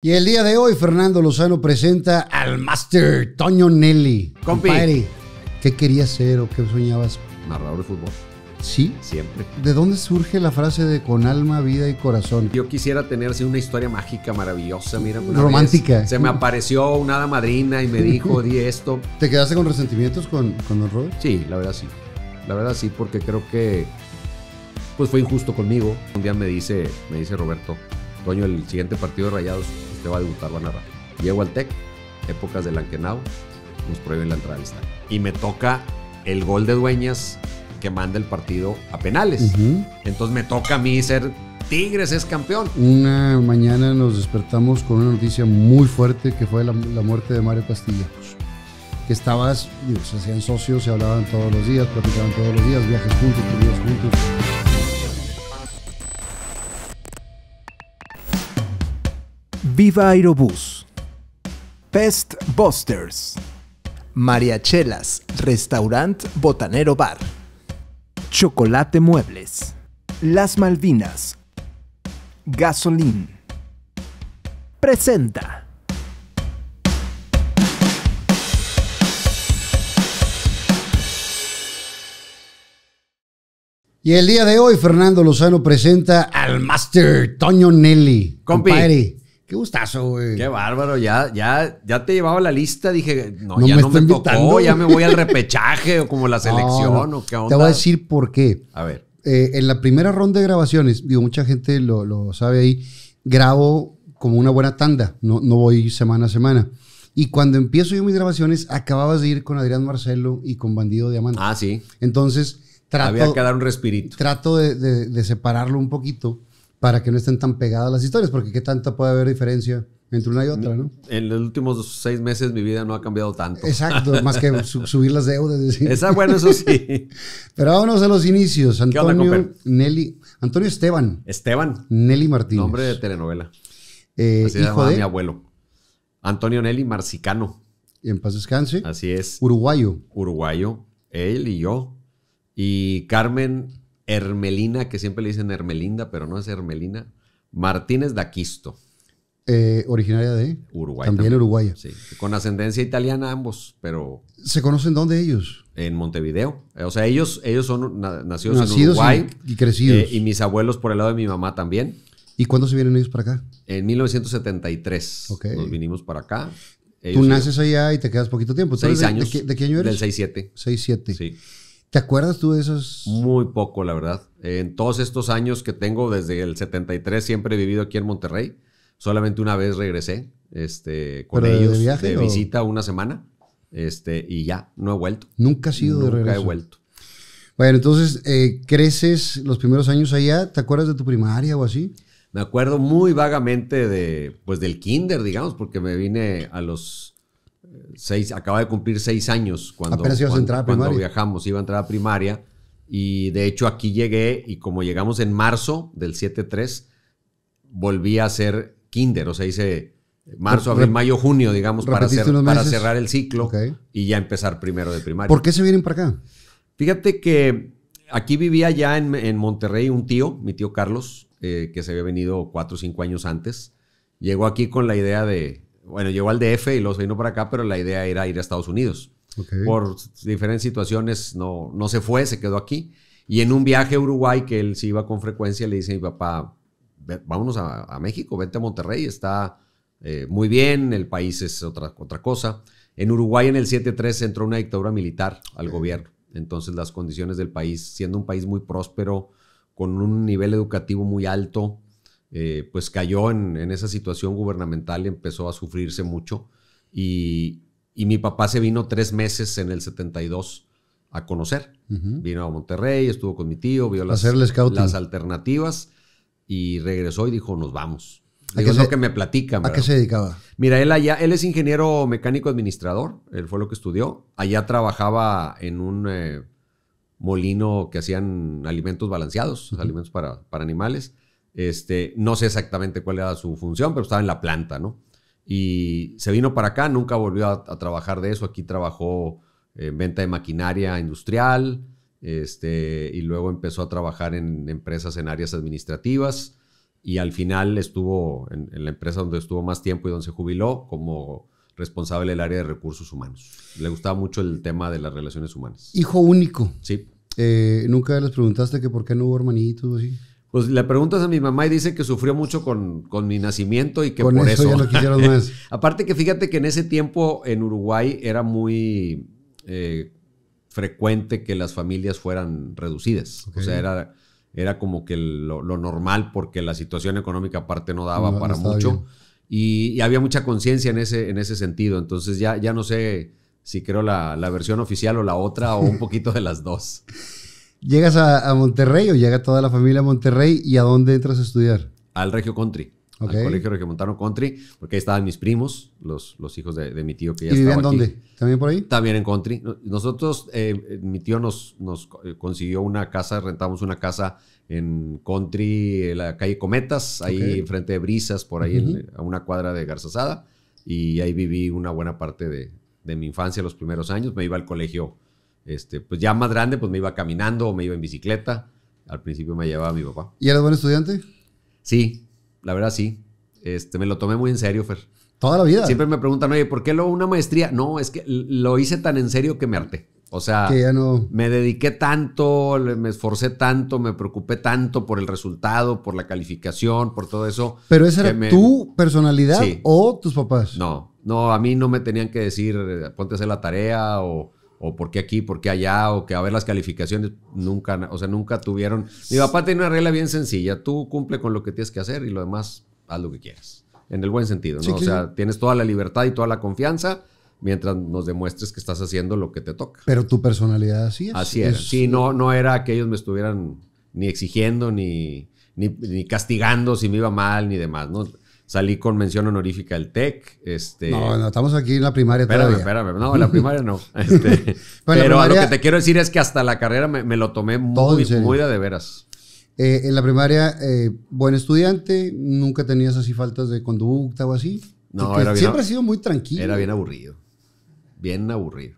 Y el día de hoy, Fernando Lozano presenta al Master Toño Nelly. Compi. ¿qué querías ser o qué soñabas? Narrador de fútbol. Sí. Siempre. ¿De dónde surge la frase de con alma, vida y corazón? Yo quisiera tener una historia mágica, maravillosa, mira. Una pues, Romántica. se me apareció una hada madrina y me dijo, di esto. ¿Te quedaste con resentimientos con, con Don Sí, la verdad sí. La verdad sí, porque creo que pues fue injusto conmigo. Un día me dice, me dice Roberto, Toño, el siguiente partido de Rayados, va a debutar narrar. Llego al TEC, épocas del Anquenado, nos prohíben la entrevista Y me toca el gol de Dueñas que manda el partido a penales. Entonces me toca a mí ser Tigres es campeón. Una mañana nos despertamos con una noticia muy fuerte que fue la, muerte de Mario Castilla. Que estabas, digo, se hacían socios, se hablaban todos los días, platicaban todos los días, viajes juntos, comidas juntos. Viva Aerobús, Pest Busters, Mariachelas, Restaurant Botanero Bar, Chocolate Muebles, Las Malvinas, Gasolín. Presenta. Y el día de hoy, Fernando Lozano presenta al Master Toño Nelly. Qué gustazo, güey. Qué bárbaro, ya, ya, ya te llevaba la lista, dije, no, ya me no me tocó, ya me voy al repechaje o como la selección o qué onda. Te voy a decir por qué. A ver. Eh, en la primera ronda de grabaciones, digo, mucha gente lo, lo sabe ahí, grabo como una buena tanda, no, no voy semana a semana. Y cuando empiezo yo mis grabaciones, acababas de ir con Adrián Marcelo y con Bandido Diamante. Ah, sí. Entonces, trato... Había que dar un respirito. Trato de, de, de separarlo un poquito para que no estén tan pegadas las historias, porque qué tanta puede haber diferencia entre una y otra, ¿no? En los últimos seis meses mi vida no ha cambiado tanto. Exacto, más que subir las deudas. ¿sí? bueno, eso sí. Pero vámonos a los inicios. Antonio, Nelly, Antonio Esteban. Esteban. Nelly Martínez. Nombre de telenovela. Eh, hijo de mi abuelo. Antonio Nelly Marcicano. en paz descanse. Así es. Uruguayo. Uruguayo, él y yo. Y Carmen Hermelina, que siempre le dicen Hermelinda, pero no es Hermelina. Martínez Daquisto. Eh, originaria de Uruguay. También, uruguaya. con ascendencia italiana ambos, pero... ¿Se conocen dónde ellos? En Montevideo. Eh, o sea, ellos, ellos son nacidos, en Uruguay. Y, crecidos. Eh, y mis abuelos por el lado de mi mamá también. ¿Y cuándo se vienen ellos para acá? En 1973. Okay. Nos vinimos para acá. Tú naces allá y te quedas poquito tiempo. Seis años. De, qué año eres? Del 6-7. 6-7. Sí. ¿Te acuerdas tú de esos? Muy poco, la verdad. En todos estos años que tengo, desde el 73, siempre he vivido aquí en Monterrey. Solamente una vez regresé este, con ellos de, viaje, de visita una semana este, y ya, no he vuelto. Nunca ha sido Nunca de regreso. he vuelto. Bueno, entonces eh, creces los primeros años allá, ¿te acuerdas de tu primaria o así? Me acuerdo muy vagamente de, pues, del kinder, digamos, porque me vine a los seis, acaba de cumplir seis años cuando, viajamos, iba a entrar a primaria. Y de hecho aquí llegué y como llegamos en marzo del 7-3, volví a ser kinder, o sea, hice marzo, abril, mayo, junio, digamos, para, cerrar el ciclo y ya empezar primero de primaria. ¿Por qué se vienen para acá? Fíjate que aquí vivía ya en, Monterrey un tío, mi tío Carlos, eh, que se había venido cuatro o cinco años antes. Llegó aquí con la idea de, bueno, llegó al DF y los vino para acá, pero la idea era ir a Estados Unidos. Por diferentes situaciones no, no se fue, se quedó aquí. Y en un viaje a Uruguay, que él sí iba con frecuencia, le dice a mi papá, vámonos a, México, vente a Monterrey, está eh, muy bien, el país es otra, otra cosa. En Uruguay en el 73 entró una dictadura militar al gobierno. Entonces las condiciones del país, siendo un país muy próspero, con un nivel educativo muy alto, eh, pues cayó en, esa situación gubernamental y empezó a sufrirse mucho. Y, mi papá se vino tres meses en el 72 a conocer. Vino a Monterrey, estuvo con mi tío, vio las, alternativas y regresó y dijo, nos vamos. es lo que me platica ¿A qué se dedicaba? Mira, él allá, él es ingeniero mecánico administrador, él fue lo que estudió. Allá trabajaba en un eh, molino que hacían alimentos balanceados, alimentos para, para, animales. Este, no sé exactamente cuál era su función, pero estaba en la planta, ¿no? Y se vino para acá, nunca volvió a, trabajar de eso. Aquí trabajó en venta de maquinaria industrial, este, y luego empezó a trabajar en empresas en áreas administrativas y al final estuvo en, la empresa donde estuvo más tiempo y donde se jubiló como responsable del área de recursos humanos. Le gustaba mucho el tema de las relaciones humanas. Hijo único. Sí. Eh, ¿Nunca les preguntaste que por qué no hubo hermanitos así? Pues le preguntas a mi mamá y dice que sufrió mucho con, mi nacimiento y que por eso. Aparte que fíjate que en ese tiempo en Uruguay era muy eh, frecuente que las familias fueran reducidas. O sea, era, era como que lo, normal porque la situación económica aparte no daba para mucho. Y, había mucha conciencia en ese, en ese sentido. Entonces ya, ya no sé si creo la, la versión oficial o la otra o un poquito de las dos. ¿Llegas a, Monterrey o llega toda la familia a Monterrey y a dónde entras a estudiar? Al Regio Country. Al Colegio Montano Country, porque ahí estaban mis primos, los, hijos de, mi tío que ya ¿Y vivían dónde? ¿También por ahí? También en Country. Nosotros, eh, eh, mi tío nos, eh, consiguió una casa, rentamos una casa en Country, en la calle Cometas, ahí enfrente de Brisas, por ahí, en, a una cuadra de Garzasada. y ahí viví una buena parte de mi infancia, los primeros años. Me iba al colegio este, pues ya más grande, pues me iba caminando o me iba en bicicleta. Al principio me llevaba mi papá. ¿Y eras buen estudiante? Sí, la verdad sí. Este, me lo tomé muy en serio, Fer. Toda la vida. Siempre me preguntan, oye, ¿por qué luego una maestría? No, es que lo hice tan en serio que me harté. O sea, no... me dediqué tanto, me esforcé tanto, me preocupé tanto por el resultado, por la calificación, por todo eso. Pero esa era tu personalidad o tus papás. No, no, a mí no me tenían que decir, ponte a hacer la tarea o o por qué aquí, por qué allá, o que a ver las calificaciones, nunca, o sea, nunca tuvieron. Mi papá tiene una regla bien sencilla, tú cumple con lo que tienes que hacer y lo demás, haz lo que quieras, en el buen sentido, ¿no? o sea, tienes toda la libertad y toda la confianza mientras nos demuestres que estás haciendo lo que te toca. Pero tu personalidad así es. Así Es... Sí, no, no era que ellos me estuvieran ni exigiendo, ni, ni, ni castigando si me iba mal, ni demás, ¿no? Salí con mención honorífica del TEC. Este, no, no, estamos aquí en la primaria espérame, Espérame, no, en la primaria no. Este, pero lo que te quiero decir es que hasta la carrera me, lo tomé muy, muy de veras. Eh, en la primaria, eh, buen estudiante, nunca tenías así faltas de conducta o así. No, era bien, siempre ha sido muy tranquilo. Era bien aburrido. Bien aburrido.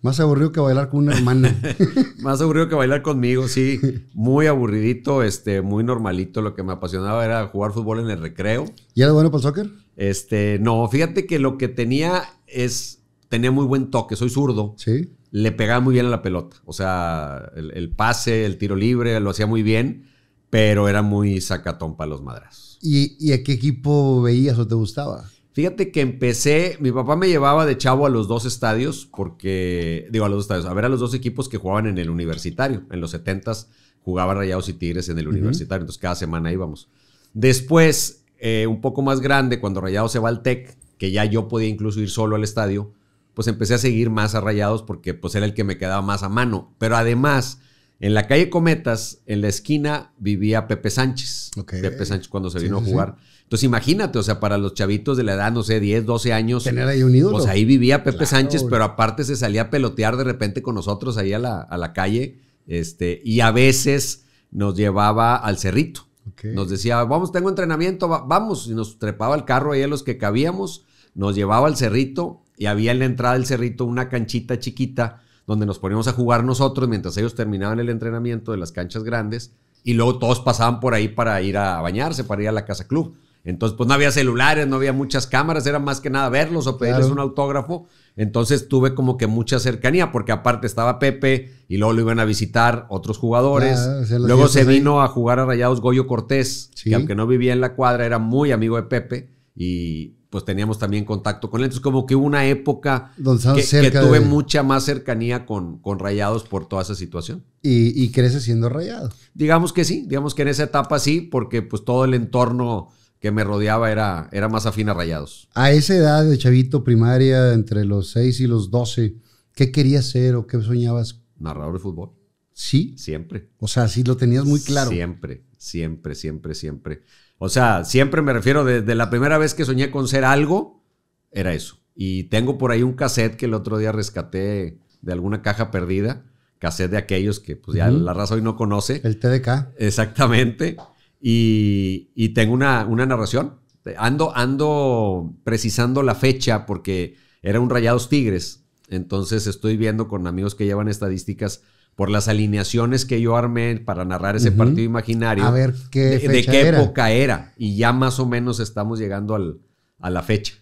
Más aburrido que bailar con una hermana. Más aburrido que bailar conmigo, sí. Muy aburridito, este, muy normalito. Lo que me apasionaba era jugar fútbol en el recreo. ¿Y era bueno para el soccer? Este, no, fíjate que lo que tenía es, tenía muy buen toque, soy zurdo. Sí. Le pegaba muy bien a la pelota. O sea, el, pase, el tiro libre, lo hacía muy bien, pero era muy sacatón para los madras. ¿Y, ¿Y a qué equipo veías o te gustaba? Fíjate que empecé, mi papá me llevaba de chavo a los dos estadios, porque, digo, a los dos estadios, a ver a los dos equipos que jugaban en el universitario. En los 70 jugaban Rayados y Tigres en el universitario, entonces cada semana íbamos. Después, eh, un poco más grande, cuando Rayados se va al TEC, que ya yo podía incluso ir solo al estadio, pues empecé a seguir más a Rayados porque pues era el que me quedaba más a mano. Pero además, en la calle Cometas, en la esquina, vivía Pepe Sánchez. Pepe Sánchez cuando se vino a jugar. Entonces imagínate, o sea, para los chavitos de la edad, no sé, 10, 12 años. Tener ahí Pues ahí vivía Pepe Sánchez, pero aparte se salía a pelotear de repente con nosotros ahí a la, calle. Este, y a veces nos llevaba al cerrito. Nos decía, vamos, tengo entrenamiento, vamos. Y nos trepaba el carro ahí a los que cabíamos, nos llevaba al cerrito y había en la entrada del cerrito una canchita chiquita donde nos poníamos a jugar nosotros mientras ellos terminaban el entrenamiento de las canchas grandes y luego todos pasaban por ahí para ir a bañarse, para ir a la casa club. Entonces, pues no había celulares, no había muchas cámaras, era más que nada verlos o pedirles un autógrafo. Entonces tuve como que mucha cercanía, porque aparte estaba Pepe y luego lo iban a visitar otros jugadores. Ah, luego se vino a jugar a Rayados Goyo Cortés, que aunque no vivía en la cuadra, era muy amigo de Pepe y pues teníamos también contacto con él. Entonces como que hubo una época que, tuve mucha más cercanía con, con Rayados por toda esa situación. ¿Y, y creces siendo Rayado? Digamos que sí, digamos que en esa etapa sí, porque pues todo el entorno que me rodeaba era, era más afín a Rayados. A esa edad de chavito primaria, entre los 6 y los 12, ¿qué querías ser o qué soñabas? Narrador de fútbol. ¿Sí? Siempre. O sea, sí lo tenías muy claro. Siempre, siempre, siempre, siempre. O sea, siempre me refiero, desde la primera vez que soñé con ser algo, era eso. Y tengo por ahí un cassette que el otro día rescaté de alguna caja perdida, cassette de aquellos que pues ya la raza hoy no conoce. El TDK. Exactamente y, tengo una, narración. Ando, ando precisando la fecha porque era un Rayados Tigres. Entonces estoy viendo con amigos que llevan estadísticas por las alineaciones que yo armé para narrar ese partido imaginario. A ver qué de, de qué época era. Y ya más o menos estamos llegando al, a la fecha.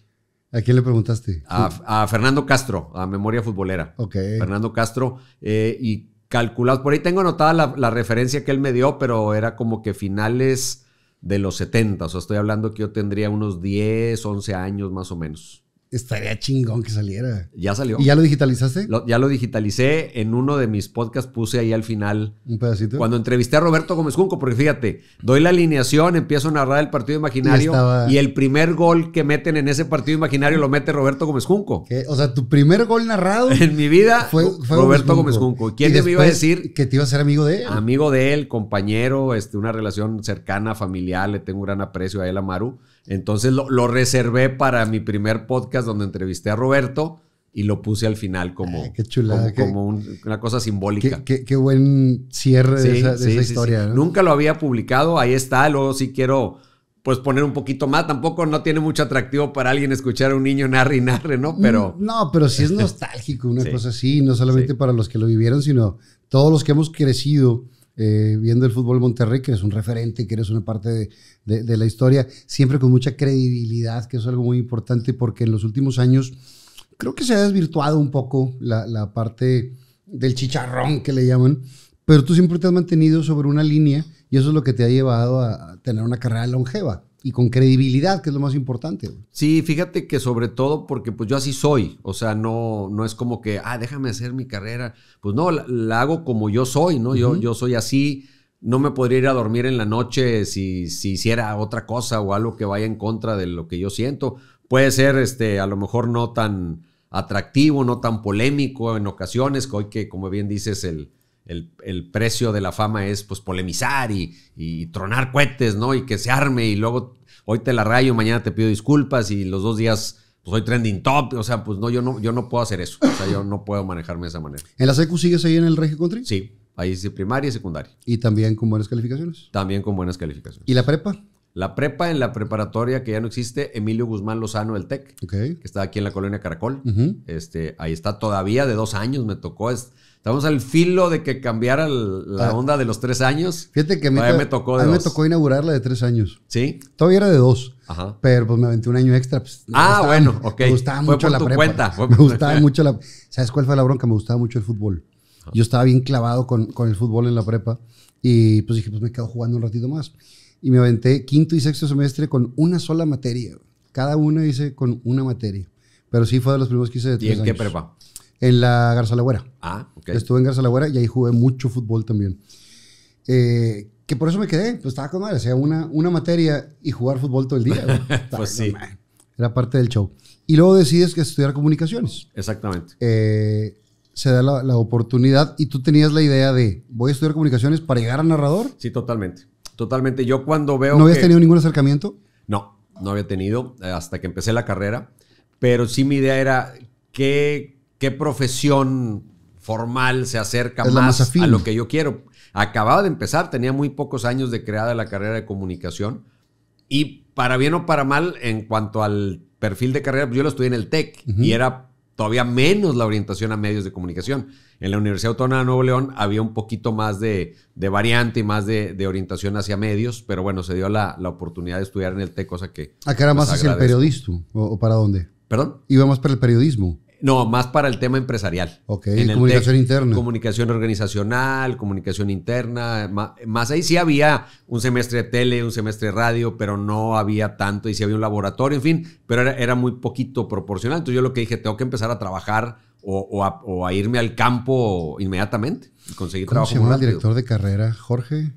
¿A quién le preguntaste? A, Fernando Castro, a Memoria Futbolera. Ok. Fernando Castro. Eh, y Calculado Por ahí tengo anotada la, la, referencia que él me dio, pero era como que finales de los 70. O sea, estoy hablando que yo tendría unos 10, 11 años más o menos. Estaría chingón que saliera. Ya salió. ¿Y ya lo digitalizaste? ya lo digitalicé. En uno de mis podcasts puse ahí al final. ¿Un pedacito? Cuando entrevisté a Roberto Gómez Junco, porque fíjate, doy la alineación, empiezo a narrar el partido imaginario. Y, el primer gol que meten en ese partido imaginario lo mete Roberto Gómez Junco. O sea, tu primer gol narrado. en mi vida fue, Roberto Gómez Junco. ¿Quién te iba a decir? Que te iba a ser amigo de él. Amigo de él, compañero, este, una relación cercana, familiar. Le tengo un gran aprecio a él, a Maru. Entonces lo, reservé para mi primer podcast donde entrevisté a Roberto y lo puse al final como, ah, como, una cosa simbólica. Qué, buen cierre de esa, historia. Nunca lo había publicado, ahí está, luego sí quiero pues poner un poquito más. Tampoco no tiene mucho atractivo para alguien escuchar a un niño narre y narre, ¿no? Mm, pero... No, pero sí es nostálgico, una cosa así, no solamente para los que lo vivieron, sino todos los que hemos crecido eh, viendo el fútbol Monterrey, que eres un referente, que eres una parte de, la historia, siempre con mucha credibilidad, que es algo muy importante porque en los últimos años creo que se ha desvirtuado un poco la, la parte del chicharrón que le llaman, pero tú siempre te has mantenido sobre una línea y eso es lo que te ha llevado a tener una carrera longeva y con credibilidad, que es lo más importante. Sí, fíjate que sobre todo porque pues yo así soy, o sea, no, no es como que, ah, déjame hacer mi carrera, pues no, la, hago como yo soy, ¿no? yo, yo soy así, no me podría ir a dormir en la noche si, si hiciera otra cosa o algo que vaya en contra de lo que yo siento. Puede ser, este, a lo mejor no tan atractivo, no tan polémico en ocasiones, que hoy que, como bien dices, el, el, precio de la fama es pues polemizar y, y, tronar cohetes, ¿no? Y que se arme y luego hoy te la rayo, mañana te pido disculpas y los dos días pues soy trending top. O sea, pues no, yo no, yo no puedo hacer eso. O sea, yo no puedo manejarme de esa manera. ¿En la secu sigues ahí en el Regio Country? Sí, ahí sí primaria y secundaria. ¿Y también con buenas calificaciones? También con buenas calificaciones. ¿Y la prepa? La prepa en la preparatoria que ya no existe, Emilio Guzmán Lozano del TEC, que está aquí en la colonia Caracol. este, ahí está todavía de dos años, me tocó. Estamos al filo de que cambiara la ah. onda de los tres años. Fíjate que a mí, me tocó me tocó inaugurar la de tres años. Sí. Todavía era de dos. Ajá. Pero pues me aventé un año extra. Pues, ah, bueno, ok. Me gustaba mucho la prepa. Me gustaba mucho la. ¿Sabes cuál fue la bronca? Me gustaba mucho el fútbol. Yo estaba bien clavado con, con, el fútbol en la prepa. Y pues dije, pues me quedo jugando un ratito más. Y me aventé quinto y sexto semestre con una sola materia. Cada uno hice con una materia. Pero sí fue de los primeros que hice de tres ¿Y en qué prepa? En la Lagüera. Ah, ok. Estuve en Garza Lagüera y ahí jugué mucho fútbol también. Eh, que por eso me quedé, pues estaba con madre, o sea, una, una materia y jugar fútbol todo el día. pues sí. Era parte del show. Y luego decides que estudiar comunicaciones. Exactamente. Eh, se da la, la, oportunidad y tú tenías la idea de, voy a estudiar comunicaciones para llegar a narrador. Sí, totalmente. Totalmente. Yo cuando veo... ¿No habías tenido ningún acercamiento? No, no había tenido eh, hasta que empecé la carrera. Pero sí mi idea era, ¿qué qué profesión formal se acerca más a lo que yo quiero. Acababa de empezar, tenía muy pocos años de creada la carrera de comunicación y para bien o para mal, en cuanto al perfil de carrera, yo lo estudié en el TEC y era todavía menos la orientación a medios de comunicación. En la Universidad Autónoma de Nuevo León había un poquito más de, variante y más de, orientación hacia medios, pero bueno, se dio la, oportunidad de estudiar en el TEC, cosa que... Ah, qué era pues más hacia el periodismo o, o para dónde? ¿Perdón? Iba más para el periodismo. No, más para el tema empresarial. Ok, comunicación interna. Comunicación organizacional, comunicación interna. Más, ahí sí había un semestre de tele, un semestre de radio, pero no había tanto y sí había un laboratorio, en fin, pero era, muy poquito proporcional. Entonces yo lo que dije, tengo que empezar a trabajar o, a, irme al campo inmediatamente y conseguir trabajo. ¿Cómo el director de carrera, Jorge?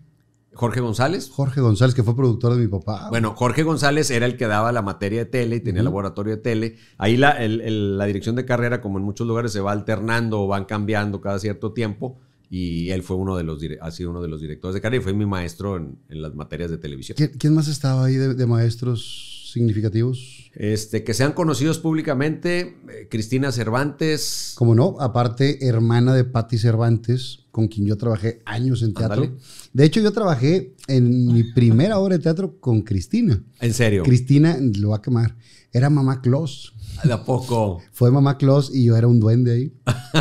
Jorge González. Jorge González, que fue productor de mi papá. Bueno, Jorge González era el que daba la materia de tele y tenía laboratorio de tele. Ahí la, la, dirección de carrera, como en muchos lugares, se va alternando o van cambiando cada cierto tiempo. Y él fue uno de los, ha sido uno de los directores de carrera y fue mi maestro en, las materias de televisión. ¿Quién, más estaba ahí de, maestros significativos? Este, que sean conocidos públicamente, eh, Cristina Cervantes. Como no, aparte hermana de Patti Cervantes, con quien yo trabajé años en teatro. De hecho, yo trabajé en mi primera obra de teatro con Cristina. ¿En serio? Cristina, lo va a quemar, era mamá Claus. ¿De a poco? Fue mamá Claus y yo era un duende ahí.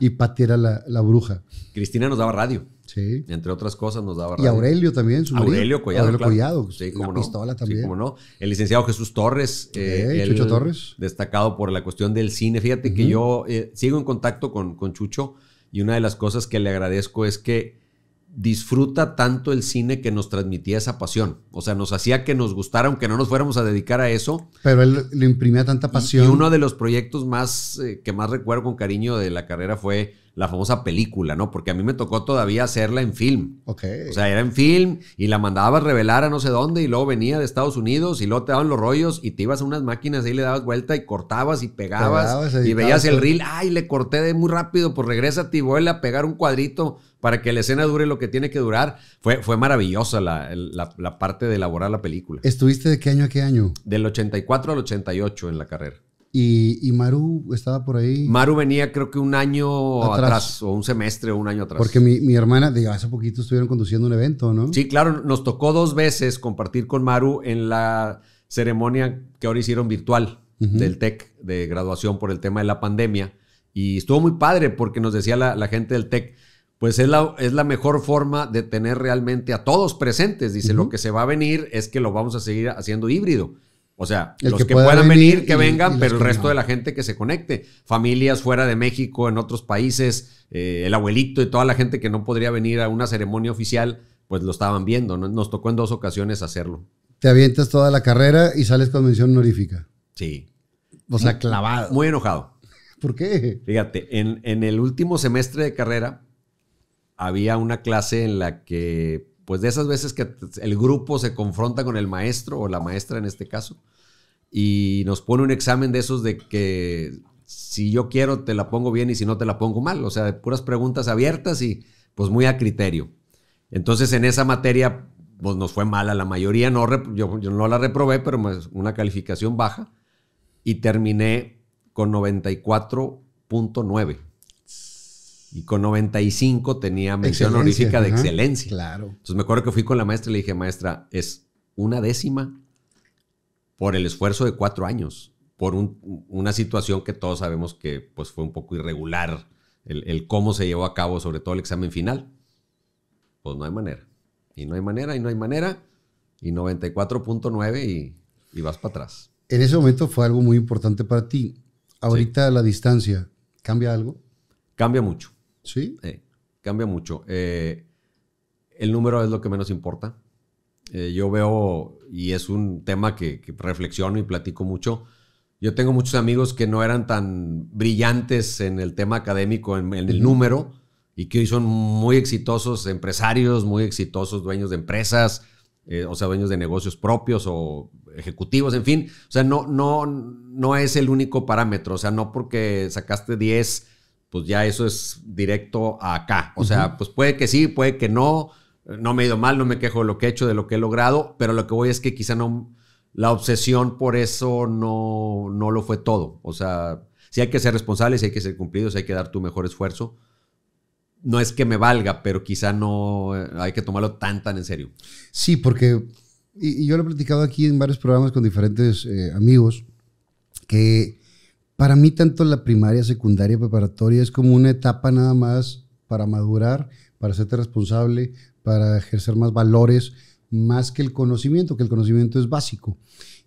y Patti era la bruja. Cristina nos daba radio. Sí. Entre otras cosas nos daba Y Aurelio también, su Aurelio Collado. Aurelio Collado, pistola también. Sí, como no. El licenciado Jesús Torres. Eh, Chucho Torres. Destacado por la cuestión del cine. Fíjate que yo eh, sigo en contacto con, con Chucho y una de las cosas que le agradezco es que disfruta tanto el cine que nos transmitía esa pasión. O sea, nos hacía que nos gustara, aunque no nos fuéramos a dedicar a eso. Pero él le imprimía tanta pasión. Y, uno de los proyectos más eh, que más recuerdo con cariño de la carrera fue la famosa película, ¿no? Porque a mí me tocó todavía hacerla en film. Ok. O sea, era en film y la mandabas a revelar a no sé dónde y luego venía de Estados Unidos y luego te daban los rollos y te ibas a unas máquinas y le dabas vuelta y cortabas y pegabas y veías el reel. ¡Ay, le corté de muy rápido! Pues regresa y vuelve a pegar un cuadrito para que la escena dure lo que tiene que durar. Fue, fue maravillosa la, la parte de elaborar la película. ¿Estuviste de qué año a qué año? Del 84 al 88 en la carrera. Y, Maru estaba por ahí. Maru venía creo que un año atrás, o un semestre o un año atrás. Porque mi, hermana, digo, hace poquito estuvieron conduciendo un evento, ¿no? Sí, claro, nos tocó dos veces compartir con Maru en la ceremonia que ahora hicieron virtual del TEC de graduación por el tema de la pandemia. Y estuvo muy padre porque nos decía la, gente del TEC, pues es la, es la, mejor forma de tener realmente a todos presentes. Dice, lo que se va a venir es que lo vamos a seguir haciendo híbrido. O sea, los que, puedan venir, que vengan, pero el resto de la gente que se conecte. Familias fuera de México, en otros países, eh, el abuelito y toda la gente que no podría venir a una ceremonia oficial, pues lo estaban viendo. Nos tocó en dos ocasiones hacerlo. Te avientas toda la carrera y sales con mención honorífica. Sí. O sea, clavado. Muy enojado. ¿Por qué? Fíjate, en, en el último semestre de carrera había una clase en la que pues de esas veces que el grupo se confronta con el maestro o la maestra en este caso y nos pone un examen de esos de que si yo quiero te la pongo bien y si no te la pongo mal, o sea, de puras preguntas abiertas y pues muy a criterio. Entonces en esa materia pues, nos fue mala la mayoría, no, yo, yo no la reprobé, pero una calificación baja y terminé con 94.9 y con 95 tenía mención honorífica de excelencia. Claro. Entonces me acuerdo que fui con la maestra y le dije, maestra, es una décima por el esfuerzo de cuatro años, por una situación que todos sabemos que pues, fue un poco irregular, el, cómo se llevó a cabo, sobre todo el examen final. Pues no hay manera. Y no hay manera, y no hay manera. Y 94.9 y, vas para atrás. En ese momento fue algo muy importante para ti. Ahorita la distancia, ¿cambia algo? Cambia mucho. Sí. cambia mucho. Eh, el número es lo que menos importa. Eh, yo veo, y es un tema que, reflexiono y platico mucho, yo tengo muchos amigos que no eran tan brillantes en el tema académico, en, el número, y que hoy son muy exitosos empresarios, muy exitosos dueños de empresas, eh, o sea, dueños de negocios propios o ejecutivos, en fin. O sea, no, no, no es el único parámetro. O sea, no porque sacaste 10 pues ya eso es directo acá. O sea, pues puede que sí, puede que no, no me he ido mal, no me quejo de lo que he hecho, de lo que he logrado, pero lo que voy es que quizá no, la obsesión por eso no, no lo fue todo. O sea, si hay que ser responsables, hay que ser cumplidos, hay que dar tu mejor esfuerzo. No es que me valga, pero quizá no eh, hay que tomarlo tan, tan en serio. Sí, porque, y, yo lo he platicado aquí en varios programas con diferentes eh, amigos, que para mí, tanto la primaria, secundaria, preparatoria es como una etapa nada más para madurar, para hacerte responsable, para ejercer más valores, más que el conocimiento, que el conocimiento es básico.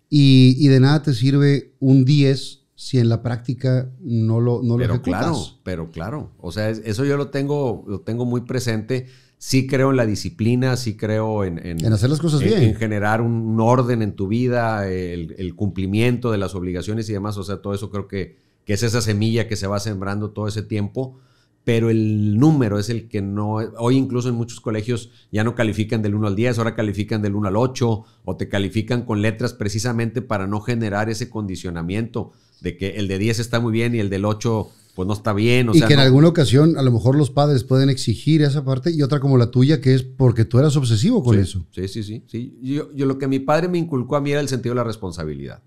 Y, de nada te sirve un 10 si en la práctica no lo, no pero lo ejecutas. Claro, pero claro, o sea, eso yo lo tengo, lo tengo muy presente sí creo en la disciplina, sí creo en... En, hacer las cosas bien. En generar un orden en tu vida, el, cumplimiento de las obligaciones y demás. O sea, todo eso creo que, que es esa semilla que se va sembrando todo ese tiempo. Pero el número es el que no... Hoy incluso en muchos colegios ya no califican del 1 al 10, ahora califican del 1 al 8 o te califican con letras precisamente para no generar ese condicionamiento de que el de 10 está muy bien y el del 8 pues no está bien. O y que en alguna ocasión a lo mejor los padres pueden exigir esa parte y otra como la tuya que es porque tú eras obsesivo con eso. Sí, sí, sí. sí. Yo, lo que mi padre me inculcó a mí era el sentido de la responsabilidad.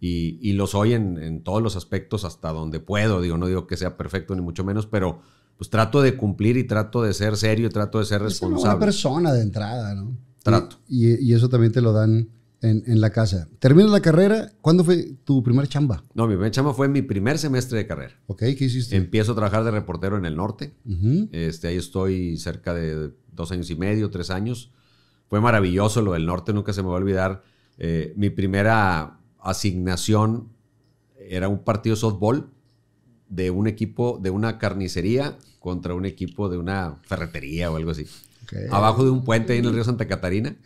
Y, y lo soy en, todos los aspectos hasta donde puedo. Digo, no digo que sea perfecto ni mucho menos, pero pues trato de cumplir y trato de ser serio, y trato de ser responsable. Es una persona de entrada, ¿no? Trato. y eso también te lo dan en, la casa. termino la carrera, ¿cuándo fue tu primer chamba? No, mi primer chamba fue mi primer semestre de carrera. Ok, ¿qué hiciste? Empiezo a trabajar de reportero en el norte. este, ahí estoy cerca de dos años y medio, tres años. Fue maravilloso lo del norte, nunca se me va a olvidar. Eh, mi primera asignación era un partido de softball de un equipo de una carnicería contra un equipo de una ferretería o algo así. Abajo de un puente ahí en el río Santa Catarina.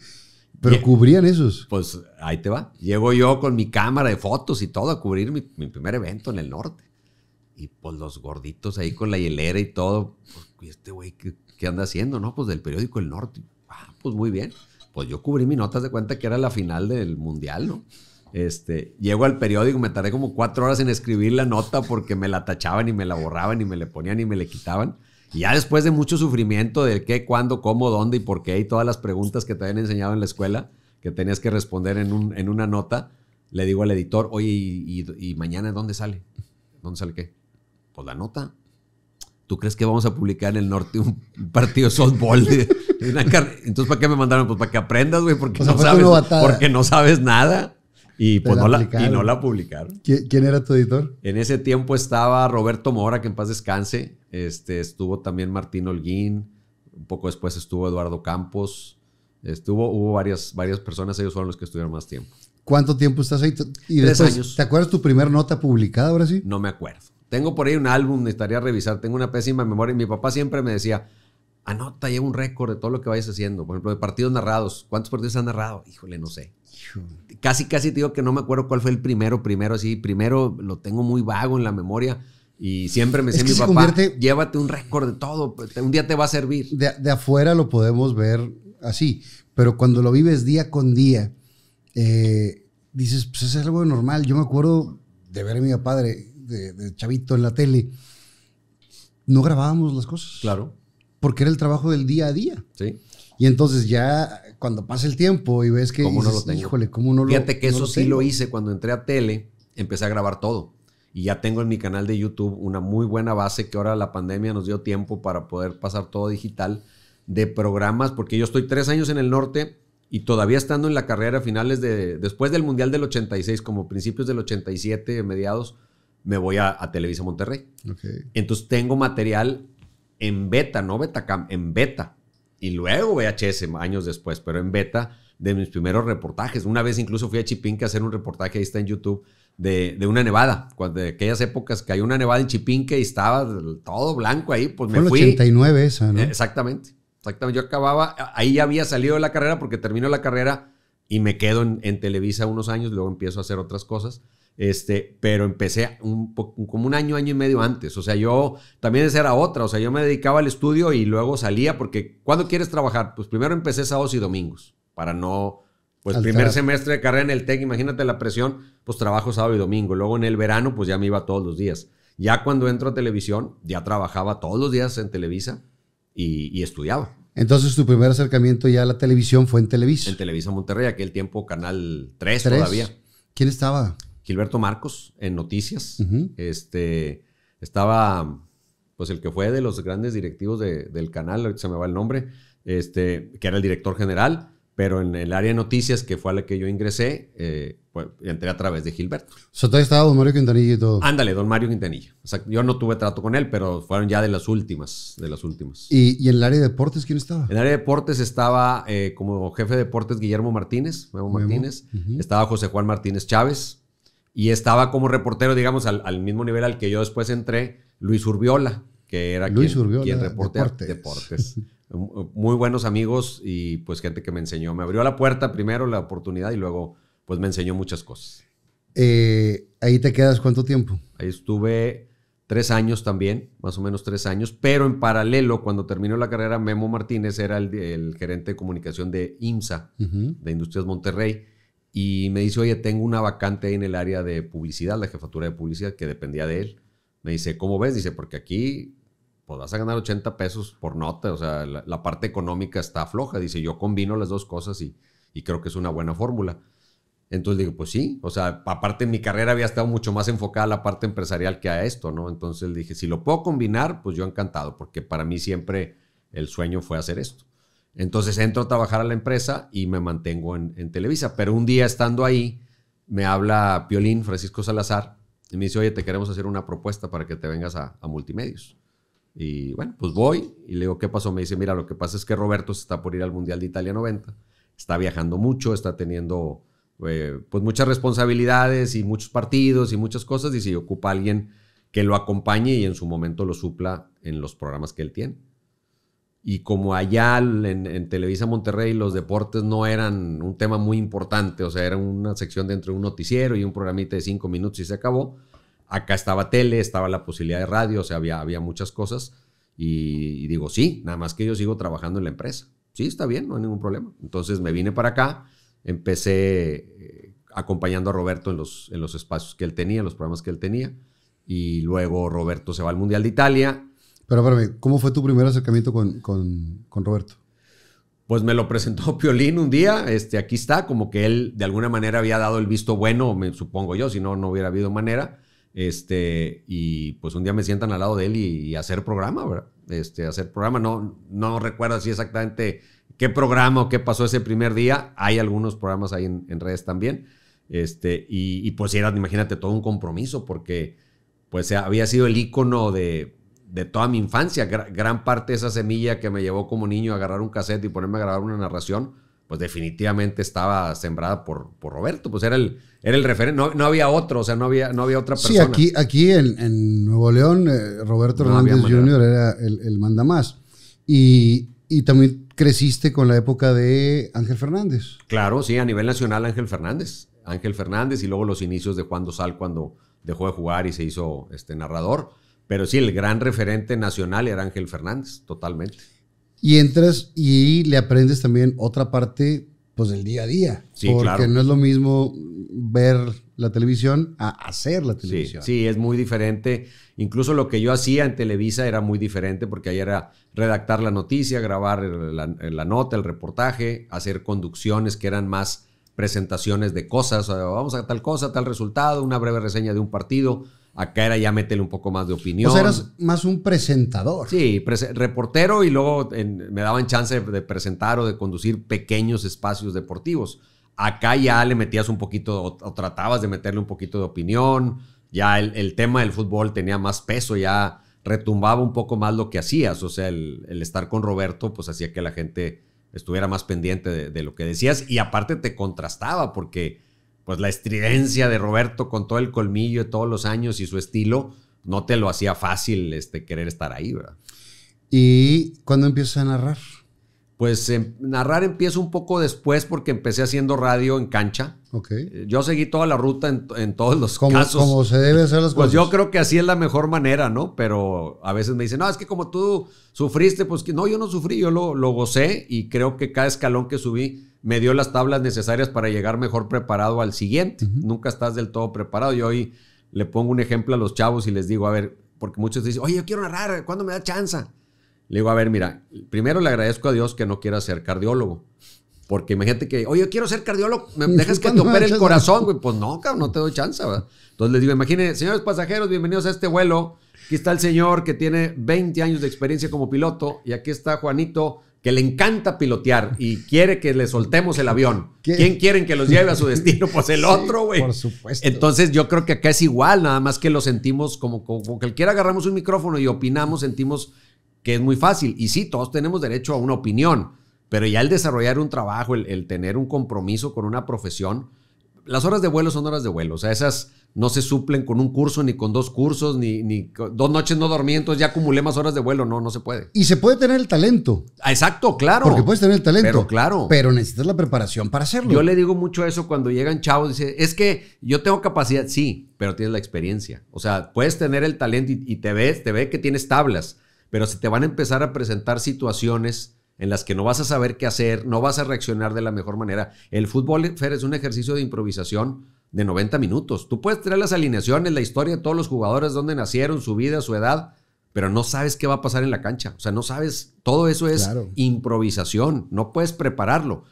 Pero cubrían esos. Pues ahí te va. Llego yo con mi cámara de fotos y todo a cubrir mi, primer evento en el norte. Y pues los gorditos ahí con la hielera y todo. Pues, y este güey qué, anda haciendo? No, pues del periódico El Norte. Ah, pues muy bien. Pues yo cubrí mi notas de cuenta que era la final del mundial, ¿no? Este, llego al periódico, me tardé como cuatro horas en escribir la nota porque me la tachaban y me la borraban y me le ponían y me le quitaban ya después de mucho sufrimiento de qué, cuándo, cómo, dónde y por qué y todas las preguntas que te habían enseñado en la escuela, que tenías que responder en, una nota, le digo al editor, oye, y, mañana dónde sale? ¿Dónde sale qué? Pues la nota. ¿Tú crees que vamos a publicar en el norte un partido de softball? Entonces, ¿para qué me mandaron? Pues para que aprendas, güey, porque, porque no sabes nada. Pues y, no la, publicaron. ¿Quién era tu editor? En ese tiempo estaba Roberto Mora, que en paz descanse. Este, estuvo también Martín Holguín. Un poco después estuvo Eduardo Campos. Estuvo, hubo varias, varias personas, ellos fueron los que estuvieron más tiempo. ¿Cuánto tiempo estás ahí? Y Tres años. ¿Te acuerdas tu primera nota publicada ahora sí? No me acuerdo. Tengo por ahí un álbum, necesitaría revisar. Tengo una pésima memoria. Mi papá siempre me decía, anota, ya un récord de todo lo que vayas haciendo. Por ejemplo, de partidos narrados. ¿Cuántos partidos han narrado? Híjole, no sé. Casi, casi te digo que no me acuerdo cuál fue el primero, primero así. Primero lo tengo muy vago en la memoria. Y siempre me decía mi papá, llévate un récord de todo, pues, un día te va a servir. De, afuera lo podemos ver así, pero cuando lo vives día con día, eh, dices, pues es algo normal. Yo me acuerdo de ver a mi padre, de, de, chavito en la tele, no grabábamos las cosas. Claro. Porque era el trabajo del día a día. Sí. Y entonces ya cuando pasa el tiempo y ves que ¿Cómo no lo tengo? híjole, ¿cómo no Fíjate que eso sí lo hice cuando entré a tele, empecé a grabar todo. Y ya tengo en mi canal de YouTube una muy buena base que ahora la pandemia nos dio tiempo para poder pasar todo digital de programas, porque yo estoy tres años en el norte y todavía estando en la carrera finales de, después del Mundial del 86, como principios del 87, mediados, me voy a, Televisa Monterrey. Entonces tengo material en beta, no betacam, en beta y luego VHS años después, pero en beta de mis primeros reportajes. Una vez incluso fui a Chipinque a hacer un reportaje, ahí está en YouTube, de, una nevada. de aquellas épocas que hay una nevada en Chipinque y estaba todo blanco ahí, pues Fue me 89 ¿no? Eh, exactamente, exactamente. Yo acababa, ahí ya había salido de la carrera porque termino la carrera y me quedo en Televisa unos años, luego empiezo a hacer otras cosas este, pero empecé un, como un año, año y medio antes. O sea, yo también esa era otra. O sea, yo me dedicaba al estudio y luego salía porque cuando quieres trabajar? Pues primero empecé sábados y domingos para no... Pues primer semestre de carrera en el TEC, imagínate la presión, pues trabajo sábado y domingo. Luego en el verano, pues ya me iba todos los días. Ya cuando entro a televisión, ya trabajaba todos los días en Televisa y, estudiaba. Entonces, tu primer acercamiento ya a la televisión fue en Televisa. En Televisa Monterrey, aquel tiempo Canal 3, ¿3? todavía. ¿Quién estaba? Gilberto Marcos en Noticias. Este estaba, pues el que fue de los grandes directivos del canal, ahorita se me va el nombre, este, que era el director general, pero en el área de noticias que fue a la que yo ingresé, eh, pues entré a través de Gilberto. O estaba Don Mario Quintanilla y todo. Ándale, Don Mario Quintanilla. O sea, yo no tuve trato con él, pero fueron ya de las últimas, de las últimas. ¿Y, en el área de deportes quién estaba? En el área de deportes estaba eh, como jefe de deportes Guillermo Martínez, Martínez. Estaba José Juan Martínez Chávez, y estaba como reportero, digamos, al, mismo nivel al que yo después entré, Luis Urbiola, que era quien, Urbiola, deportes. Muy buenos amigos y pues gente que me enseñó. Me abrió la puerta primero, la oportunidad y luego pues me enseñó muchas cosas. Eh, ¿Ahí te quedas cuánto tiempo? Ahí estuve tres años también, más o menos tres años, pero en paralelo, cuando terminó la carrera, Memo Martínez era el, gerente de comunicación de IMSA, de Industrias Monterrey y me dice, oye, tengo una vacante en el área de publicidad, la jefatura de publicidad, que dependía de él. Me dice, ¿cómo ves? Dice, porque aquí podrás pues, a ganar 80 pesos por nota, o sea, la, parte económica está floja. Dice, yo combino las dos cosas y, creo que es una buena fórmula. Entonces digo, pues sí, o sea, aparte mi carrera había estado mucho más enfocada a la parte empresarial que a esto, ¿no? Entonces dije, si lo puedo combinar, pues yo encantado, porque para mí siempre el sueño fue hacer esto. Entonces entro a trabajar a la empresa y me mantengo en, Televisa. Pero un día estando ahí, me habla Piolín, Francisco Salazar, y me dice, oye, te queremos hacer una propuesta para que te vengas a, multimedios. Y bueno, pues voy y le digo, ¿qué pasó? Me dice, mira, lo que pasa es que Roberto se está por ir al Mundial de Italia 90, está viajando mucho, está teniendo eh, pues muchas responsabilidades y muchos partidos y muchas cosas, y si ocupa alguien que lo acompañe y en su momento lo supla en los programas que él tiene y como allá en, Televisa Monterrey los deportes no eran un tema muy importante, o sea, era una sección dentro de un noticiero y un programita de cinco minutos y se acabó. Acá estaba tele, estaba la posibilidad de radio, o sea, había, había muchas cosas. Y, digo, sí, nada más que yo sigo trabajando en la empresa. Sí, está bien, no hay ningún problema. Entonces me vine para acá, empecé eh, acompañando a Roberto en los, en los espacios que él tenía, los programas que él tenía. Y luego Roberto se va al Mundial de Italia pero espérame, ¿cómo fue tu primer acercamiento con, Roberto? Pues me lo presentó Piolín un día, este, aquí está, como que él de alguna manera había dado el visto bueno, me supongo yo, si no, no hubiera habido manera. Este, y pues un día me sientan al lado de él y, hacer programa, ¿verdad? Este, hacer programa, no, no recuerdo así exactamente qué programa o qué pasó ese primer día. Hay algunos programas ahí en, redes también. Este, y, pues era, imagínate, todo un compromiso, porque pues había sido el icono de, de toda mi infancia. Gran, parte de esa semilla que me llevó como niño a agarrar un cassette y ponerme a grabar una narración, pues definitivamente estaba sembrada por, por Roberto. Pues era el, era el referente, no, había otro, o sea, no había, no había otra persona. Sí, aquí, aquí en, Nuevo León, eh, Roberto Hernández Jr. era el, el manda más. Y, y también creciste con la época de Ángel Fernández. Claro, sí, a nivel nacional Ángel Fernández. Ángel Fernández y luego los inicios de Juan Dosal cuando dejó de jugar y se hizo este narrador. Pero sí, el gran referente nacional era Ángel Fernández, totalmente. Y entras y le aprendes también otra parte pues del día a día. porque no es lo mismo ver la televisión a hacer la televisión. Sí, es muy diferente. Incluso lo que yo hacía en Televisa era muy diferente porque ahí era redactar la noticia, grabar la, nota, el reportaje, hacer conducciones que eran más presentaciones de cosas. vamos a tal cosa, tal resultado, una breve reseña de un partido Acá era ya meterle un poco más de opinión. O sea, eras más un presentador. Sí, reportero y luego me daban chance de, presentar o de conducir pequeños espacios deportivos. Acá ya le metías un poquito o, tratabas de meterle un poquito de opinión. Ya el, tema del fútbol tenía más peso, ya retumbaba un poco más lo que hacías. O sea, el, estar con Roberto pues hacía que la gente estuviera más pendiente de lo que decías y aparte te contrastaba porque pues la estridencia de Roberto con todo el colmillo de todos los años y su estilo, no te lo hacía fácil este, querer estar ahí, ¿verdad? ¿Y cuándo empieza a narrar? pues em, narrar empiezo un poco después porque empecé haciendo radio en cancha. Okay. Eh, yo seguí toda la ruta en, todos los casos. Como se deben hacer las cosas. Pues yo creo que así es la mejor manera, ¿no? Pero a veces me dicen, no, es que como tú sufriste, pues que no, yo no sufrí, yo lo, gocé y creo que cada escalón que subí me dio las tablas necesarias para llegar mejor preparado al siguiente. Nunca estás del todo preparado. Yo hoy le pongo un ejemplo a los chavos y les digo, a ver, porque muchos dicen, oye, yo quiero narrar, ¿cuándo me da chance? Le digo, a ver, mira, primero le agradezco a Dios que no quiera ser cardiólogo. Porque imagínate que, oye, yo quiero ser cardiólogo, me dejas que te el corazón, güey. Pues no, cabrón, no te doy chance, ¿verdad? Entonces les digo, imagínense, señores pasajeros, bienvenidos a este vuelo. Aquí está el señor que tiene 20 años de experiencia como piloto y aquí está Juanito que le encanta pilotear y quiere que le soltemos el avión. ¿Quién quieren que los lleve a su destino? Pues el otro, güey. Por supuesto. Entonces yo creo que acá es igual, nada más que lo sentimos como, como cualquiera agarramos un micrófono y opinamos, sentimos que es muy fácil. Y sí, todos tenemos derecho a una opinión, pero ya el desarrollar un trabajo, el, tener un compromiso con una profesión, las horas de vuelo son horas de vuelo. O sea, esas no se suplen con un curso, ni con dos cursos, ni, ni dos noches no dormí, ya acumulé más horas de vuelo. No, no se puede. Y se puede tener el talento. Ah, exacto, claro. Porque puedes tener el talento. Pero claro. Pero necesitas la preparación para hacerlo. Yo le digo mucho eso cuando llegan chavos. Dice, es que yo tengo capacidad. Sí, pero tienes la experiencia. O sea, puedes tener el talento y, y te ves, te ve que tienes tablas pero se te van a empezar a presentar situaciones en las que no vas a saber qué hacer, no vas a reaccionar de la mejor manera. El fútbol, Fer, es un ejercicio de improvisación de 90 minutos. Tú puedes tener las alineaciones, la historia de todos los jugadores, dónde nacieron, su vida, su edad, pero no sabes qué va a pasar en la cancha. O sea, no sabes, todo eso es improvisación, no puedes prepararlo.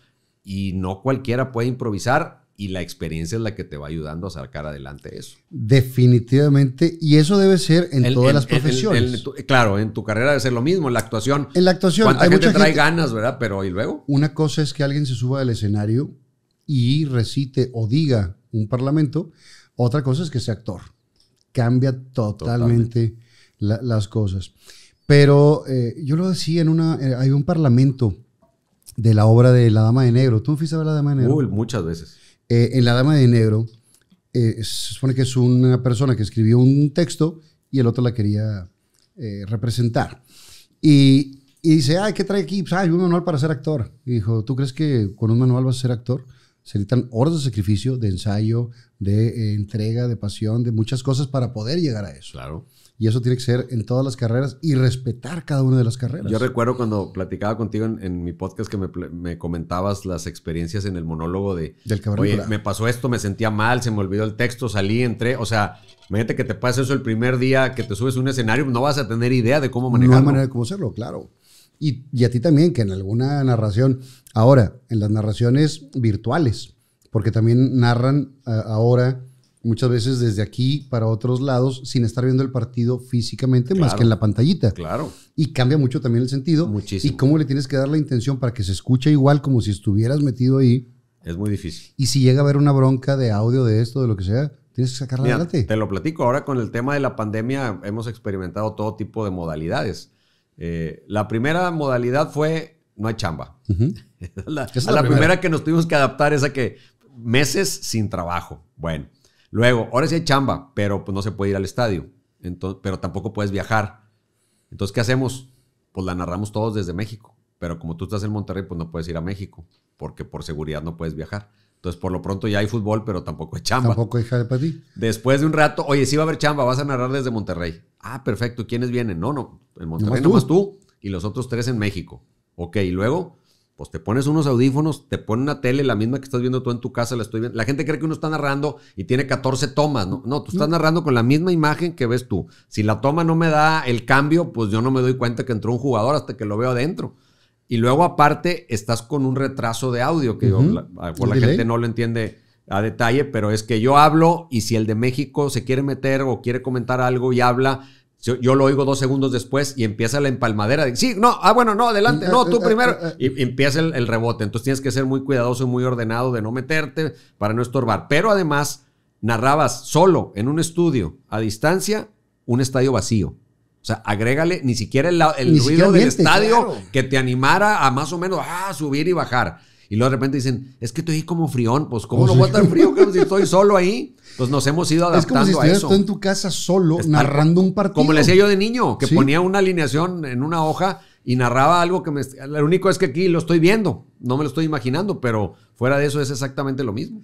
Y no cualquiera puede improvisar y la experiencia es la que te va ayudando a sacar adelante eso. Definitivamente, y eso debe ser en todas las profesiones. claro, en tu carrera debe ser lo mismo, en la actuación. En la actuación. hay gente trae ganas, verdad? Pero ¿y luego? Una cosa es que alguien se suba al escenario y recite o diga un parlamento, otra cosa es que sea actor. Cambia totalmente, las cosas. Pero eh, yo lo decía en una, eh, hay un parlamento de la obra de La Dama de Negro. ¿Tú fuiste a ver La Dama de Negro? muchas veces. Eh, en La Dama de Negro, eh, se supone que es una persona que escribió un texto y el otro la quería eh, representar. Y, dice, ay, ¿qué trae aquí? Pues, ah, un manual para ser actor. Y dijo, ¿tú crees que con un manual vas a ser actor? Se necesitan horas de sacrificio, de ensayo, de entrega, de pasión, de muchas cosas para poder llegar a eso. Claro. Y eso tiene que ser en todas las carreras y respetar cada una de las carreras. Yo recuerdo cuando platicaba contigo en, mi podcast que me, comentabas las experiencias en el monólogo de... Del Oye, me pasó esto, me sentía mal, se me olvidó el texto, salí, entré. O sea, imagínate que te pasa eso el primer día que te subes un escenario, no vas a tener idea de cómo manejarlo. No manera de cómo hacerlo, claro. Y, a ti también, que en alguna narración, ahora, en las narraciones virtuales, porque también narran ahora muchas veces desde aquí para otros lados sin estar viendo el partido físicamente más que en la pantallita. Claro. Y cambia mucho también el sentido. Muchísimo. Y cómo le tienes que dar la intención para que se escuche igual como si estuvieras metido ahí. Es muy difícil. Y si llega a haber una bronca de audio de esto, de lo que sea, tienes que sacarla adelante. Te lo platico. Ahora con el tema de la pandemia hemos experimentado todo tipo de modalidades. Eh, la primera modalidad fue no hay chamba. la, primera. primera que nos tuvimos que adaptar es a que meses sin trabajo. Bueno, Luego, ahora sí hay chamba, pero pues, no se puede ir al estadio. Entonces, pero tampoco puedes viajar. Entonces, ¿qué hacemos? Pues la narramos todos desde México. Pero como tú estás en Monterrey, pues no puedes ir a México, porque por seguridad no puedes viajar. Entonces, por lo pronto ya hay fútbol, pero tampoco hay chamba. Tampoco hay de para ti. Después de un rato, oye, sí va a haber chamba, vas a narrar desde Monterrey. Ah, perfecto. ¿Quiénes vienen? No, no. En Monterrey nomás, tú? tú. y los otros tres en México. Ok, y luego pues te pones unos audífonos, te pone una tele, la misma que estás viendo tú en tu casa, la estoy viendo. La gente cree que uno está narrando y tiene 14 tomas, ¿no? No, tú estás narrando con la misma imagen que ves tú. Si la toma no me da el cambio, pues yo no me doy cuenta que entró un jugador hasta que lo veo adentro. Y luego, aparte, estás con un retraso de audio que la, por la gente no lo entiende a detalle, pero es que yo hablo y si el de México se quiere meter o quiere comentar algo y habla, yo, lo oigo dos segundos después y empieza la empalmadera. De, sí, no, ah, bueno, no, adelante, no, eh, tú eh, primero. Eh, y, empieza el, rebote. Entonces tienes que ser muy cuidadoso y muy ordenado de no meterte para no estorbar. Pero además, narrabas solo en un estudio, a distancia, un estadio vacío. O sea, agrégale ni siquiera el, ruido del estadio que te animara a más o menos ah, subir y bajar. Y luego de repente dicen, es que estoy como frión, pues ¿cómo pues no voy a estar frío si estoy solo ahí? Pues nos hemos ido adaptando es como si a en tu casa solo narrando un partido. Como le decía yo de niño, que ponía una alineación en una hoja y narraba algo que me... Lo único es que aquí lo estoy viendo, no me lo estoy imaginando, pero fuera de eso es exactamente lo mismo.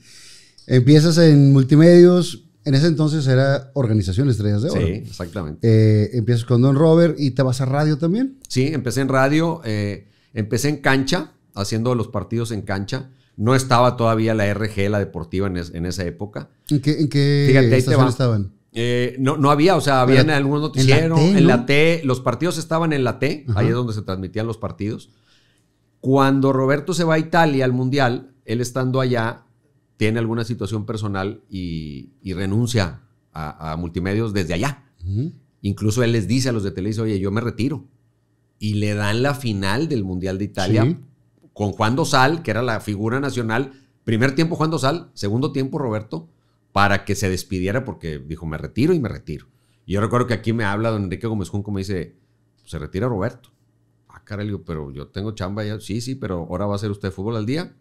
Empiezas en multimedios, en ese entonces era Organización Estrellas de Oro. Sí, exactamente. Eh, empiezas con Don Robert y te vas a radio también. Sí, empecé en radio, eh, empecé en cancha, haciendo los partidos en cancha. No estaba todavía la RG, la deportiva, en, esa época. ¿En qué, estaban? Eh, no, no había, o sea, había en algunos noticieros, en, la T, los partidos estaban en la T, ahí es donde se transmitían los partidos. Cuando Roberto se va a Italia al Mundial, él estando allá, tiene alguna situación personal y, renuncia a, multimedios desde allá. Incluso él les dice a los de Televisa, oye, yo me retiro. Y le dan la final del Mundial de Italia con Juan Dosal, que era la figura nacional. Primer tiempo Juan Dosal, segundo tiempo Roberto, para que se despidiera porque dijo, me retiro y me retiro. Y yo recuerdo que aquí me habla don Enrique Gómez Junco, me dice, pues, se retira Roberto. Ah, caray, pero yo tengo chamba ya. Sí, sí, pero ahora va a ser usted fútbol al día,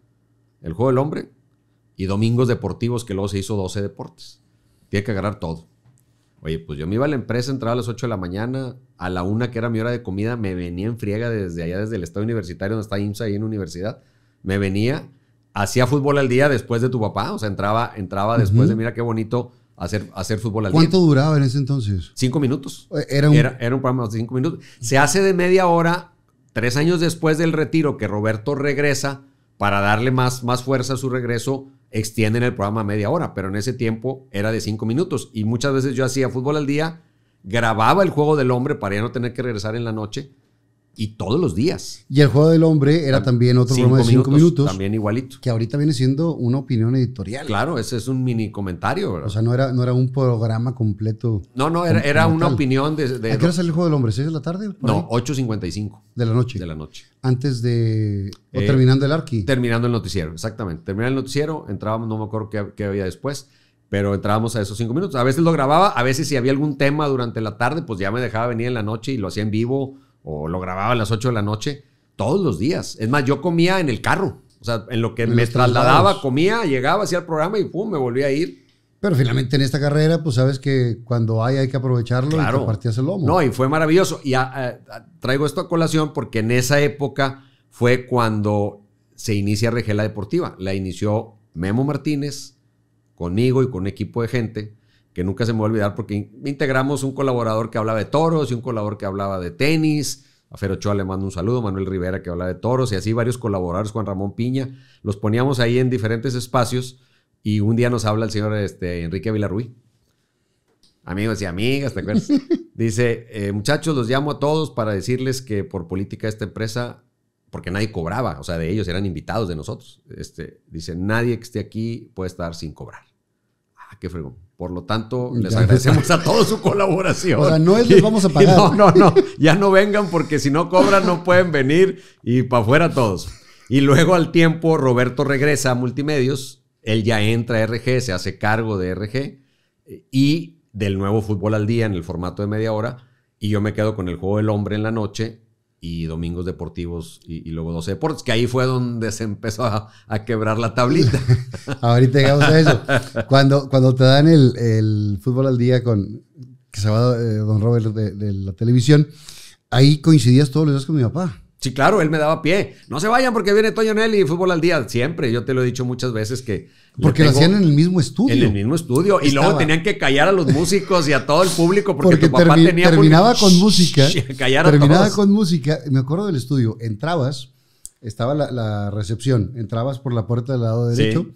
el juego del hombre y domingos deportivos que luego se hizo 12 deportes. Tiene que agarrar todo. Oye, pues yo me iba a la empresa, entraba a las 8 de la mañana, a la una que era mi hora de comida, me venía en friega desde allá, desde el estado universitario donde está IMSA ahí en universidad, me venía, hacía fútbol al día después de tu papá, o sea, entraba, entraba después de, mira qué bonito, hacer, hacer fútbol al día. ¿Cuánto duraba en ese entonces? Cinco minutos. Era un... Era, programa de cinco minutos. Se hace de media hora, tres años después del retiro que Roberto regresa, para darle más, más fuerza a su regreso, extienden el programa a media hora, pero en ese tiempo era de cinco minutos y muchas veces yo hacía fútbol al día, grababa el juego del hombre para ya no tener que regresar en la noche y todos los días. Y el juego del hombre era también otro programa de cinco minutos, También igualito. Que ahorita viene siendo una opinión editorial. Claro, ese es un mini comentario, O sea, no era, no era un programa completo. No, no, era, una opinión de. ¿A qué hora sale el juego del hombre? ¿6 de la tarde? No, 8.55. De la noche. De la noche. Antes de. O eh, terminando el arqui. Terminando el noticiero, exactamente. Terminando el noticiero, entrábamos, no me acuerdo qué, qué había después pero entrábamos a esos cinco minutos. A veces lo grababa, a veces si había algún tema durante la tarde, pues ya me dejaba venir en la noche y lo hacía en vivo o lo grababa a las 8 de la noche todos los días. Es más, yo comía en el carro. O sea, en lo que me trasladaba, comía, llegaba, hacía el programa y pum, me volvía a ir. Pero finalmente en esta carrera, pues sabes que cuando hay hay que aprovecharlo claro. y compartías el lomo. No, y fue maravilloso. Y ah, ah, ah, traigo esto a colación porque en esa época fue cuando se inicia Regela Deportiva. La inició Memo Martínez conmigo y con un equipo de gente que nunca se me va a olvidar porque integramos un colaborador que hablaba de toros y un colaborador que hablaba de tenis. A Fer le mando un saludo, Manuel Rivera que hablaba de toros y así varios colaboradores, Juan Ramón Piña. Los poníamos ahí en diferentes espacios y un día nos habla el señor este, Enrique Villarruy. Amigos y amigas, ¿te acuerdas? Dice, eh, muchachos, los llamo a todos para decirles que por política esta empresa porque nadie cobraba, o sea, de ellos eran invitados de nosotros. Este, dice, nadie que esté aquí puede estar sin cobrar. Ah, qué fregón. Por lo tanto, les agradecemos a todos su colaboración. O sea, no es les vamos a pagar. No, no, no. Ya no vengan porque si no cobran no pueden venir y para afuera todos. Y luego al tiempo Roberto regresa a Multimedios. Él ya entra a RG, se hace cargo de RG y del nuevo fútbol al día en el formato de media hora. Y yo me quedo con el juego del hombre en la noche y domingos deportivos y, luego 12 deportes, que ahí fue donde se empezó a, quebrar la tablita. Ahorita llegamos a eso. Cuando, cuando te dan el, fútbol al día con que se eh, Don Robert de, la televisión, ahí coincidías todos los días con mi papá. Sí, claro, él me daba pie. No se vayan porque viene Toño Nelly y fútbol al día. Siempre, yo te lo he dicho muchas veces que. Porque lo hacían en el mismo estudio. En el mismo estudio. Y luego tenían que callar a los músicos y a todo el público porque, tu papá Terminaba con música. callar a terminaba con música. Me acuerdo del estudio. Entrabas, estaba la, recepción. Entrabas por la puerta del lado derecho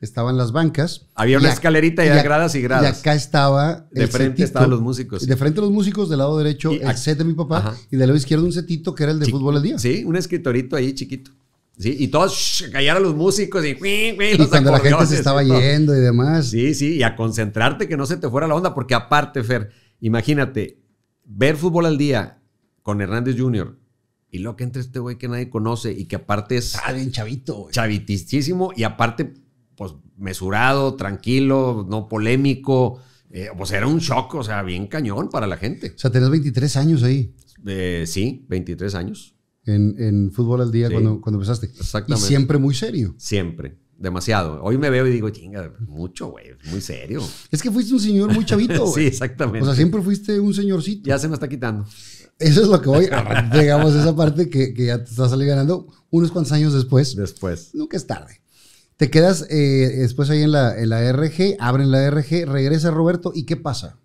estaban las bancas. Había una escalerita y, gradas y gradas. Y acá estaba. De frente estaban los músicos. De frente los músicos, del lado derecho el set de mi papá y del lado izquierdo un setito que era el de fútbol al día. Sí, un escritorito ahí chiquito. Sí, y todos callaron los músicos y, y cuando la gente se estaba yendo y demás. Sí, sí, y a concentrarte que no se te fuera la onda, porque aparte, Fer, imagínate, ver fútbol al día con Hernández Jr., y lo que entre este güey que nadie conoce y que aparte es. Ah, bien chavito, Chavitísimo y aparte pues, mesurado, tranquilo, no polémico. Eh, pues era un shock, o sea, bien cañón para la gente. O sea, tenés 23 años ahí. Eh, sí, 23 años. En, en fútbol al día cuando, cuando empezaste. Exactamente. Y siempre muy serio. Siempre demasiado. Hoy me veo y digo, chinga, mucho, güey, muy serio. Es que fuiste un señor muy chavito, sí, exactamente. O sea, siempre fuiste un señorcito. Ya se me está quitando. Eso es lo que voy, llegamos a esa parte que, ya te estás ganando unos cuantos años después. Después. Nunca es tarde. Te quedas eh, después ahí en la, RG, abren la RG, regresa Roberto y ¿qué pasa?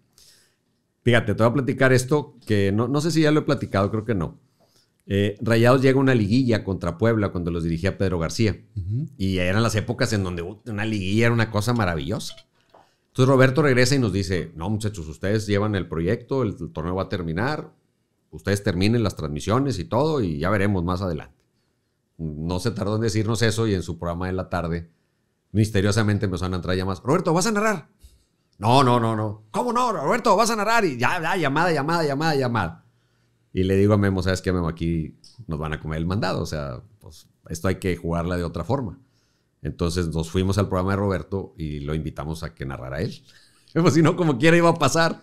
Fíjate, te voy a platicar esto que no, sé si ya lo he platicado, creo que no. Eh, Rayados llega una liguilla contra Puebla cuando los dirigía Pedro García. Y eran las épocas en donde uh, una liguilla era una cosa maravillosa. Entonces Roberto regresa y nos dice, no muchachos, ustedes llevan el proyecto, el torneo va a terminar, ustedes terminen las transmisiones y todo y ya veremos más adelante no se tardó en decirnos eso y en su programa de la tarde, misteriosamente empezaron a entrar llamadas. Roberto, ¿vas a narrar? No, no, no, no. ¿Cómo no, Roberto? ¿Vas a narrar? Y ya, ya, llamada, llamada, llamada, llamada. Y le digo a Memo, ¿sabes qué, Memo? Aquí nos van a comer el mandado. O sea, pues esto hay que jugarla de otra forma. Entonces nos fuimos al programa de Roberto y lo invitamos a que narrara él. Pues si no, como quiera iba a pasar.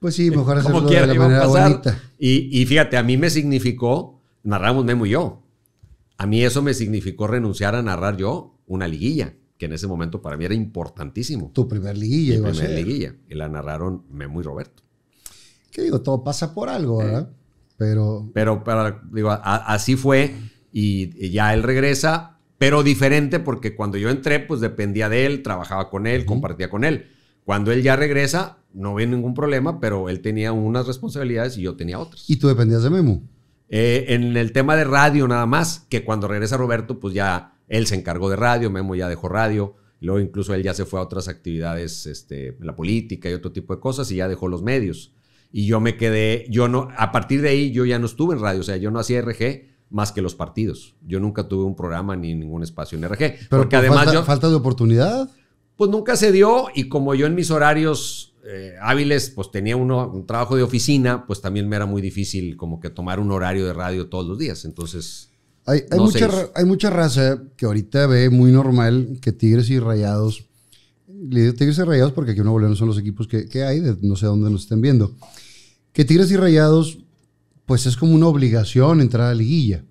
Pues sí, mejor hacerlo como quiera, la a Y, y fíjate, a mí me significó, narramos Memo y yo. A mí eso me significó renunciar a narrar yo una liguilla, que en ese momento para mí era importantísimo. Tu primer liguilla. Mi primer liguilla. Y la narraron Memo y Roberto. Que digo, todo pasa por algo, ¿verdad? Pero... Pero, para digo, así fue y, ya él regresa, pero diferente porque cuando yo entré, pues dependía de él, trabajaba con él, compartía con él. Cuando él ya regresa, no veo ningún problema, pero él tenía unas responsabilidades y yo tenía otras. ¿Y tú dependías de Memo? Eh, en el tema de radio nada más, que cuando regresa Roberto, pues ya él se encargó de radio, Memo ya dejó radio, luego incluso él ya se fue a otras actividades, este, la política y otro tipo de cosas, y ya dejó los medios. Y yo me quedé, yo no, a partir de ahí yo ya no estuve en radio, o sea, yo no hacía RG más que los partidos. Yo nunca tuve un programa ni ningún espacio en RG. Pero porque además yo, falta de oportunidad. Pues nunca se dio y como yo en mis horarios eh, pues tenía uno, un trabajo de oficina, pues también me era muy difícil como que tomar un horario de radio todos los días. Entonces... Hay, hay, mucha, raza que ahorita ve muy normal que Tigres y Rayados, le digo Tigres y Rayados porque aquí en Nuevo León son los equipos que, que hay, no sé dónde nos estén viendo, que Tigres y Rayados pues es como una obligación entrar a la liguilla.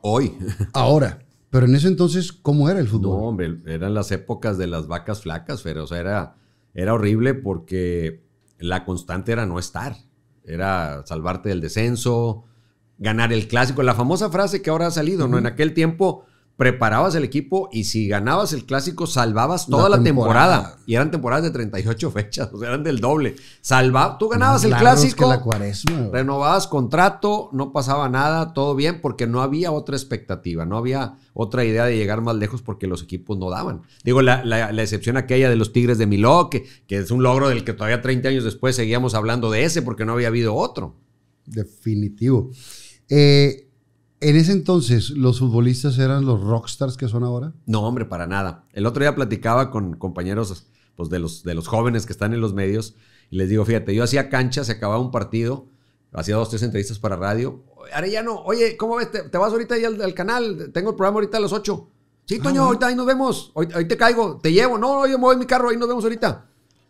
Hoy. Ahora. Pero en ese entonces, ¿cómo era el fútbol? No, hombre, eran las épocas de las vacas flacas, pero o sea, era era horrible porque la constante era no estar, era salvarte del descenso, ganar el clásico, la famosa frase que ahora ha salido, ¿no? En aquel tiempo preparabas el equipo y si ganabas el clásico, salvabas toda la, temporada. Y eran temporadas de 38 fechas, o eran del doble. Salvabas, tú ganabas el clásico, renovabas contrato, no pasaba nada, todo bien, porque no había otra expectativa, no había otra idea de llegar más lejos porque los equipos no daban. Digo, la, excepción aquella de los Tigres de Miló, que, que es un logro del que todavía 30 años después seguíamos hablando de ese porque no había habido otro. Definitivo. Eh, ¿En ese entonces los futbolistas eran los rockstars que son ahora? No, hombre, para nada. El otro día platicaba con compañeros pues, de, los, de los jóvenes que están en los medios y les digo, fíjate, yo hacía cancha, se acababa un partido, hacía dos, tres entrevistas para radio. Arellano, oye, ¿cómo ves? ¿Te, vas ahorita ahí al, canal? Tengo el programa ahorita a las ocho. Sí, ah, Toño, ahorita ahí nos vemos. Hoy, te caigo, te llevo. No, oye, me voy en mi carro, ahí nos vemos ahorita.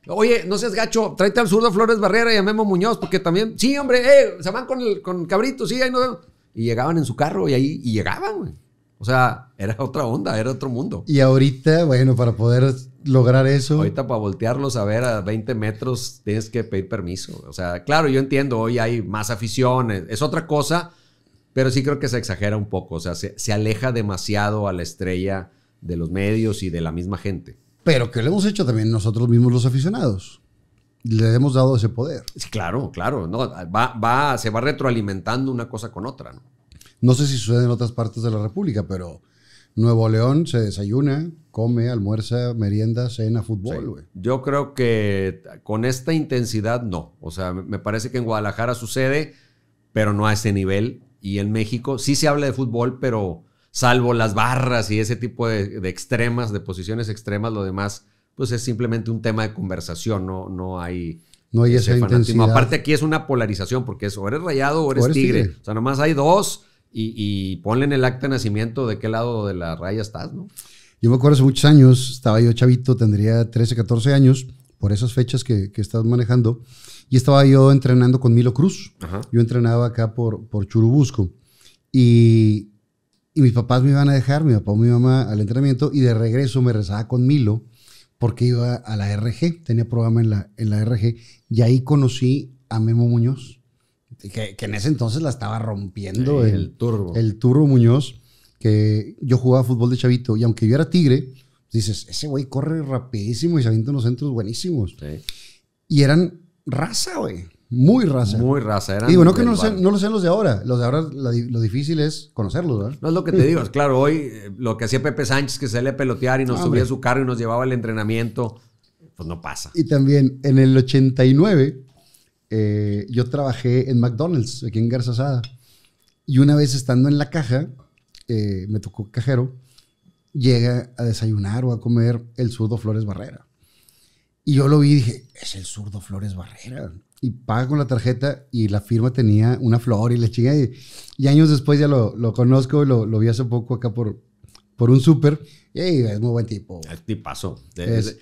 Oye, no seas gacho, tráete al zurdo Flores Barrera y a Memo Muñoz, porque también. Sí, hombre, eh, se van con, el, con Cabrito, sí, ahí nos vemos y llegaban en su carro y ahí llegaban, O sea, era otra onda, era otro mundo. Y ahorita, bueno, para poder lograr eso. Ahorita para voltearlos a ver a 20 metros tienes que pedir permiso. O sea, claro, yo entiendo, hoy hay más aficiones. es otra cosa, pero sí creo que se exagera un poco. O sea, se, se aleja demasiado a la estrella de los medios y de la misma gente. Pero que lo hemos hecho también nosotros mismos los aficionados le hemos dado ese poder. Claro, claro, no, va, se va retroalimentando una cosa con otra. ¿no? no sé si sucede en otras partes de la República, pero Nuevo León se desayuna, come, almuerza, merienda, cena, fútbol. Yo creo que con esta intensidad no. O sea, me parece que en Guadalajara sucede, pero no a ese nivel. Y en México sí se habla de fútbol, pero salvo las barras y ese tipo de extremas, de posiciones extremas, lo demás pues es simplemente un tema de conversación, no, no hay... No hay esa intensidad. Aparte aquí es una polarización, porque es o eres rayado o eres, tigre. O sea, nomás hay dos y, ponle en el acta de nacimiento de qué lado de la raya estás, ¿no? Yo me acuerdo hace muchos años, estaba yo chavito, tendría 13, 14 años, por esas fechas que, que estás manejando, y estaba yo entrenando con Milo Cruz. Yo entrenaba acá por, por Churubusco. Y, y mis papás me iban a dejar, mi papá mi mamá, al entrenamiento, y de regreso me rezaba con Milo porque iba a la RG, tenía programa en la, en la RG, y ahí conocí a Memo Muñoz, que, en ese entonces la estaba rompiendo. el, Turbo. El Turbo Muñoz, que yo jugaba fútbol de chavito, y aunque yo era tigre, dices, ese güey corre rapidísimo y se avienta unos centros buenísimos. Y eran raza, güey. Muy raza. Muy raza. y bueno, que no lo, sean, los de ahora. Los de ahora lo difícil es conocerlos, No es lo que te digo. claro, hoy eh, lo que hacía Pepe Sánchez, que salía a pelotear y nos ah, subía su carro y nos llevaba al entrenamiento, pues no pasa. Y también en el 89, eh, yo trabajé en McDonald's, aquí en Garzasada. Y una vez estando en la caja, eh, me tocó cajero, llega a desayunar o a comer el zurdo Flores Barrera. Y yo lo vi y dije, es el zurdo Flores Barrera y paga con la tarjeta y la firma tenía una flor y la chinga. Y, años después ya lo, conozco, lo, lo vi hace poco acá por, por un súper. Y es muy buen tipo. Es tipazo.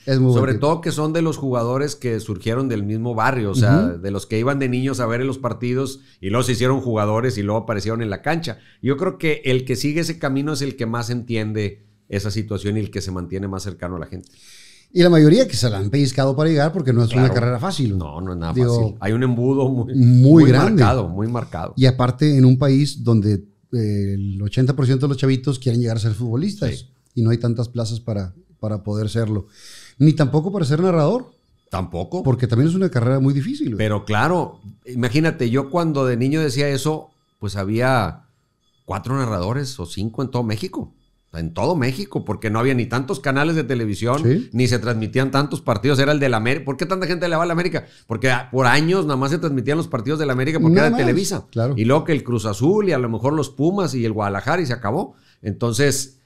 Sobre todo que son de los jugadores que surgieron del mismo barrio, o sea, de los que iban de niños a ver en los partidos y luego se hicieron jugadores y luego aparecieron en la cancha. Yo creo que el que sigue ese camino es el que más entiende esa situación y el que se mantiene más cercano a la gente. Y la mayoría que se la han pellizcado para llegar porque no es una carrera fácil. No, no es nada fácil. Hay un embudo muy, marcado, muy marcado. Y aparte en un país donde eh, el 80% de los chavitos quieren llegar a ser futbolistas y no hay tantas plazas para, para poder serlo. Ni tampoco para ser narrador. Tampoco. Porque también es una carrera muy difícil. Pero claro, imagínate, yo cuando de niño decía eso, pues había cuatro narradores o cinco en todo México en todo México, porque no había ni tantos canales de televisión, ni se transmitían tantos partidos, era el de la América. ¿Por qué tanta gente le va a la América? Porque ah, por años nada más se transmitían los partidos de la América porque era Televisa. Y luego que el Cruz Azul y a lo mejor los Pumas y el Guadalajara y se acabó. Entonces,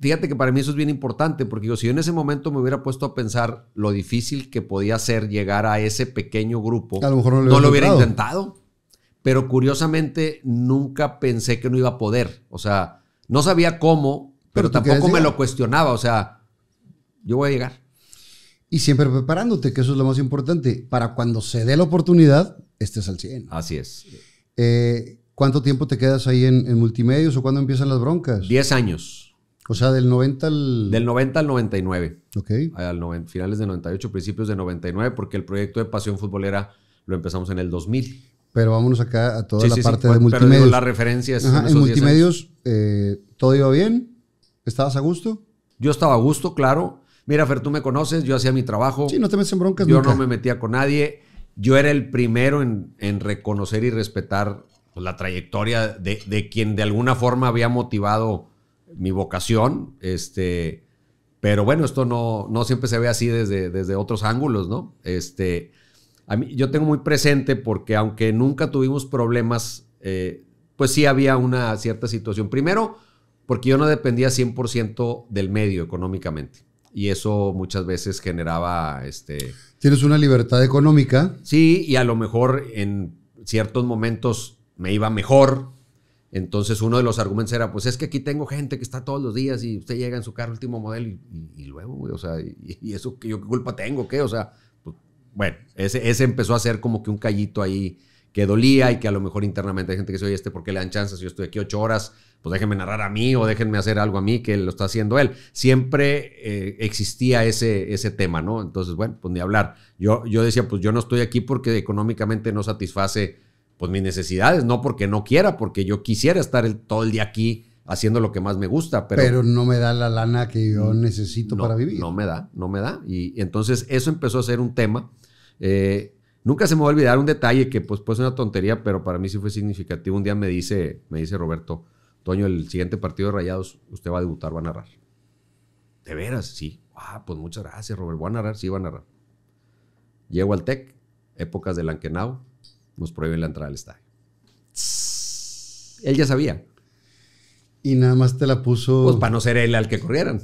fíjate que para mí eso es bien importante, porque yo si yo en ese momento me hubiera puesto a pensar lo difícil que podía ser llegar a ese pequeño grupo, no lo hubiera intentado. Pero curiosamente nunca pensé que no iba a poder. O sea, no sabía cómo, pero, tampoco me lo cuestionaba, o sea, yo voy a llegar. Y siempre preparándote, que eso es lo más importante, para cuando se dé la oportunidad, estés al 100. Así es. Eh, ¿Cuánto tiempo te quedas ahí en, multimedios o cuándo empiezan las broncas? 10 años. O sea, del 90 al... Del 90 al 99. Ok. Al finales de 98, principios de 99, porque el proyecto de Pasión Futbolera lo empezamos en el 2000. Pero vámonos acá a toda la parte de multimedios. Pero la referencia es... en, en multimedios eh, todo iba bien. ¿Estabas a gusto? Yo estaba a gusto, claro. Mira, Fer, tú me conoces, yo hacía mi trabajo. Sí, no te metes en broncas. Yo no me metía con nadie. Yo era el primero en, reconocer y respetar pues, la trayectoria de, quien de alguna forma había motivado mi vocación. Este, pero bueno, esto no, no siempre se ve así desde, desde otros ángulos, ¿no? Este, a mí, yo tengo muy presente porque aunque nunca tuvimos problemas, eh, pues sí había una cierta situación. Primero, porque yo no dependía 100% del medio económicamente. Y eso muchas veces generaba este... Tienes una libertad económica. Sí, y a lo mejor en ciertos momentos me iba mejor. Entonces uno de los argumentos era, pues es que aquí tengo gente que está todos los días y usted llega en su carro último modelo y, luego, o sea, y, eso que yo qué culpa tengo, ¿qué? O sea, pues, bueno, ese, empezó a ser como que un callito ahí que dolía y que a lo mejor internamente hay gente que se oye, este, ¿por qué le dan chances? Yo estoy aquí ocho horas, pues déjenme narrar a mí o déjenme hacer algo a mí que lo está haciendo él. Siempre eh, existía ese, ese tema, ¿no? Entonces, bueno, pues ni hablar. Yo, yo decía, pues yo no estoy aquí porque económicamente no satisface pues mis necesidades, no porque no quiera, porque yo quisiera estar todo el día aquí haciendo lo que más me gusta, pero... no me da la lana que yo mm, necesito para vivir. No me da, no me da. Y entonces eso empezó a ser un tema. Eh, nunca se me va a olvidar un detalle que pues, pues es una tontería, pero para mí sí fue significativo. Un día me dice, me dice Roberto, Toño, el siguiente partido de Rayados, usted va a debutar, va a narrar. ¿De veras? Sí. Ah, pues muchas gracias, Robert. ¿Va a narrar? Sí, va a narrar. Llego al TEC, épocas del Anquenao, nos prohíben la entrada al estadio. Él ya sabía. Y nada más te la puso... Pues para no ser él al que corrieran.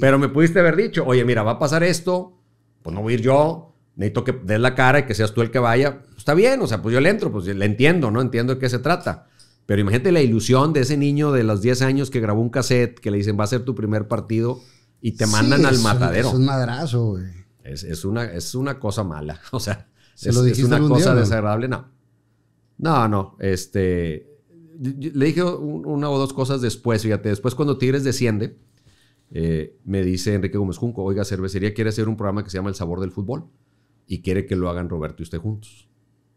Pero me pudiste haber dicho, oye, mira, va a pasar esto, pues no voy a ir yo, necesito que des la cara y que seas tú el que vaya. está bien, o sea, pues yo le entro, pues le entiendo, ¿no? Entiendo de qué se trata. Pero imagínate la ilusión de ese niño de los 10 años que grabó un cassette, que le dicen va a ser tu primer partido y te mandan al matadero. Es un madrazo, güey. Es, una, es una cosa mala. O sea, es, una cosa desagradable. No. No, no. Este. Le dije una o dos cosas después, fíjate. Después, cuando Tigres desciende, eh, me dice Enrique Gómez Junco: Oiga, cervecería quiere hacer un programa que se llama El Sabor del Fútbol y quiere que lo hagan Roberto y usted juntos.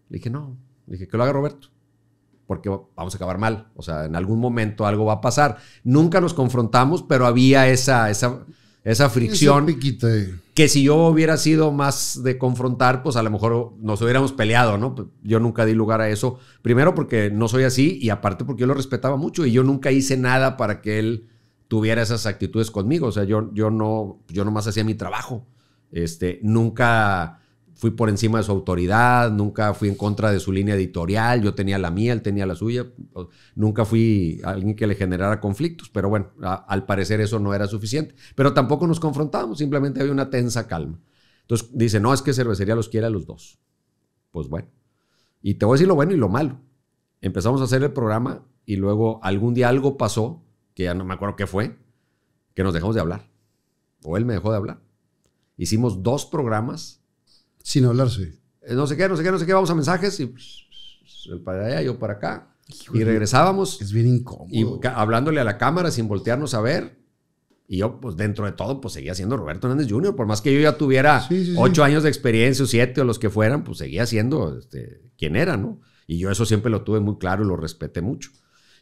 Le dije: No. dije: Que lo haga Roberto porque vamos a acabar mal. O sea, en algún momento algo va a pasar. Nunca nos confrontamos, pero había esa, esa, esa fricción. Que si yo hubiera sido más de confrontar, pues a lo mejor nos hubiéramos peleado, ¿no? Yo nunca di lugar a eso. Primero porque no soy así y aparte porque yo lo respetaba mucho y yo nunca hice nada para que él tuviera esas actitudes conmigo. O sea, yo, yo no, yo nomás hacía mi trabajo. Este, nunca fui por encima de su autoridad, nunca fui en contra de su línea editorial, yo tenía la mía, él tenía la suya, nunca fui alguien que le generara conflictos, pero bueno, al parecer eso no era suficiente. Pero tampoco nos confrontábamos, simplemente había una tensa calma. Entonces dice, no, es que cervecería los quiere a los dos. Pues bueno, y te voy a decir lo bueno y lo malo. Empezamos a hacer el programa y luego algún día algo pasó, que ya no me acuerdo qué fue, que nos dejamos de hablar. O él me dejó de hablar. Hicimos dos programas sin hablarse. Eh, no sé qué, no sé qué, no sé qué, vamos a mensajes y el pues, pues, para allá, yo para acá. y regresábamos. Es bien incómodo. Y hablándole a la cámara sin voltearnos a ver. Y yo, pues dentro de todo, pues seguía siendo Roberto Hernández Jr., por más que yo ya tuviera ocho años de experiencia o siete o los que fueran, pues seguía siendo este, quien era, ¿no? Y yo eso siempre lo tuve muy claro y lo respeté mucho.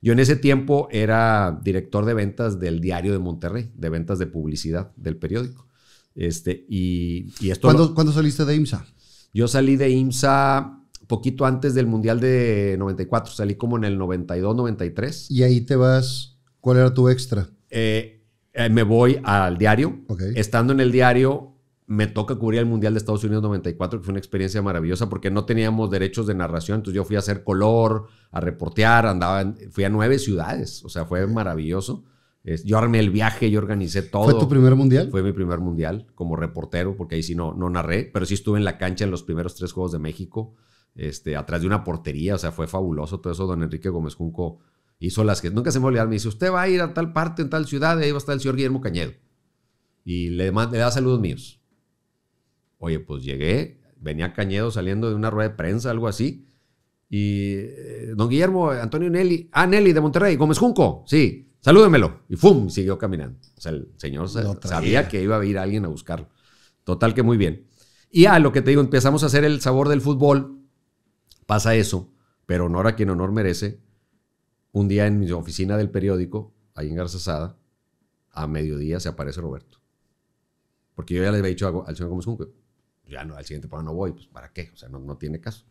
Yo en ese tiempo era director de ventas del Diario de Monterrey, de ventas de publicidad del periódico. Este, y, y esto ¿Cuándo, saliste de IMSA? Yo salí de IMSA poquito antes del Mundial de 94, salí como en el 92, 93. Y ahí te vas, ¿cuál era tu extra? Eh, eh, me voy al diario. Estando en el diario, me toca cubrir el Mundial de Estados Unidos 94, que fue una experiencia maravillosa porque no teníamos derechos de narración, entonces yo fui a hacer color, a reportear, andaba, fui a nueve ciudades, o sea, fue maravilloso yo armé el viaje, yo organicé todo. ¿Fue tu primer mundial? Fue mi primer mundial como reportero, porque ahí sí no, narré, pero sí estuve en la cancha en los primeros tres Juegos de México, este, atrás de una portería, o sea, fue fabuloso todo eso. Don Enrique Gómez Junco hizo las que nunca se me olvidaron. Me dice, usted va a ir a tal parte, en tal ciudad, ahí va a estar el señor Guillermo Cañedo. Y le, le da saludos míos. Oye, pues llegué, venía Cañedo saliendo de una rueda de prensa, algo así. Y eh, don Guillermo, Antonio Nelly, ah, Nelly de Monterrey, Gómez Junco, sí salúdemelo. Y ¡fum! Siguió caminando. O sea, el señor sabía que iba a ir alguien a buscarlo. Total que muy bien. Y a lo que te digo, empezamos a hacer el sabor del fútbol. Pasa eso, pero honor a quien honor merece. Un día en mi oficina del periódico, ahí en Garzasada, a mediodía se aparece Roberto. Porque yo ya le había dicho al señor Gómez ya no, al siguiente programa no voy, pues ¿para qué? O sea, no, no tiene caso.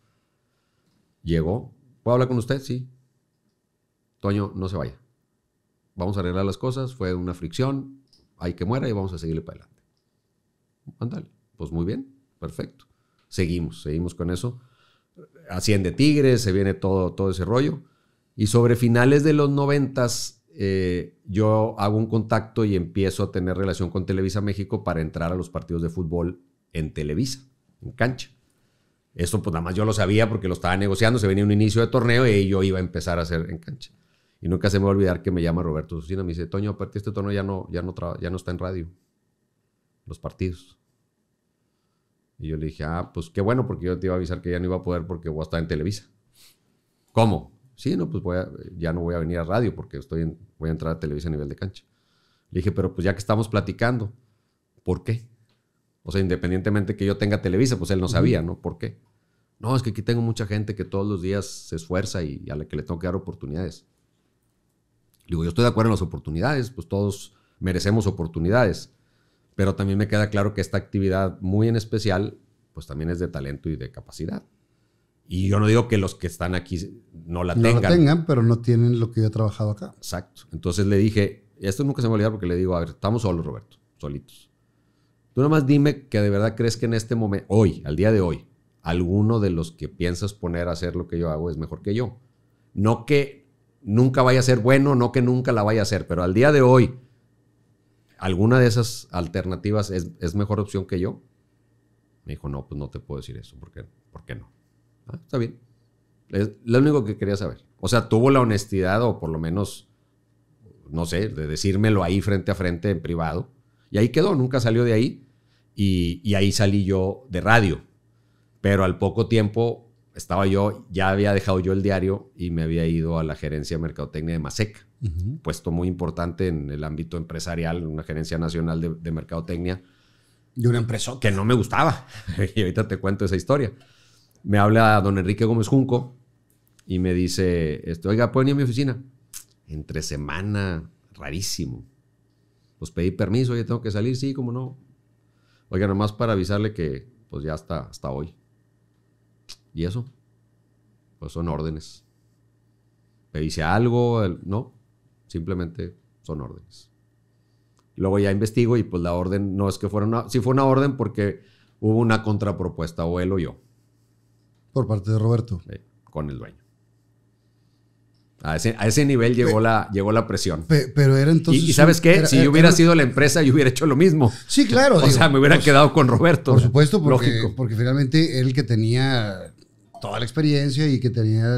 Llegó, ¿puedo hablar con usted? Sí. Toño, no se vaya vamos a arreglar las cosas, fue una fricción, hay que muera y vamos a seguirle para adelante. andale, pues muy bien, perfecto. Seguimos, seguimos con eso. Asciende Tigres, se viene todo, todo ese rollo. Y sobre finales de los noventas, eh, yo hago un contacto y empiezo a tener relación con Televisa México para entrar a los partidos de fútbol en Televisa, en cancha. eso pues nada más yo lo sabía porque lo estaba negociando, se venía un inicio de torneo y yo iba a empezar a hacer en cancha. Y nunca se me va a olvidar que me llama Roberto Susina. Me dice, Toño, a partir este tono ya no, ya no, ya no está en radio. Los partidos. Y yo le dije, ah, pues qué bueno, porque yo te iba a avisar que ya no iba a poder porque voy a estar en Televisa. ¿Cómo? Sí, no, pues voy ya no voy a venir a radio porque estoy voy a entrar a Televisa a nivel de cancha. Le dije, pero pues ya que estamos platicando, ¿por qué? O sea, independientemente que yo tenga Televisa, pues él no sabía, ¿no? ¿Por qué? No, es que aquí tengo mucha gente que todos los días se esfuerza y a la que le tengo que dar oportunidades. Digo, yo estoy de acuerdo en las oportunidades, pues todos merecemos oportunidades, pero también me queda claro que esta actividad muy en especial, pues también es de talento y de capacidad. Y yo no digo que los que están aquí no la tengan. No la tengan, pero no tienen lo que yo he trabajado acá. Exacto. Entonces le dije, esto nunca se me olvidar porque le digo, a ver, estamos solos, Roberto, solitos. Tú nomás dime que de verdad crees que en este momento, hoy, al día de hoy, alguno de los que piensas poner a hacer lo que yo hago es mejor que yo. No que nunca vaya a ser bueno, no que nunca la vaya a ser. pero al día de hoy, ¿alguna de esas alternativas es, mejor opción que yo? Me dijo, no, pues no te puedo decir eso, ¿por qué, ¿Por qué no? Ah, está bien. Es lo único que quería saber. O sea, tuvo la honestidad o por lo menos, no sé, de decírmelo ahí frente a frente en privado. Y ahí quedó, nunca salió de ahí. y ahí salí yo de radio. Pero al poco tiempo estaba yo, ya había dejado yo el diario y me había ido a la gerencia de mercadotecnia de Masec, puesto muy importante en el ámbito empresarial, una gerencia nacional de, mercadotecnia. De una empresa. Que no me gustaba. y ahorita te cuento esa historia. Me habla don Enrique Gómez Junco y me dice, este, oiga, ¿pueden ir a mi oficina? Entre semana, rarísimo. Pues pedí permiso, ya tengo que salir, sí, como no. Oiga, nomás para avisarle que pues ya está hasta hoy. ¿Y eso? Pues son órdenes. Le dice algo, no, simplemente son órdenes. Luego ya investigo y pues la orden no es que fuera una, sí fue una orden porque hubo una contrapropuesta o él o yo. Por parte de Roberto. con el dueño. A ese, nivel llegó, la, llegó la presión. pero era entonces. Y, sabes qué? si yo hubiera sido la empresa, yo hubiera hecho lo mismo. Sí, claro. o sea, me hubiera pues, quedado con Roberto. Por supuesto, porque, lógico. porque finalmente él que tenía toda la experiencia y que tenía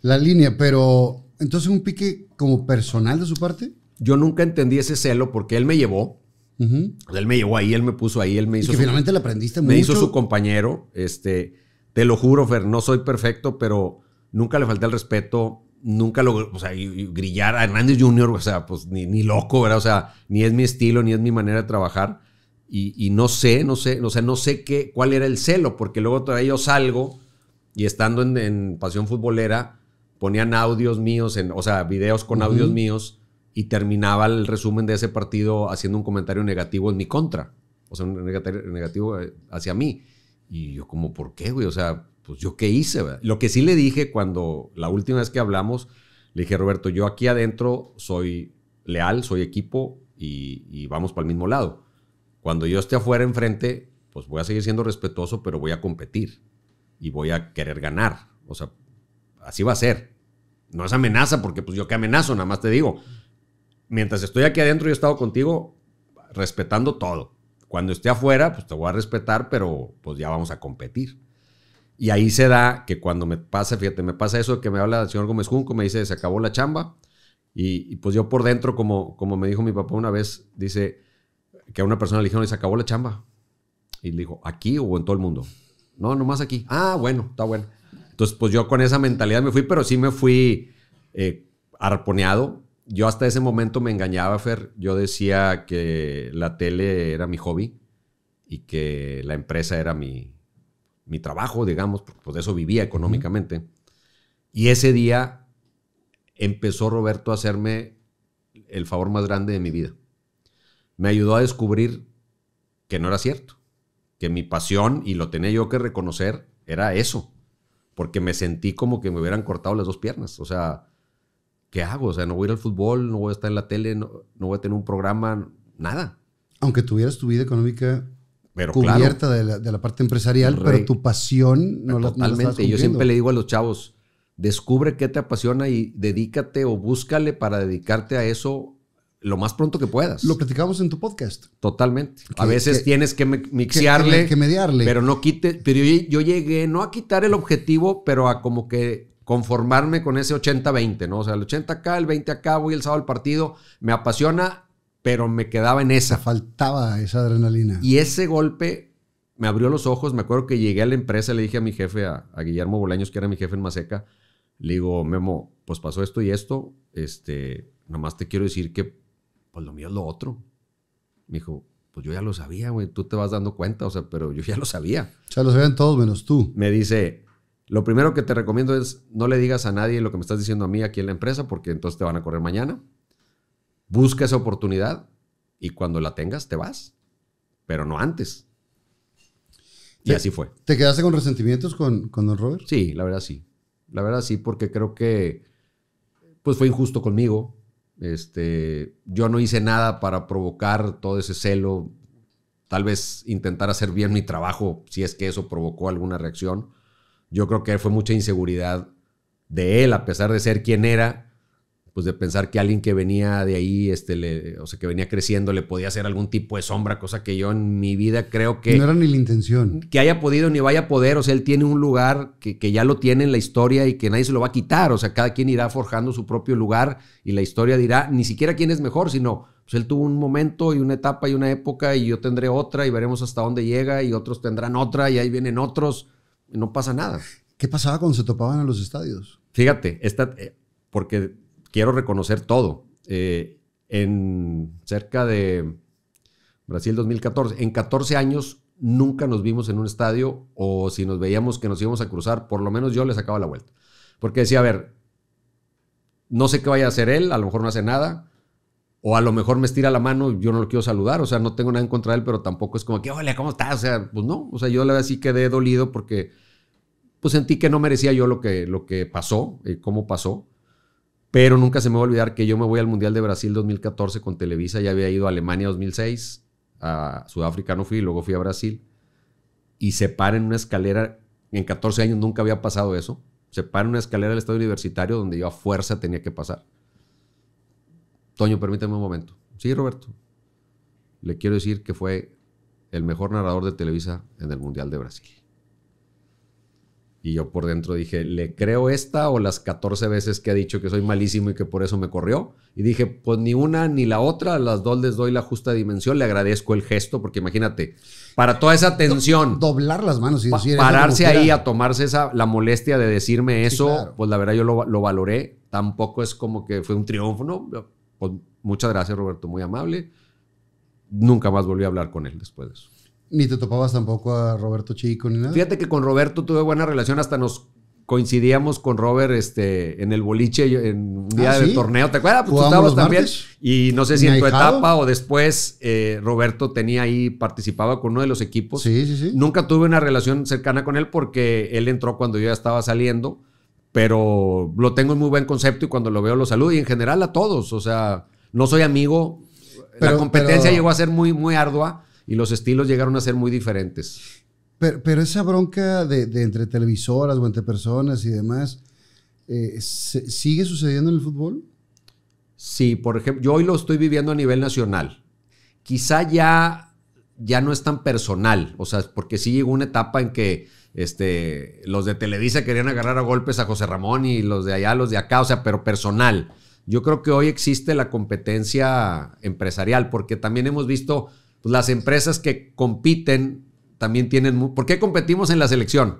la, línea, pero entonces un pique como personal de su parte. Yo nunca entendí ese celo porque él me llevó. Él me llevó ahí, él me puso ahí, él me hizo. su, finalmente le aprendiste hizo su compañero. Este, te lo juro, Fer, no soy perfecto, pero nunca le falté el respeto. Nunca lo, o sea, grillar a Hernández Jr., o sea, pues ni, ni loco, ¿verdad? O sea, ni es mi estilo, ni es mi manera de trabajar y, no sé, no sé, o sea, no sé qué, cuál era el celo, porque luego todavía yo salgo y estando en, Pasión Futbolera ponían audios míos, o sea, videos con audios míos y terminaba el resumen de ese partido haciendo un comentario negativo en mi contra, o sea, un negativo eh, hacia mí. Y yo como, ¿por qué, güey? O sea, pues yo qué hice, ¿verdad? Lo que sí le dije cuando la última vez que hablamos, le dije, Roberto, yo aquí adentro soy leal, soy equipo y, y vamos para el mismo lado cuando yo esté afuera enfrente, pues voy a seguir siendo respetuoso, pero voy a competir y voy a querer ganar. O sea, así va a ser. No es amenaza, porque pues yo qué amenazo, nada más te digo. Mientras estoy aquí adentro, y he estado contigo respetando todo. Cuando esté afuera, pues te voy a respetar, pero pues ya vamos a competir. Y ahí se da que cuando me pasa, fíjate, me pasa eso que me habla el señor Gómez Junco, me dice, se acabó la chamba. Y, y pues yo por dentro, como, como me dijo mi papá una vez, dice, que a una persona le dijeron, se acabó la chamba. Y le dijo, ¿aquí o en todo el mundo? No, nomás aquí. Ah, bueno, está bueno. Entonces, pues yo con esa mentalidad me fui, pero sí me fui eh, arponeado. Yo hasta ese momento me engañaba, Fer. Yo decía que la tele era mi hobby y que la empresa era mi, trabajo, digamos, porque pues, de eso vivía económicamente. Y ese día empezó Roberto a hacerme el favor más grande de mi vida me ayudó a descubrir que no era cierto, que mi pasión, y lo tenía yo que reconocer, era eso, porque me sentí como que me hubieran cortado las dos piernas, o sea, ¿qué hago? O sea, no voy a ir al fútbol, no voy a estar en la tele, no, voy a tener un programa, nada. Aunque tuvieras tu vida económica cubierta de, la, parte empresarial, pero tu pasión no, totalmente, la, Yo siempre le digo a los chavos, descubre qué te apasiona y dedícate o búscale para dedicarte a eso lo más pronto que puedas. Lo platicamos en tu podcast. Totalmente. a veces tienes que mixiarle, Que, mediarle. Pero no quite. Pero yo, llegué no a quitar el objetivo, pero a como que conformarme con ese 80-20, ¿no? O sea, el 80 acá, el 20 acá, voy el sábado al partido. Me apasiona, pero me quedaba en esa. faltaba esa adrenalina. Y ese golpe me abrió los ojos. Me acuerdo que llegué a la empresa, le dije a mi jefe, a, Guillermo Bolaños, que era mi jefe en Maseca, le digo, Memo, pues pasó esto y esto. Este, nomás te quiero decir que pues lo mío es lo otro. Me dijo, pues yo ya lo sabía, güey, tú te vas dando cuenta, o sea, pero yo ya lo sabía. Ya lo sabían todos menos tú. Me dice, lo primero que te recomiendo es no le digas a nadie lo que me estás diciendo a mí aquí en la empresa, porque entonces te van a correr mañana. Busca esa oportunidad y cuando la tengas te vas, pero no antes. Y así fue. ¿Te quedaste con resentimientos con, con don Robert? Sí, la verdad sí. La verdad sí, porque creo que pues fue injusto conmigo, este, yo no hice nada para provocar todo ese celo, tal vez intentar hacer bien mi trabajo, si es que eso provocó alguna reacción. Yo creo que fue mucha inseguridad de él, a pesar de ser quien era, pues de pensar que alguien que venía de ahí, este, le, o sea, que venía creciendo, le podía hacer algún tipo de sombra, cosa que yo en mi vida creo que... No era ni la intención. Que haya podido ni vaya a poder, o sea, él tiene un lugar que, que ya lo tiene en la historia y que nadie se lo va a quitar, o sea, cada quien irá forjando su propio lugar y la historia dirá ni siquiera quién es mejor, sino, pues él tuvo un momento y una etapa y una época y yo tendré otra y veremos hasta dónde llega y otros tendrán otra y ahí vienen otros, no pasa nada. ¿Qué pasaba cuando se topaban en los estadios? Fíjate, esta, eh, porque quiero reconocer todo. Eh, en cerca de Brasil 2014, en 14 años nunca nos vimos en un estadio o si nos veíamos que nos íbamos a cruzar, por lo menos yo le sacaba la vuelta. Porque decía, a ver, no sé qué vaya a hacer él, a lo mejor no hace nada, o a lo mejor me estira la mano, yo no lo quiero saludar, o sea, no tengo nada en contra de él, pero tampoco es como que, hola, ¿cómo estás? O sea, pues no, o sea, yo la verdad sí quedé dolido porque pues sentí que no merecía yo lo que, lo que pasó, y eh, cómo pasó. Pero nunca se me va a olvidar que yo me voy al Mundial de Brasil 2014 con Televisa. Ya había ido a Alemania 2006, a Sudáfrica no fui, luego fui a Brasil. Y se para en una escalera. En 14 años nunca había pasado eso. Se para en una escalera del estado universitario donde yo a fuerza tenía que pasar. Toño, permíteme un momento. Sí, Roberto. Le quiero decir que fue el mejor narrador de Televisa en el Mundial de Brasil. Y yo por dentro dije, ¿le creo esta o las 14 veces que ha dicho que soy malísimo y que por eso me corrió? Y dije, pues ni una ni la otra, las dos les doy la justa dimensión, le agradezco el gesto, porque imagínate, para toda esa tensión. doblar las manos y Pararse ahí a tomarse esa, la molestia de decirme eso, pues la verdad yo lo, lo, valoré. Tampoco es como que fue un triunfo, ¿no? Pues muchas gracias, Roberto, muy amable. Nunca más volví a hablar con él después de eso. Ni te topabas tampoco a Roberto Chico ni nada. Fíjate que con Roberto tuve buena relación, hasta nos coincidíamos con Robert este, en el boliche, en un día ah, del torneo, ¿te acuerdas? Pues tú también. Y no sé si en tu etapa o después eh, Roberto tenía ahí, participaba con uno de los equipos. Sí, sí, sí. Nunca tuve una relación cercana con él porque él entró cuando yo ya estaba saliendo, pero lo tengo en muy buen concepto y cuando lo veo lo saludo y en general a todos, o sea, no soy amigo. la competencia llegó a ser muy, muy ardua y los estilos llegaron a ser muy diferentes. Pero, esa bronca de, entre televisoras o entre personas y demás, eh, ¿sigue sucediendo en el fútbol? Sí, por ejemplo, yo hoy lo estoy viviendo a nivel nacional. Quizá ya, ya no es tan personal, o sea, porque sí llegó una etapa en que este, los de Televisa querían agarrar a golpes a José Ramón y los de allá, los de acá, o sea, pero personal. Yo creo que hoy existe la competencia empresarial, porque también hemos visto pues, las empresas que compiten también tienen... ¿Por qué competimos en la selección?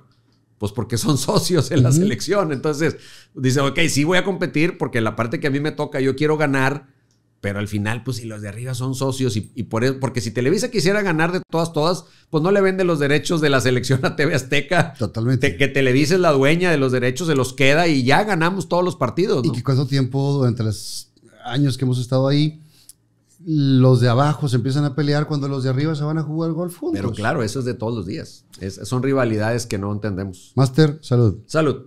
Pues porque son socios en la selección. Entonces, dice, ok, sí voy a competir porque la parte que a mí me toca, yo quiero ganar, pero al final, pues si los de arriba son socios y, por eso, porque si Televisa quisiera ganar de todas, todas, pues no le vende los derechos de la selección a TV Azteca. Totalmente. que Televisa es la dueña de los derechos, se los queda y ya ganamos todos los partidos. Y que cuánto tiempo entre los años que hemos estado ahí, los de abajo se empiezan a pelear cuando los de arriba se van a jugar golf Pero claro, eso es de todos los días. son rivalidades que no entendemos. Master, salud. Salud.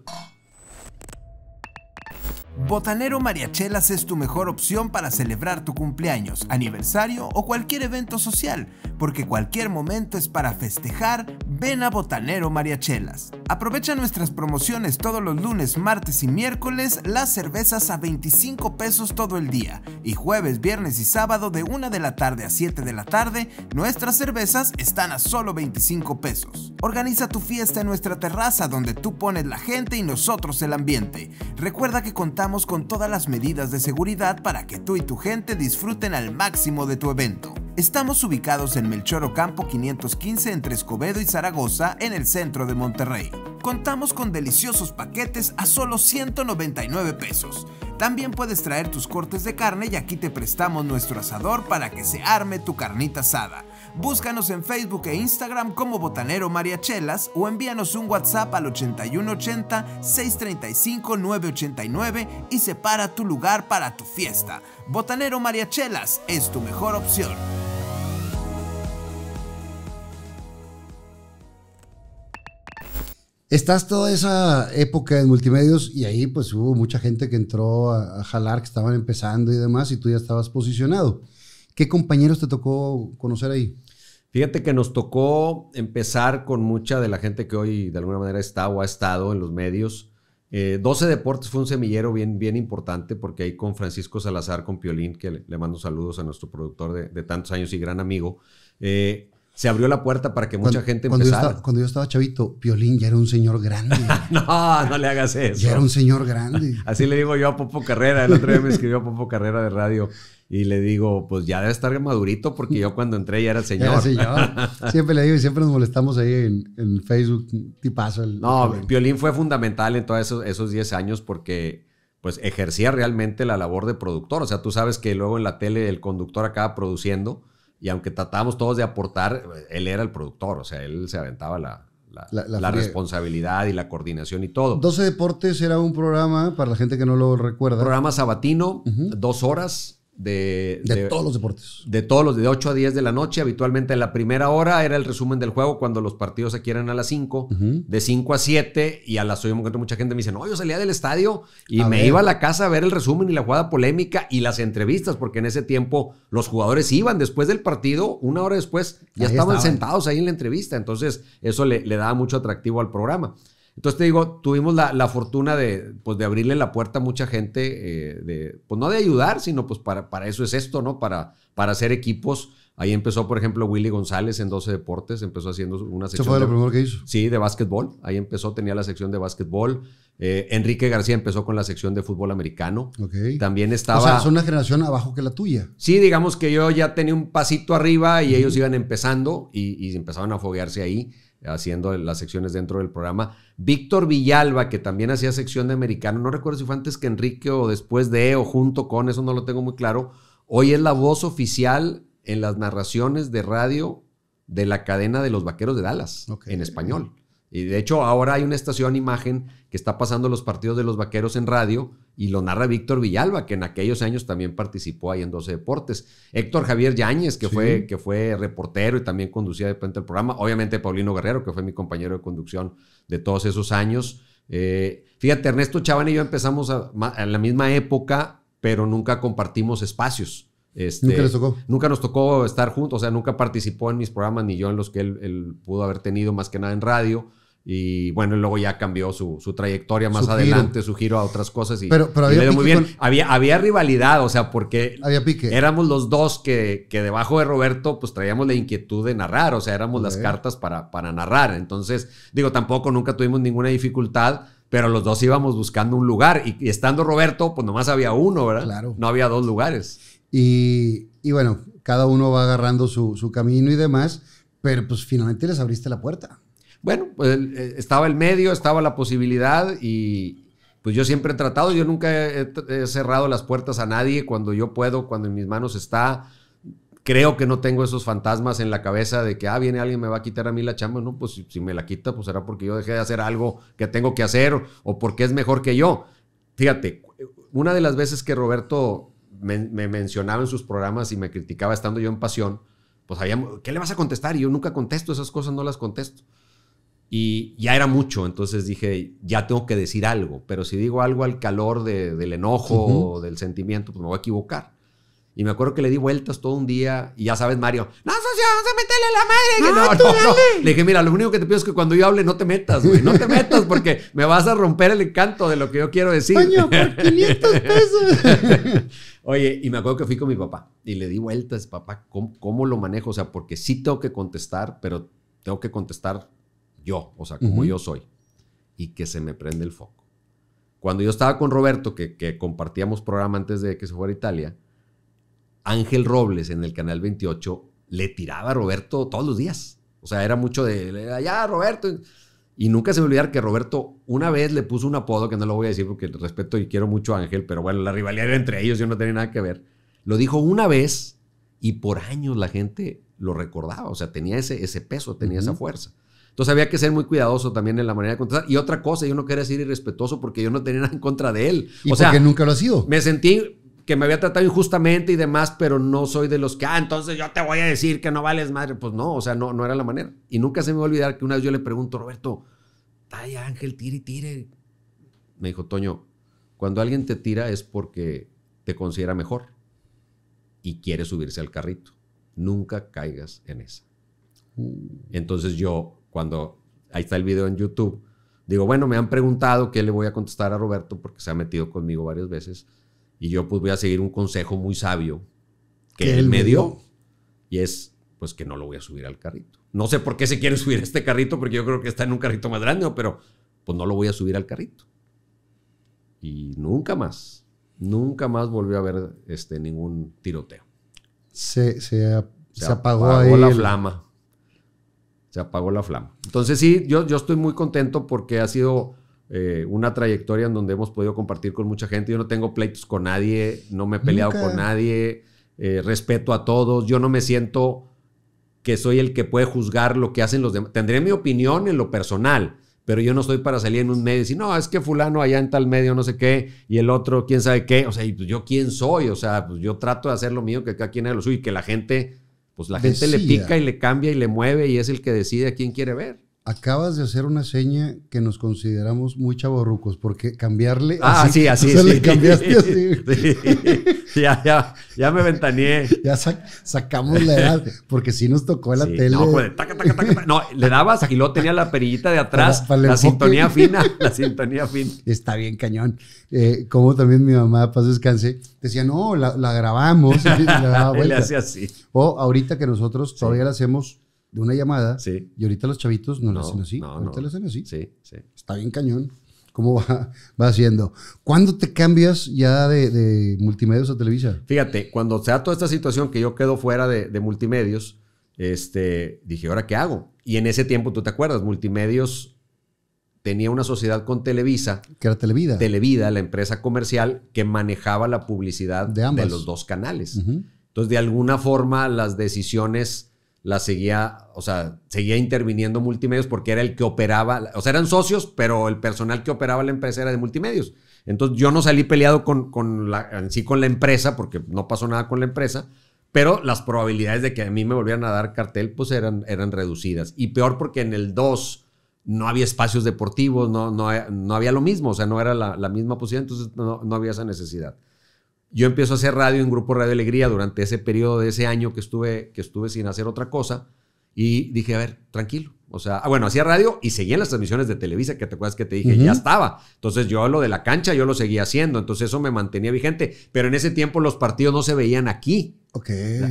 Botanero Mariachelas es tu mejor opción para celebrar tu cumpleaños, aniversario o cualquier evento social, porque cualquier momento es para festejar, ven a Botanero Mariachelas. Aprovecha nuestras promociones todos los lunes, martes y miércoles, las cervezas a 25 pesos todo el día, y jueves, viernes y sábado de 1 de la tarde a 7 de la tarde, nuestras cervezas están a solo 25 pesos. Organiza tu fiesta en nuestra terraza donde tú pones la gente y nosotros el ambiente. Recuerda que contamos con todas las medidas de seguridad para que tú y tu gente disfruten al máximo de tu evento. Estamos ubicados en Melchor Ocampo 515 entre Escobedo y Zaragoza, en el centro de Monterrey. Contamos con deliciosos paquetes a solo 199 pesos. También puedes traer tus cortes de carne y aquí te prestamos nuestro asador para que se arme tu carnita asada. Búscanos en Facebook e Instagram como Botanero Mariachelas o envíanos un WhatsApp al 8180 635 989 y separa tu lugar para tu fiesta. Botanero Mariachelas es tu mejor opción. Estás toda esa época en multimedios y ahí pues hubo mucha gente que entró a, a jalar, que estaban empezando y demás y tú ya estabas posicionado. ¿Qué compañeros te tocó conocer ahí? Fíjate que nos tocó empezar con mucha de la gente que hoy de alguna manera está o ha estado en los medios. 12 eh, Deportes fue un semillero bien, bien importante porque ahí con Francisco Salazar, con Piolín, que le, mando saludos a nuestro productor de, tantos años y gran amigo, eh, se abrió la puerta para que mucha gente empezara. Cuando yo, estaba, cuando yo estaba chavito, Piolín ya era un señor grande. no, no le hagas eso. Ya era un señor grande. Así le digo yo a Popo Carrera. El otro día me escribió a Popo Carrera de radio y le digo, pues ya debe estar madurito porque yo cuando entré ya era el señor. siempre le digo y siempre nos molestamos ahí en, Facebook, tipazo. El, no, el... Piolín fue fundamental en todos esos, esos 10 años porque pues ejercía realmente la labor de productor. O sea, tú sabes que luego en la tele el conductor acaba produciendo y aunque tratábamos todos de aportar, él era el productor. O sea, él se aventaba la, la, responsabilidad y la coordinación y todo. 12 Deportes era un programa, para la gente que no lo recuerda. Programa sabatino, dos horas. De, todos los deportes. De todos los, de 8 a 10 de la noche. Habitualmente la primera hora era el resumen del juego cuando los partidos se quieren a las 5. De 5 a 7 y a las 8 me encuentro mucha gente me dice, no, yo salía del estadio y me iba a la casa a ver el resumen y la jugada polémica y las entrevistas, porque en ese tiempo los jugadores iban después del partido, una hora después, ya estaban, sentados ahí en la entrevista. Entonces eso le, le daba mucho atractivo al programa. Entonces te digo, tuvimos la, fortuna de, pues, de abrirle la puerta a mucha gente, eh, de, pues no de ayudar, sino pues para, para eso es esto, ¿no? Para, para hacer equipos. Ahí empezó, por ejemplo, Willy González en 12 Deportes, empezó haciendo una sección. ¿Eso fue lo primero que hizo? Sí, de básquetbol. Ahí empezó, tenía la sección de básquetbol. Eh, Enrique García empezó con la sección de fútbol americano. También estaba. O sea, es una generación abajo que la tuya. Sí, digamos que yo ya tenía un pasito arriba y ellos iban empezando y, y empezaban a foguearse ahí haciendo las secciones dentro del programa. Víctor Villalba, que también hacía sección de americano, no recuerdo si fue antes que Enrique o después de o junto con, eso no lo tengo muy claro. Hoy es la voz oficial en las narraciones de radio de la cadena de los Vaqueros de Dallas, en español. Y de hecho, ahora hay una estación imagen que está pasando los partidos de los vaqueros en radio y lo narra Víctor Villalba, que en aquellos años también participó ahí en 12 Deportes. Héctor Javier Yáñez, que, fue, que fue reportero y también conducía de repente el programa. Obviamente, Paulino Guerrero, que fue mi compañero de conducción de todos esos años. Eh, fíjate, Ernesto Chaván y yo empezamos a, la misma época, pero nunca compartimos espacios. Este, nunca tocó. Nunca nos tocó estar juntos, o sea, nunca participó en mis programas ni yo en los que él pudo haber tenido, más que nada en radio y bueno, luego ya cambió su, trayectoria más adelante, su giro a otras cosas. Y, pero, había, muy bien. Había, había, rivalidad, o sea, porque éramos los dos que, que, debajo de Roberto, pues traíamos la inquietud de narrar, o sea, éramos las cartas para, para narrar. Entonces, digo, tampoco nunca tuvimos ninguna dificultad, pero los dos íbamos buscando un lugar. Y, estando Roberto, pues nomás había uno, ¿verdad? No había dos lugares. Y, bueno, cada uno va agarrando su, su camino y demás, pero pues finalmente les abriste la puerta bueno, pues, eh, estaba el medio, estaba la posibilidad y, pues yo siempre he tratado, yo nunca he, cerrado las puertas a nadie cuando yo puedo, cuando en mis manos está. Creo que no tengo esos fantasmas en la cabeza de que, ah, viene alguien, me va a quitar a mí la chamba. No, pues si, me la quita, pues será porque yo dejé de hacer algo que tengo que hacer o, porque es mejor que yo. Fíjate, una de las veces que Roberto me, mencionaba en sus programas y me criticaba estando yo en pasión, pues había, ¿qué le vas a contestar? Y yo nunca contesto, esas cosas no las contesto. Y ya era mucho, entonces dije, ya tengo que decir algo, pero si digo algo al calor del enojo o del sentimiento, pues me voy a equivocar. Y me acuerdo que le di vueltas todo un día y ya sabes, Mario, no, socio, vamos a meterle la madre. No, ah, no, tú no, Le dije, mira, lo único que te pido es que cuando yo hable no te metas, güey, no te metas porque me vas a romper el encanto de lo que yo quiero decir. Coño, por 500 pesos. Oye, y me acuerdo que fui con mi papá y le di vueltas, papá, ¿cómo, lo manejo? O sea, porque sí tengo que contestar, pero tengo que contestar yo, o sea, como yo soy, y que se me prende el foco. Cuando yo estaba con Roberto, que, compartíamos programa antes de que se fuera a Italia, Ángel Robles en el Canal 28 le tiraba a Roberto todos los días. O sea, era mucho de, ya, Roberto. Y nunca se me olvidar que Roberto una vez le puso un apodo, que no lo voy a decir porque respeto y quiero mucho a Ángel, pero bueno, la rivalidad era entre ellos, yo no tenía nada que ver. Lo dijo una vez y por años la gente lo recordaba, o sea, tenía ese, ese peso, tenía esa fuerza. Entonces había que ser muy cuidadoso también en la manera de contestar. Y otra cosa, yo no quería ser irrespetuoso porque yo no tenía nada en contra de él. o sea, que nunca lo ha sido. Me sentí que me había tratado injustamente y demás, pero no soy de los que, ah, entonces yo te voy a decir que no vales madre. Pues no, o sea, no, no era la manera. Y nunca se me va a olvidar que una vez yo le pregunto, Roberto, ay Ángel, tire y tire. Me dijo, Toño, cuando alguien te tira es porque te considera mejor y quiere subirse al carrito. Nunca caigas en esa. Uh. Entonces yo cuando ahí está el video en YouTube, digo, bueno, me han preguntado qué le voy a contestar a Roberto porque se ha metido conmigo varias veces y yo pues voy a seguir un consejo muy sabio que él, me dio? y es pues que no lo voy a subir al carrito. No sé por qué se quiere subir a este carrito porque yo creo que está en un carrito más grande, pero pues no lo voy a subir al carrito. Y nunca más, nunca más volvió a ver este, ningún tiroteo. Se, se, se, apagó, la el... flama se apagó la flama. Entonces sí, yo, yo estoy muy contento porque ha sido eh, una trayectoria en donde hemos podido compartir con mucha gente. Yo no tengo pleitos con nadie, no me he peleado con nadie, eh, respeto a todos, yo no me siento que soy el que puede juzgar lo que hacen los demás. Tendré mi opinión en lo personal, pero yo no estoy para salir en un medio y decir, no, es que fulano allá en tal medio no sé qué, y el otro quién sabe qué, o sea, pues, yo quién soy, o sea, pues yo trato de hacer lo mío, que cada quien haga lo suyo, y que la gente pues la gente le pica y le cambia y le mueve y es el que decide a quién quiere ver. Acabas de hacer una seña que nos consideramos muy chaborrucos porque cambiarle. Ah, sí, así. así. Sí, ya, ya, ya me ventaneé. ya sacamos la edad, porque sí nos tocó la tele. No, pues, taca, taca, taca, no, le dabas, y luego tenía la perillita de atrás, la sintonía fina, la sintonía fina. Está bien, cañón. Eh, como también mi mamá, paz descanse, decía, no, la, grabamos. le hacía así. O ahorita que nosotros todavía la hacemos de una llamada. Sí. Y ahorita los chavitos no, lo hacen así. No, ahorita lo hacen así. Sí, sí. Está bien cañón. ¿Cómo va, haciendo? ¿Cuándo te cambias ya de, multimedios a Televisa? Fíjate, cuando se da toda esta situación que yo quedo fuera de, multimedios, este, dije, ¿ahora qué hago? Y en ese tiempo, tú te acuerdas, multimedios tenía una sociedad con Televisa. Que era Televida. Televida, la empresa comercial que manejaba la publicidad de, los dos canales. Entonces, de alguna forma, las decisiones la seguía, o sea, seguía interviniendo multimedios porque era el que operaba, o sea, eran socios, pero el personal que operaba la empresa era de multimedios. Entonces yo no salí peleado con, la, sí con la empresa porque no pasó nada con la empresa, pero las probabilidades de que a mí me volvieran a dar cartel pues eran, eran reducidas. Y peor porque en el 2 no había espacios deportivos, no, había lo mismo, o sea, no era la, misma posibilidad, entonces no había esa necesidad. Yo empiezo a hacer radio en Grupo Radio Alegría durante ese periodo de ese año que estuve, que estuve sin hacer otra cosa y dije, a ver, tranquilo, o sea, ah, bueno, hacía radio y seguía en las transmisiones de Televisa, que te acuerdas que te dije, ya estaba. Entonces yo lo de la cancha, yo lo seguía haciendo, entonces eso me mantenía vigente. Pero en ese tiempo los partidos no se veían aquí. Ok.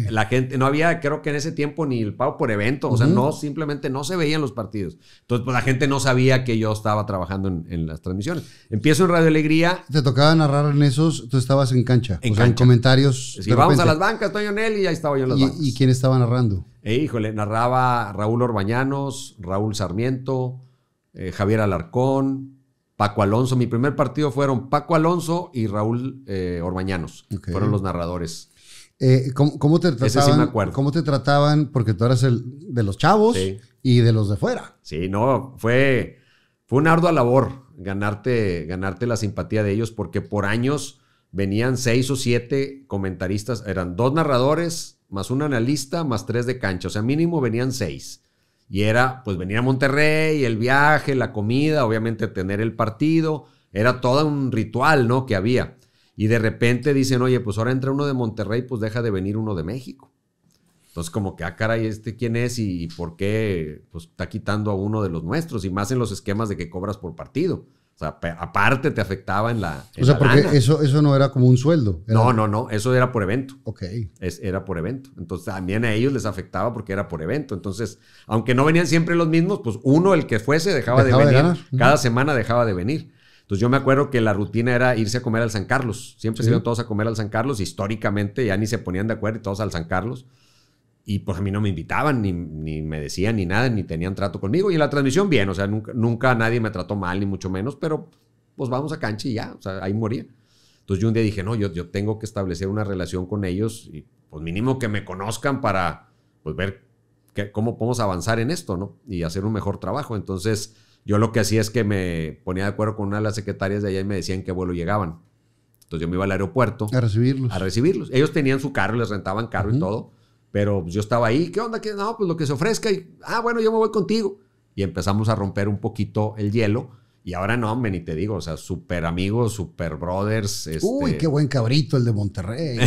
La, gente, no había, creo que en ese tiempo ni el pago por evento, o sea, no, simplemente no se veían los partidos. Entonces, pues la gente no sabía que yo estaba trabajando en, las transmisiones. Empiezo en Radio Alegría. Te tocaba narrar en esos, tú estabas en cancha. En, o en comentarios. Sí, vamos a las bancas, Toño Nelly, y ahí estaba yo en las bancas. ¿Y quién estaba narrando? Eh, híjole, narraba Raúl Orbañanos, Raúl Sarmiento, eh, Javier Alarcón, Paco Alonso. Mi primer partido fueron Paco Alonso y Raúl eh, Orbañanos. Fueron los narradores. ¿cómo, te trataban? Ese sí me acuerdo. ¿Cómo te trataban? Porque tú eras el de los chavos y de los de fuera. Sí, no, fue, fue una ardua labor ganarte, ganarte la simpatía de ellos porque por años venían seis o siete comentaristas, eran dos narradores, más un analista, más tres de cancha. O sea, mínimo venían seis. Y era, pues venir a Monterrey, el viaje, la comida, obviamente tener el partido. Era todo un ritual, ¿no? Que había. Y de repente dicen, oye, pues ahora entra uno de Monterrey, pues deja de venir uno de México. Entonces, como que, ah, caray, ¿este quién es y, y por qué pues, está quitando a uno de los nuestros? Y más en los esquemas de que cobras por partido. O sea, aparte te afectaba en la. o sea, porque Eso, eso no era como un sueldo. No, no, no. Eso era por evento. Ok. era por evento. Entonces también a ellos les afectaba porque era por evento. Entonces, aunque no venían siempre los mismos, pues uno, el que fuese, dejaba, de venir. Cada semana dejaba de venir. Entonces yo me acuerdo que la rutina era irse a comer al San Carlos. Siempre se iban todos a comer al San Carlos. Históricamente ya ni se ponían de acuerdo y todos al San Carlos. Y pues a mí no me invitaban, ni, me decían, ni nada, ni tenían trato conmigo. Y en la transmisión, bien, o sea, nunca, nunca nadie me trató mal, ni mucho menos, pero pues vamos a cancha y ya, o sea, ahí moría. Entonces yo un día dije, no, yo, yo tengo que establecer una relación con ellos y pues mínimo que me conozcan para pues ver que, cómo podemos avanzar en esto, ¿no? Y hacer un mejor trabajo. Entonces yo lo que hacía es que me ponía de acuerdo con una de las secretarias de allá y me decían qué vuelo llegaban. Entonces yo me iba al aeropuerto. A recibirlos. A recibirlos. Ellos tenían su carro, les rentaban carro y todo pero yo estaba ahí, ¿qué onda? ¿Qué? No, pues lo que se ofrezca. Y, ah, bueno, yo me voy contigo. Y empezamos a romper un poquito el hielo. Y ahora no, hombre, ni te digo, o sea, super amigos, super brothers. Uy, este qué buen cabrito el de Monterrey.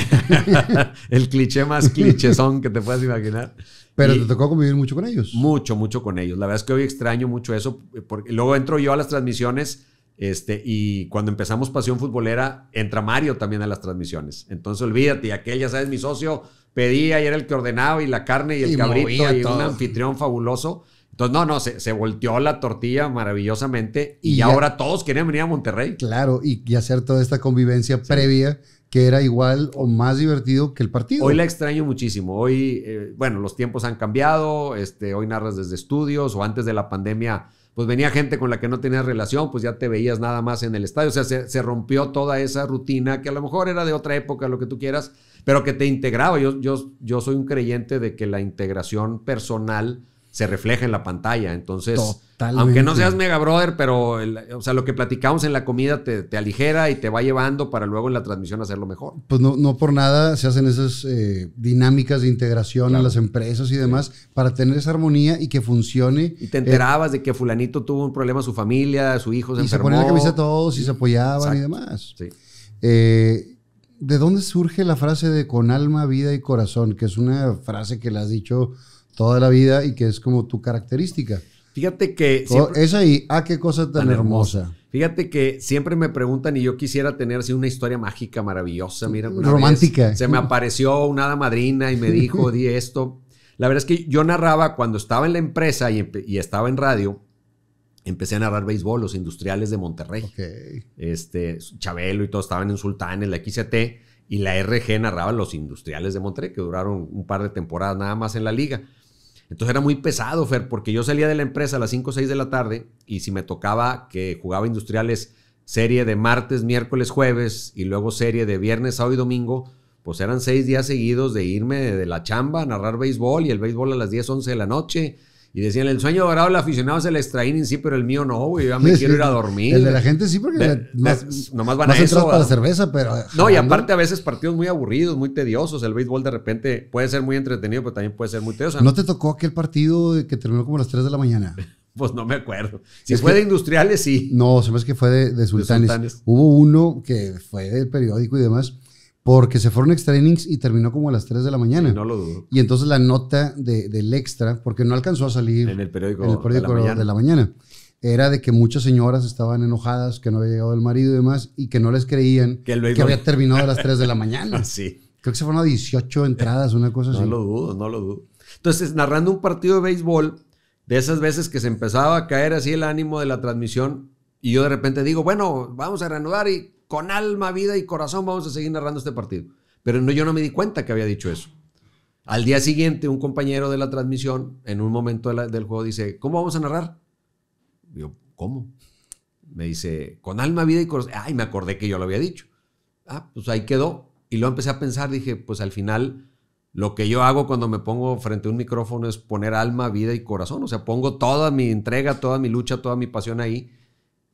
el cliché más son que te puedas imaginar. Pero te tocó convivir mucho con ellos. Mucho, mucho con ellos. La verdad es que hoy extraño mucho eso, porque luego entro yo a las transmisiones. Este, y cuando empezamos Pasión Futbolera, entra Mario también a las transmisiones. Entonces olvídate, aquel ya sabes, mi socio, pedía y era el que ordenaba y la carne y el cabrito y un anfitrión fabuloso. Entonces, no, no, se, se volteó la tortilla maravillosamente y, ahora todos querían venir a Monterrey. Claro, y, hacer toda esta convivencia previa que era igual o más divertido que el partido. Hoy la extraño muchísimo. Hoy, eh, bueno, los tiempos han cambiado. Este, hoy narras desde estudios o antes de la pandemia pues venía gente con la que no tenías relación, pues ya te veías nada más en el estadio. O sea, se, rompió toda esa rutina que a lo mejor era de otra época, lo que tú quieras, pero que te integraba. Yo, yo, yo soy un creyente de que la integración personal se refleja en la pantalla. Entonces, aunque no seas mega brother, pero o sea, lo que platicamos en la comida te, aligera y te va llevando para luego en la transmisión hacerlo mejor. Pues no, no por nada se hacen esas eh, dinámicas de integración en a las empresas y demás para tener esa armonía y que funcione. Y te enterabas eh, de que fulanito tuvo un problema, su familia, su hijo se enfermó. Y se ponían la camisa todos y se apoyaban y demás. Sí. Eh, ¿De dónde surge la frase de con alma, vida y corazón? Que es una frase que le has dicho toda la vida y que es como tu característica. Fíjate que... es esa y, ah, qué cosa tan, hermosa. Fíjate que siempre me preguntan y yo quisiera tener así una historia mágica, maravillosa, mira. Una Romántica. se me apareció una hada madrina y me dijo, di esto. La verdad es que yo narraba cuando estaba en la empresa y, estaba en radio, empecé a narrar béisbol, los industriales de Monterrey. Este, Chabelo y todo, estaban en Sultanes, la XCT, y la RG narraba los industriales de Monterrey, que duraron un par de temporadas nada más en la liga. Entonces era muy pesado, Fer, porque yo salía de la empresa a las 5 o 6 de la tarde y si me tocaba que jugaba industriales serie de martes, miércoles, jueves y luego serie de viernes, sábado y domingo, pues eran seis días seguidos de irme de la chamba a narrar béisbol y el béisbol a las 10, 11 de la noche y decían, el sueño dorado del aficionado es el extra sí, pero el mío no, güey. Ya me quiero ir a dormir. El de la gente sí, porque más, van a eso. para cerveza, pero... No, y aparte a veces partidos muy aburridos, muy tediosos. El béisbol de repente puede ser muy entretenido, pero también puede ser muy tedioso. ¿No te tocó aquel partido que terminó como a las 3 de la mañana? pues no me acuerdo. Si fue de industriales, sí. No, se me hace que fue de, de, sultanes. Hubo uno que fue del periódico y demás porque se fueron extra innings y terminó como a las 3 de la mañana. no lo dudo. Y entonces la nota del extra, porque no alcanzó a salir en el periódico, de, la mañana, era de que muchas señoras estaban enojadas, que no había llegado el marido y demás, y que no les creían que, había terminado a las 3 de la mañana. sí. Creo que se fueron a 18 entradas, una cosa así. No lo dudo, no lo dudo. Entonces, narrando un partido de béisbol, de esas veces que se empezaba a caer así el ánimo de la transmisión, y yo de repente digo, bueno, vamos a reanudar y con alma, vida y corazón vamos a seguir narrando este partido. Pero no, yo no me di cuenta que había dicho eso. Al día siguiente, un compañero de la transmisión, en un momento del juego, dice, ¿cómo vamos a narrar? yo, ¿cómo? Me dice, con alma, vida y corazón. Ay, me acordé que yo lo había dicho. Ah, pues ahí quedó. Y lo empecé a pensar, dije, pues al final, lo que yo hago cuando me pongo frente a un micrófono es poner alma, vida y corazón. O sea, pongo toda mi entrega, toda mi lucha, toda mi pasión ahí.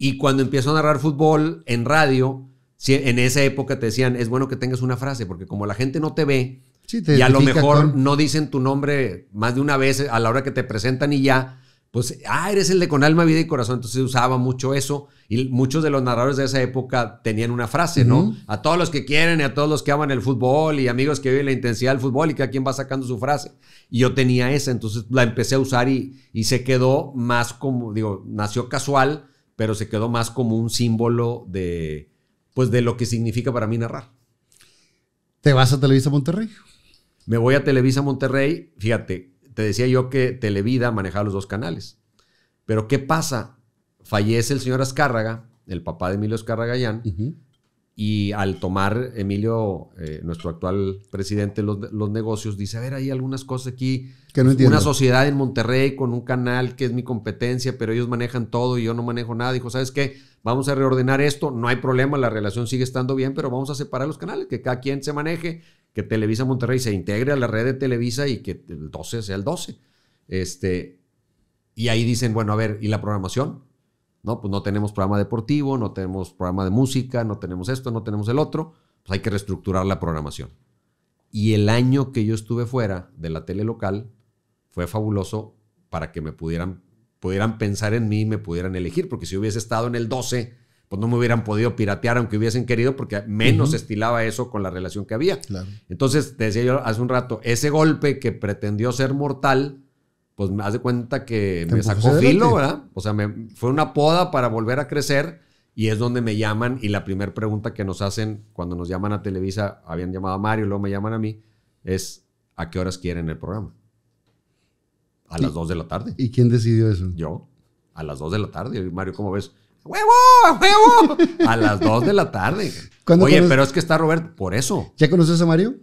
Y cuando empiezo a narrar fútbol en radio, en esa época te decían, es bueno que tengas una frase, porque como la gente no te ve, sí, y a lo mejor no dicen tu nombre más de una vez a la hora que te presentan y ya, pues, ah, eres el de con alma, vida y corazón. Entonces usaba mucho eso y muchos de los narradores de esa época tenían una frase, ¿no? A todos los que quieren y a todos los que aman el fútbol y amigos que viven la intensidad del fútbol y a quien va sacando su frase. Y yo tenía esa, entonces la empecé a usar y, y se quedó más como, digo, nació casual pero se quedó más como un símbolo de, pues, de lo que significa para mí narrar. ¿Te vas a Televisa Monterrey? Me voy a Televisa Monterrey. Fíjate, te decía yo que Televida manejaba los dos canales. Pero ¿qué pasa? Fallece el señor Azcárraga, el papá de Emilio Azcárraga y al tomar Emilio, eh, nuestro actual presidente, los, los, negocios, dice, a ver, hay algunas cosas aquí. Que no entiendo. Una sociedad en Monterrey con un canal que es mi competencia, pero ellos manejan todo y yo no manejo nada. Dijo, ¿sabes qué? Vamos a reordenar esto, no hay problema, la relación sigue estando bien, pero vamos a separar los canales, que cada quien se maneje, que Televisa Monterrey se integre a la red de Televisa y que el 12 sea el 12. Este, y ahí dicen, bueno, a ver, ¿y la programación? ¿no? Pues no tenemos programa deportivo, no tenemos programa de música, no tenemos esto, no tenemos el otro, pues hay que reestructurar la programación. Y el año que yo estuve fuera de la tele local fue fabuloso para que me pudieran, pudieran pensar en mí me pudieran elegir, porque si hubiese estado en el 12, pues no me hubieran podido piratear aunque hubiesen querido, porque menos estilaba eso con la relación que había. Entonces, te decía yo hace un rato, ese golpe que pretendió ser mortal, pues me hace cuenta que me sacó filo, ¿verdad? O sea, me, fue una poda para volver a crecer y es donde me llaman y la primera pregunta que nos hacen cuando nos llaman a Televisa, habían llamado a Mario, luego me llaman a mí, es ¿a qué horas quieren el programa? A las 2 de la tarde. ¿Y quién decidió eso? Yo, a las 2 de la tarde. Mario, ¿cómo ves? ¡Huevo! ¡Huevo! a las 2 de la tarde. Oye, pero es que está Roberto, por eso. ¿Ya conoces a Mario?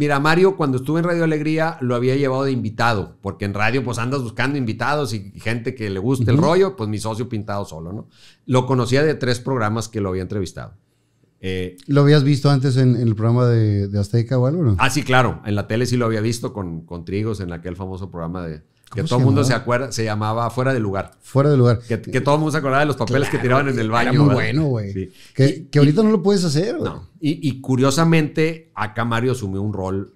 Mira, Mario, cuando estuve en Radio Alegría lo había llevado de invitado, porque en radio pues andas buscando invitados y gente que le guste el rollo, pues mi socio pintado solo, ¿no? Lo conocía de tres programas que lo había entrevistado. Eh, ¿Lo habías visto antes en, el programa de, Azteca o algo? ¿no? Ah, sí, claro, en la tele sí lo había visto con, con Trigos en aquel famoso programa de, que todo el mundo se acuerda, se llamaba Fuera de Lugar. Fuera de Lugar. Que, todo el mundo se acordaba de los papeles que tiraban en el baño. Era muy bueno, güey. Que, ahorita no lo puedes hacer, Y, curiosamente, acá Mario asumió un rol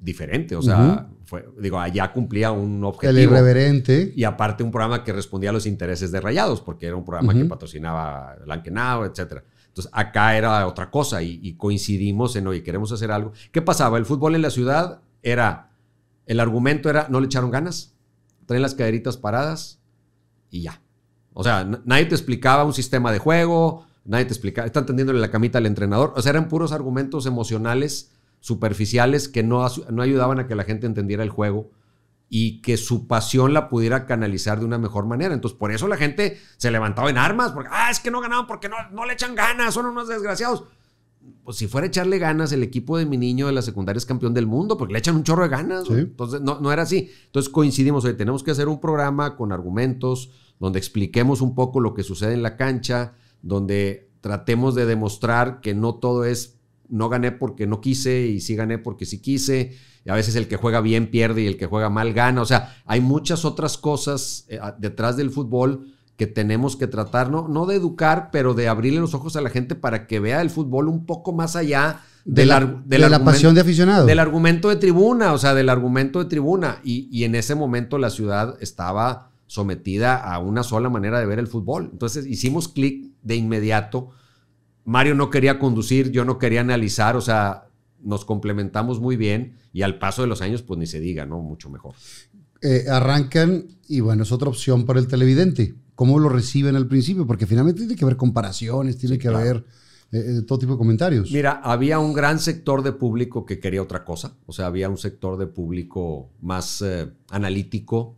diferente. O sea, fue, digo, allá cumplía un objetivo. El irreverente. Y aparte, un programa que respondía a los intereses de Rayados, porque era un programa que patrocinaba Lankenau, etcétera. Entonces, acá era otra cosa y coincidimos en, oye, queremos hacer algo. ¿Qué pasaba? El fútbol en la ciudad era. El argumento era, no le echaron ganas traen las caderitas paradas y ya. O sea, nadie te explicaba un sistema de juego, nadie te explicaba, están tendiéndole la camita al entrenador. O sea, eran puros argumentos emocionales, superficiales, que no, no ayudaban a que la gente entendiera el juego y que su pasión la pudiera canalizar de una mejor manera. Entonces, por eso la gente se levantaba en armas, porque, ah, es que no ganaban, porque no, no le echan ganas, son unos desgraciados. Pues, si fuera a echarle ganas, el equipo de mi niño de la secundaria es campeón del mundo, porque le echan un chorro de ganas. Entonces, no, era así. Entonces coincidimos, tenemos que hacer un programa con argumentos, donde expliquemos un poco lo que sucede en la cancha, donde tratemos de demostrar que no todo es, no gané porque no quise y sí gané porque sí quise. Y a veces el que juega bien pierde y el que juega mal gana. O sea, hay muchas otras cosas eh, detrás del fútbol que tenemos que tratar, no, no de educar, pero de abrirle los ojos a la gente para que vea el fútbol un poco más allá de, la, la pasión de aficionado. Del argumento de tribuna, o sea, del argumento de tribuna. Y, en ese momento la ciudad estaba sometida a una sola manera de ver el fútbol. Entonces hicimos clic de inmediato. Mario no quería conducir, yo no quería analizar, o sea, nos complementamos muy bien y al paso de los años, pues ni se diga, ¿no? Mucho mejor. Eh, arrancan y bueno, es otra opción para el televidente cómo lo reciben al principio, porque finalmente tiene que haber comparaciones, tiene que haber eh, eh, todo tipo de comentarios. Mira, había un gran sector de público que quería otra cosa, o sea, había un sector de público más eh, analítico,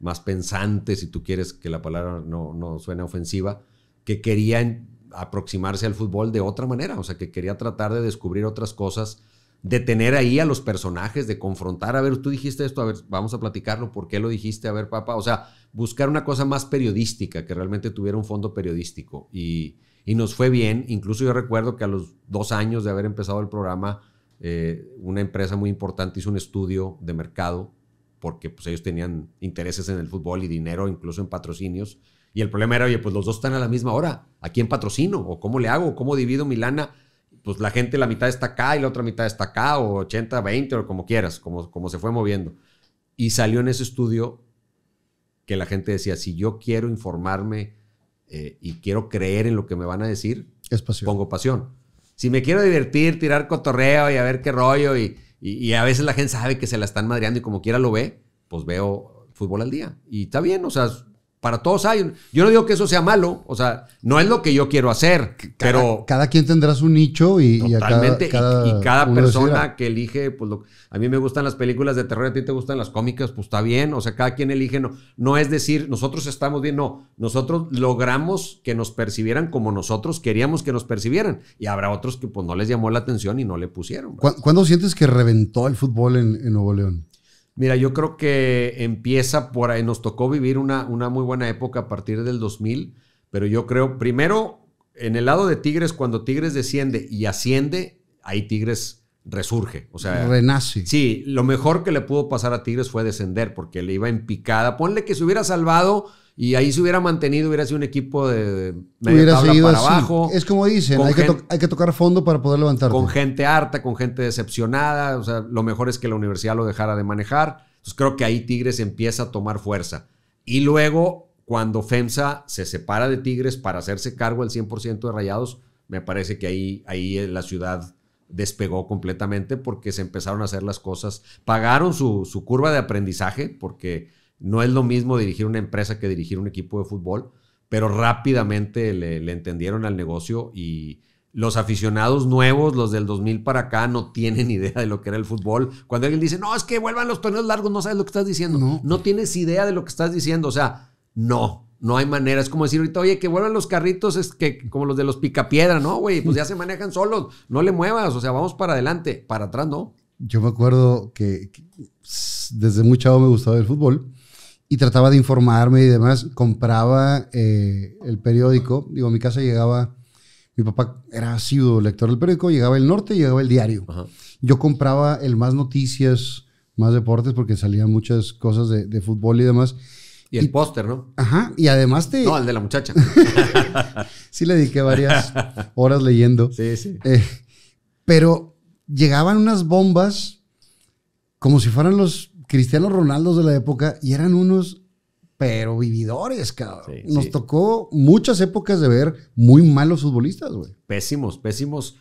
más pensante, si tú quieres que la palabra no, no suene ofensiva, que quería aproximarse al fútbol de otra manera, o sea, que quería tratar de descubrir otras cosas, de tener ahí a los personajes, de confrontar, a ver, tú dijiste esto, a ver, vamos a platicarlo, ¿por qué lo dijiste? A ver, papá, o sea, buscar una cosa más periodística, que realmente tuviera un fondo periodístico. Y, nos fue bien. Incluso yo recuerdo que a los dos años de haber empezado el programa, eh, una empresa muy importante hizo un estudio de mercado, porque pues, ellos tenían intereses en el fútbol y dinero, incluso en patrocinios. Y el problema era, oye, pues los dos están a la misma hora. ¿A quién patrocino? ¿O cómo le hago? ¿Cómo divido mi lana? Pues la gente, la mitad está acá y la otra mitad está acá, o 80, 20, o como quieras, como, como se fue moviendo. Y salió en ese estudio que la gente decía, si yo quiero informarme eh, y quiero creer en lo que me van a decir, pongo pasión. Si me quiero divertir, tirar cotorreo y a ver qué rollo, y, y, a veces la gente sabe que se la están madreando y como quiera lo ve, pues veo fútbol al día. Y está bien, o sea, para todos hay. Yo no digo que eso sea malo, o sea, no es lo que yo quiero hacer, pero... Cada quien tendrá su nicho y, totalmente, y cada, persona que elige, pues lo, a mí me gustan las películas de terror, a ti te gustan las cómicas, pues está bien, o sea, cada quien elige, no, no es decir, nosotros estamos bien, no, nosotros logramos que nos percibieran como nosotros queríamos que nos percibieran y habrá otros que pues no les llamó la atención y no le pusieron. ¿Cuándo sientes que reventó el fútbol en Nuevo León? Mira, yo creo que empieza por ahí, nos tocó vivir una, una muy buena época a partir del 2000, pero yo creo, primero, en el lado de Tigres, cuando Tigres desciende y asciende, ahí Tigres resurge, o sea... Renace. Sí, lo mejor que le pudo pasar a Tigres fue descender, porque le iba en picada. Ponle que se hubiera salvado y ahí se hubiera mantenido, hubiera sido un equipo de hubiera para abajo. Es como dicen, hay, que tocar fondo para poder levantar. Con gente harta, con gente decepcionada. O sea, lo mejor es que la universidad lo dejara de manejar. Entonces creo que ahí Tigres empieza a tomar fuerza. Y luego, cuando FEMSA se separa de Tigres para hacerse cargo al 100% de Rayados, me parece que ahí, ahí eh, la ciudad despegó completamente porque se empezaron a hacer las cosas. Pagaron su, su curva de aprendizaje porque no es lo mismo dirigir una empresa que dirigir un equipo de fútbol, pero rápidamente le, entendieron al negocio y los aficionados nuevos, los del 2000 para acá, no tienen idea de lo que era el fútbol. Cuando alguien dice, no, es que vuelvan los torneos largos, no sabes lo que estás diciendo. No, tienes idea de lo que estás diciendo. O sea, no, no hay manera. Es como decir ahorita, oye, que vuelvan los carritos es que, como los de los picapiedra, ¿no, güey? Pues ya se manejan solos, no le muevas, o sea, vamos para adelante, para atrás no. Yo me acuerdo que, que pues, desde muy chavo me gustaba el fútbol y trataba de informarme y demás. Compraba eh, el periódico. Digo, a mi casa llegaba, mi papá era sido lector del periódico, llegaba el norte y llegaba el diario. Yo compraba el más noticias, más deportes, porque salían muchas cosas de, fútbol y demás. Y el póster, ¿no? Ajá, y además te... No, el de la muchacha. sí le dediqué varias horas leyendo. Sí, sí. Eh, pero llegaban unas bombas como si fueran los Cristiano Ronaldo de la época y eran unos pero vividores, cabrón. Nos tocó muchas épocas de ver muy malos futbolistas, güey. Pésimos, pésimos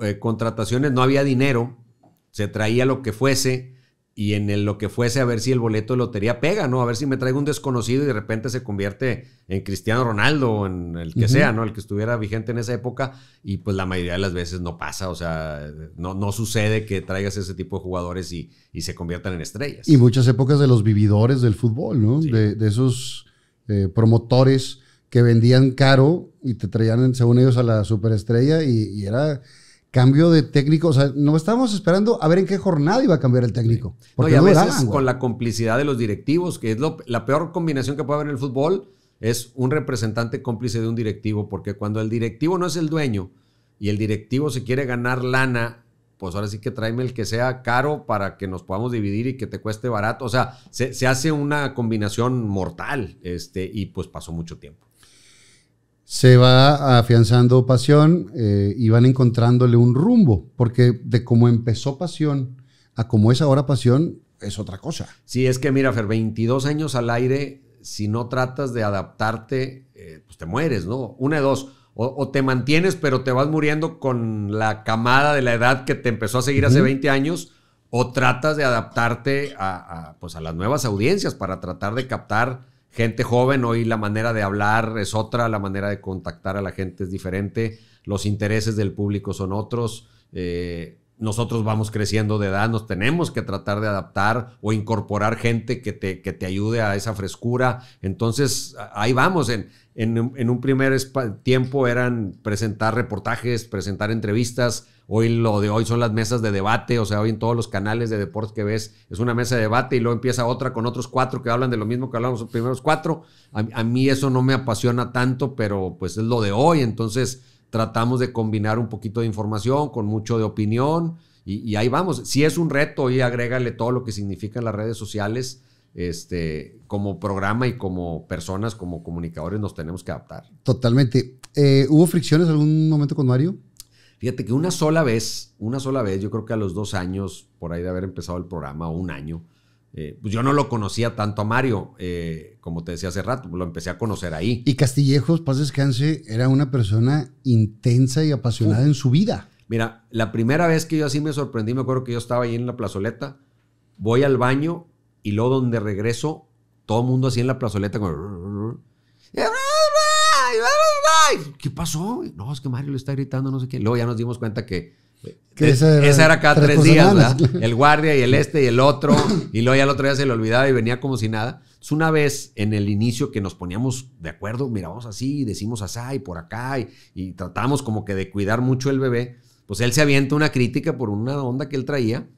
eh, contrataciones, no había dinero, se traía lo que fuese y en lo que fuese a ver si el boleto de lotería pega, ¿no? A ver si me traigo un desconocido y de repente se convierte en Cristiano Ronaldo o en el que sea, ¿no? El que estuviera vigente en esa época y pues la mayoría de las veces no pasa, o sea, no, no sucede que traigas ese tipo de jugadores y, se conviertan en estrellas. Y muchas épocas de los vividores del fútbol, ¿no? De, esos eh, promotores que vendían caro y te traían, según ellos, a la superestrella y era cambio de técnico, o sea, no estábamos esperando a ver en qué jornada iba a cambiar el técnico. no, y con la complicidad de los directivos, que es la peor combinación que puede haber en el fútbol, es un representante cómplice de un directivo, porque cuando el directivo no es el dueño y el directivo se quiere ganar lana, pues ahora sí que tráeme el que sea caro para que nos podamos dividir y que te cueste barato. O sea, se, se hace una combinación mortal, este, y pues pasó mucho tiempo se va afianzando pasión eh, y van encontrándole un rumbo, porque de cómo empezó pasión a cómo es ahora pasión es otra cosa. Sí, es que mira, Fer, 22 años al aire, si no tratas de adaptarte, eh, pues te mueres, ¿no? Una de dos. O, te mantienes, pero te vas muriendo con la camada de la edad que te empezó a seguir hace 20 años, o tratas de adaptarte pues a las nuevas audiencias para tratar de captar gente joven, hoy la manera de hablar es otra, la manera de contactar a la gente es diferente, los intereses del público son otros. Eh, nosotros vamos creciendo de edad, nos tenemos que tratar de adaptar o incorporar gente que te, que te ayude a esa frescura. Entonces, ahí vamos. en, en un primer tiempo eran presentar reportajes, presentar entrevistas, Hoy lo de hoy son las mesas de debate, o sea, hoy en todos los canales de deportes que ves es una mesa de debate y luego empieza otra con otros cuatro que hablan de lo mismo que hablamos los primeros cuatro. A, mí eso no me apasiona tanto, pero pues es lo de hoy, entonces tratamos de combinar un poquito de información con mucho de opinión y, ahí vamos. Si es un reto y agrégale todo lo que significan las redes sociales, este, como programa y como personas, como comunicadores, nos tenemos que adaptar. Totalmente. Eh, ¿Hubo fricciones en algún momento con Mario? Fíjate que una sola vez, una sola vez, yo creo que a los dos años, por ahí de haber empezado el programa, o un año, eh, pues yo no lo conocía tanto a Mario, eh, como te decía hace rato, lo empecé a conocer ahí. Y Castillejos, paz descanse, era una persona intensa y apasionada en su vida. Mira, la primera vez que yo así me sorprendí, me acuerdo que yo estaba ahí en la plazoleta, voy al baño y luego donde regreso, todo el mundo así en la plazoleta, como... Eh, ¡Ay! ¿Qué pasó? No, es que Mario le está gritando, no sé qué. Luego ya nos dimos cuenta que esa, era, cada tres, días, ¿verdad? El guardia y el este y el otro. Y luego ya el otro día se le olvidaba y venía como si nada. Es una vez en el inicio que nos poníamos de acuerdo, miramos así, decimos así y por acá y, tratamos como que de cuidar mucho el bebé. Pues él se avienta una crítica por una onda que él traía.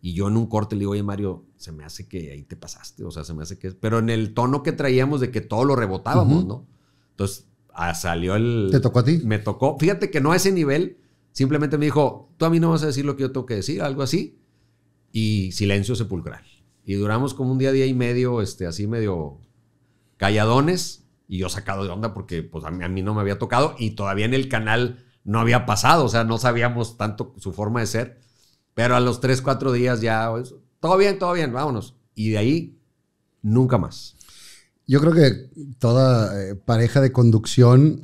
Y yo en un corte le digo, oye Mario, se me hace que ahí te pasaste. O sea, se me hace que. Pero en el tono que traíamos de que todo lo rebotábamos, ¿no? Entonces Ah, salió el... ¿Te tocó a ti? Me tocó. Fíjate que no a ese nivel. Simplemente me dijo, tú a mí no vas a decir lo que yo tengo que decir, algo así. Y silencio sepulcral. Y duramos como un día, día y medio, este, así medio calladones. Y yo sacado de onda porque pues, a, mí, a mí no me había tocado. Y todavía en el canal no había pasado. O sea, no sabíamos tanto su forma de ser. Pero a los 3, 4 días ya, pues, todo bien, todo bien, vámonos. Y de ahí, nunca más. Yo creo que toda eh, pareja de conducción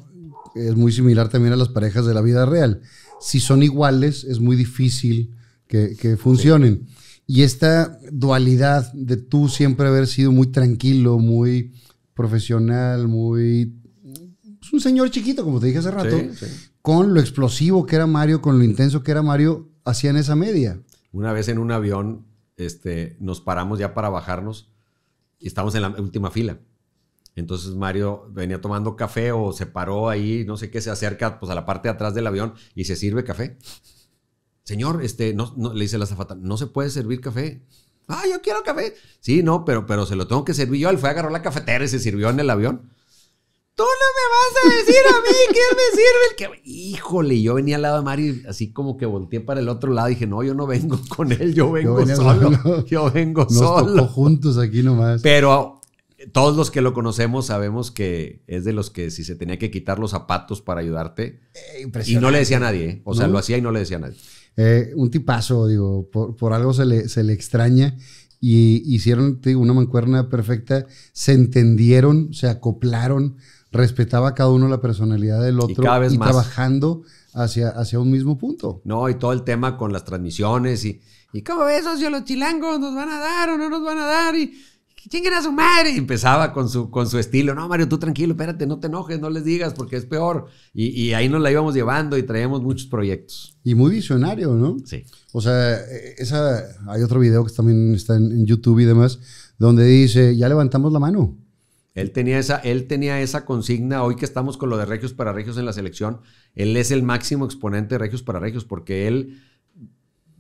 es muy similar también a las parejas de la vida real. Si son iguales, es muy difícil que, funcionen. Y esta dualidad de tú siempre haber sido muy tranquilo, muy profesional, muy... Es pues, un señor chiquito, como te dije hace rato, con lo explosivo que era Mario, con lo intenso que era Mario, hacían esa media. Una vez en un avión este, nos paramos ya para bajarnos y estamos en la última fila. Entonces Mario venía tomando café o se paró ahí, no sé qué, se acerca pues a la parte de atrás del avión y se sirve café. Señor, este, no, le dice la azafata, no se puede servir café. Ah, yo quiero café. Sí, no, pero, pero se lo tengo que servir yo. Él fue, agarró la cafetera y se sirvió en el avión. Tú no me vas a decir a mí quién me sirve el que... Híjole, yo venía al lado de Mario y así como que volteé para el otro lado. Y dije, no, yo no vengo con él, yo vengo solo. Yo vengo Nos solo. Tocó juntos aquí nomás. Pero todos los que lo conocemos sabemos que es de los que si se tenía que quitar los zapatos para ayudarte. Eh, y no le decía a nadie, ¿eh? o sea, lo hacía y no le decía a nadie. Eh, un tipazo, digo, por, algo se le, se le, extraña. Y hicieron una mancuerna perfecta, se entendieron, se acoplaron, respetaba cada uno la personalidad del otro y, trabajando hacia, hacia un mismo punto. No, y todo el tema con las transmisiones y, y cómo ves, a los chilangos nos van a dar o no nos van a dar y ¿Quién era su madre. Y empezaba con su, con su estilo. No, Mario, tú tranquilo, espérate, no te enojes, no les digas porque es peor. Y, ahí nos la íbamos llevando y traíamos muchos proyectos. Y muy visionario, ¿no? Sí. O sea, esa, hay otro video que también está en, YouTube y demás, donde dice, ya levantamos la mano. Él tenía, esa, él tenía esa consigna, hoy que estamos con lo de Regios para Regios en la selección, él es el máximo exponente de Regios para Regios porque él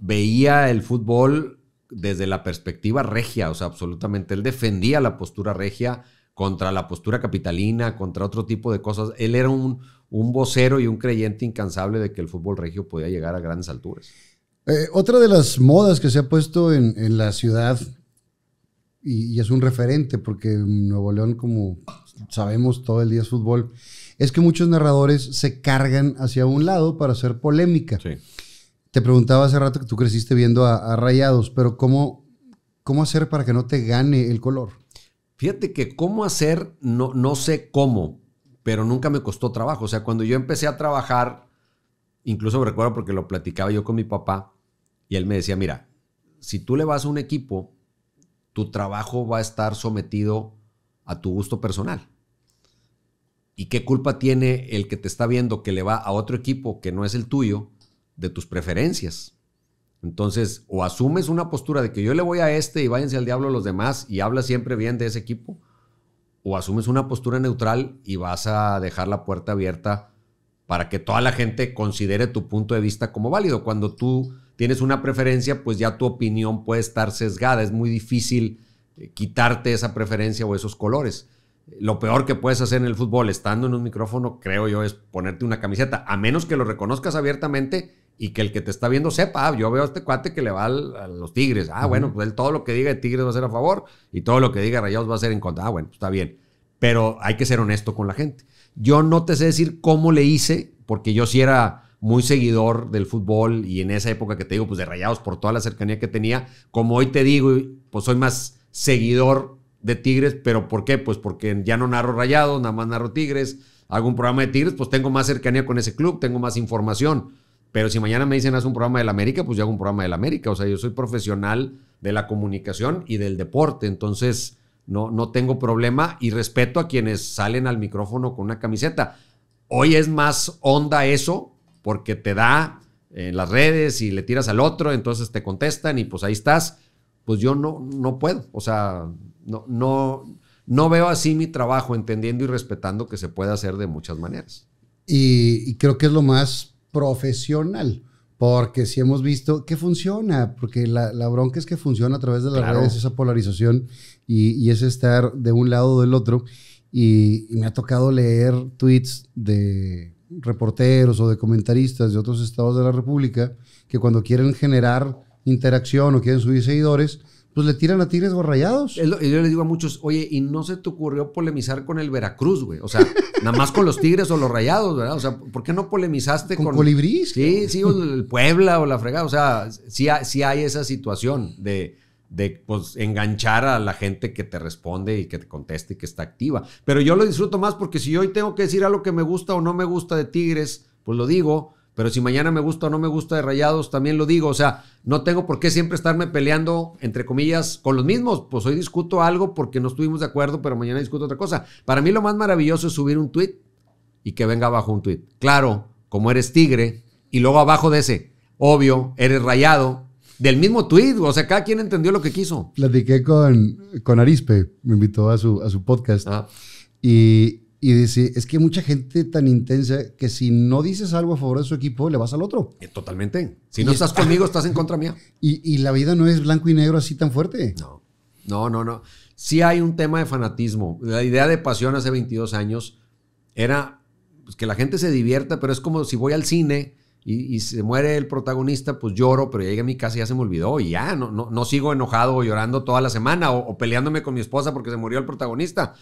veía el fútbol desde la perspectiva regia, o sea, absolutamente. Él defendía la postura regia contra la postura capitalina, contra otro tipo de cosas. Él era un, vocero y un creyente incansable de que el fútbol regio podía llegar a grandes alturas. Eh, otra de las modas que se ha puesto en, la ciudad, y, es un referente, porque Nuevo León, como sabemos, todo el día es fútbol, es que muchos narradores se cargan hacia un lado para hacer polémica. Sí te preguntaba hace rato que tú creciste viendo a, Rayados, pero ¿cómo, ¿cómo hacer para que no te gane el color? Fíjate que cómo hacer, no, no sé cómo, pero nunca me costó trabajo. O sea, cuando yo empecé a trabajar, incluso me recuerdo porque lo platicaba yo con mi papá, y él me decía, mira, si tú le vas a un equipo, tu trabajo va a estar sometido a tu gusto personal. ¿Y qué culpa tiene el que te está viendo que le va a otro equipo que no es el tuyo de tus preferencias. Entonces, o asumes una postura de que yo le voy a este y váyanse al diablo los demás y hablas siempre bien de ese equipo, o asumes una postura neutral y vas a dejar la puerta abierta para que toda la gente considere tu punto de vista como válido. Cuando tú tienes una preferencia, pues ya tu opinión puede estar sesgada. Es muy difícil eh, quitarte esa preferencia o esos colores. Lo peor que puedes hacer en el fútbol estando en un micrófono, creo yo, es ponerte una camiseta, a menos que lo reconozcas abiertamente y que el que te está viendo sepa, ah, yo veo a este cuate que le va a los Tigres. Ah, bueno, pues él todo lo que diga de Tigres va a ser a favor y todo lo que diga Rayados va a ser en contra. Ah, bueno, pues, está bien. Pero hay que ser honesto con la gente. Yo no te sé decir cómo le hice, porque yo sí era muy seguidor del fútbol y en esa época que te digo, pues de Rayados por toda la cercanía que tenía, como hoy te digo, pues soy más seguidor de Tigres, pero ¿por qué? Pues porque ya no narro Rayados, nada más narro Tigres, hago un programa de Tigres, pues tengo más cercanía con ese club, tengo más información pero si mañana me dicen haz un programa del América, pues yo hago un programa del América. O sea, yo soy profesional de la comunicación y del deporte. Entonces, no, no tengo problema y respeto a quienes salen al micrófono con una camiseta. Hoy es más onda eso porque te da eh, en las redes y le tiras al otro, entonces te contestan y pues ahí estás. Pues yo no, no puedo. O sea, no, no, no veo así mi trabajo, entendiendo y respetando que se puede hacer de muchas maneras. y creo que es lo más profesional. Porque si hemos visto que funciona, porque la, la bronca es que funciona a través de las redes, esa polarización y, y, ese estar de un lado o del otro. Y, y, me ha tocado leer tweets de reporteros o de comentaristas de otros estados de la República que cuando quieren generar interacción o quieren subir seguidores, pues le tiran a Tigres o Rayados. Yo le digo a muchos, oye, ¿y no se te ocurrió polemizar con el Veracruz, güey? O sea, nada más con los Tigres o los Rayados, ¿verdad? O sea, ¿por qué no polemizaste con... Con Colibrís. Sí, sí, el Puebla o la fregada. O sea, sí, hay esa situación de, de pues, enganchar a la gente que te responde y que te conteste y que está activa. Pero yo lo disfruto más porque si hoy tengo que decir algo que me gusta o no me gusta de Tigres, pues lo digo pero si mañana me gusta o no me gusta de Rayados, también lo digo. O sea, no tengo por qué siempre estarme peleando, entre comillas, con los mismos. Pues hoy discuto algo porque no estuvimos de acuerdo, pero mañana discuto otra cosa. Para mí lo más maravilloso es subir un tweet y que venga abajo un tweet. Claro, como eres tigre, y luego abajo de ese, obvio, eres rayado, del mismo tweet, o sea, cada quien entendió lo que quiso. Platiqué con, con Arispe, me invitó a su, podcast. Ah. Y, y dice, es que mucha gente tan intensa que si no dices algo a favor de su equipo, le vas al otro. Eh, totalmente. Si no estás conmigo, estás en contra mía. Y, la vida no es blanco y negro así tan fuerte. No, no, no, no. Sí hay un tema de fanatismo. La idea de pasión hace 22 años era pues, que la gente se divierta, pero es como si voy al cine y, se muere el protagonista, pues lloro, pero llega a mi casa y ya se me olvidó y ya, no, no, no sigo enojado o llorando toda la semana o peleándome con mi esposa porque se murió el protagonista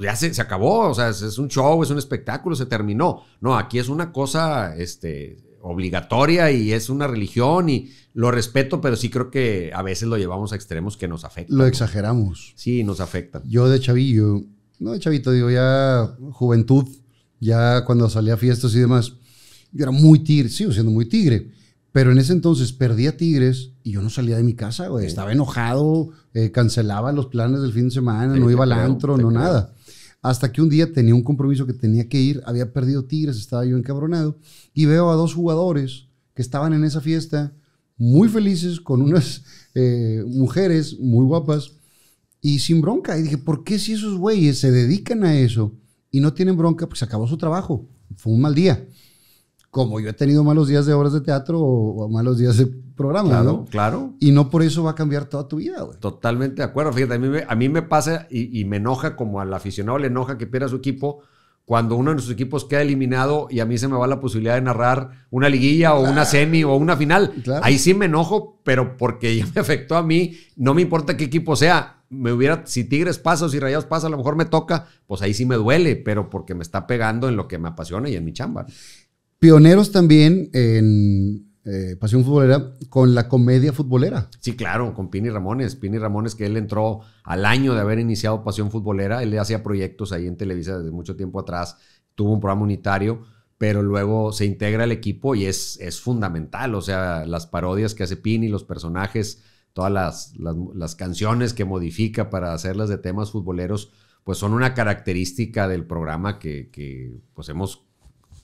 ya se, acabó, o sea, es, un show, es un espectáculo, se terminó. No, aquí es una cosa este, obligatoria y es una religión y lo respeto, pero sí creo que a veces lo llevamos a extremos que nos afectan. Lo exageramos. Sí, nos afectan. Yo de chavillo, no de chavito, digo ya juventud, ya cuando salía a fiestas y demás, yo era muy tigre, sigo siendo muy tigre. Pero en ese entonces perdía Tigres y yo no salía de mi casa, Estaba enojado, eh, cancelaba los planes del fin de semana, no iba al antro, no nada. Hasta que un día tenía un compromiso que tenía que ir, había perdido Tigres, estaba yo encabronado, y veo a dos jugadores que estaban en esa fiesta muy felices con unas eh, mujeres muy guapas y sin bronca. Y dije, ¿por qué si esos güeyes se dedican a eso y no tienen bronca? Pues acabó su trabajo, fue un mal día como yo he tenido malos días de obras de teatro o, malos días de programa, claro, ¿no? Claro. Y no por eso va a cambiar toda tu vida, güey. Totalmente de acuerdo. Fíjate, a mí me, a mí me pasa y, me enoja como al aficionado le enoja que pierda su equipo cuando uno de nuestros equipos queda eliminado y a mí se me va la posibilidad de narrar una liguilla o una semi o una final. Ahí sí me enojo, pero porque ya me afectó a mí, no me importa qué equipo sea. Me hubiera, si Tigres pasa o si Rayados pasa, a lo mejor me toca, pues ahí sí me duele, pero porque me está pegando en lo que me apasiona y en mi chamba. Pioneros también en eh, Pasión Futbolera con la comedia futbolera. Sí, claro, con Pini Ramones. Pini Ramones, que él entró al año de haber iniciado Pasión Futbolera. Él hacía proyectos ahí en Televisa desde mucho tiempo atrás. Tuvo un programa unitario, pero luego se integra al equipo y es, es fundamental. O sea, las parodias que hace Pini, los personajes, todas las, las, canciones que modifica para hacerlas de temas futboleros, pues son una característica del programa que, que pues hemos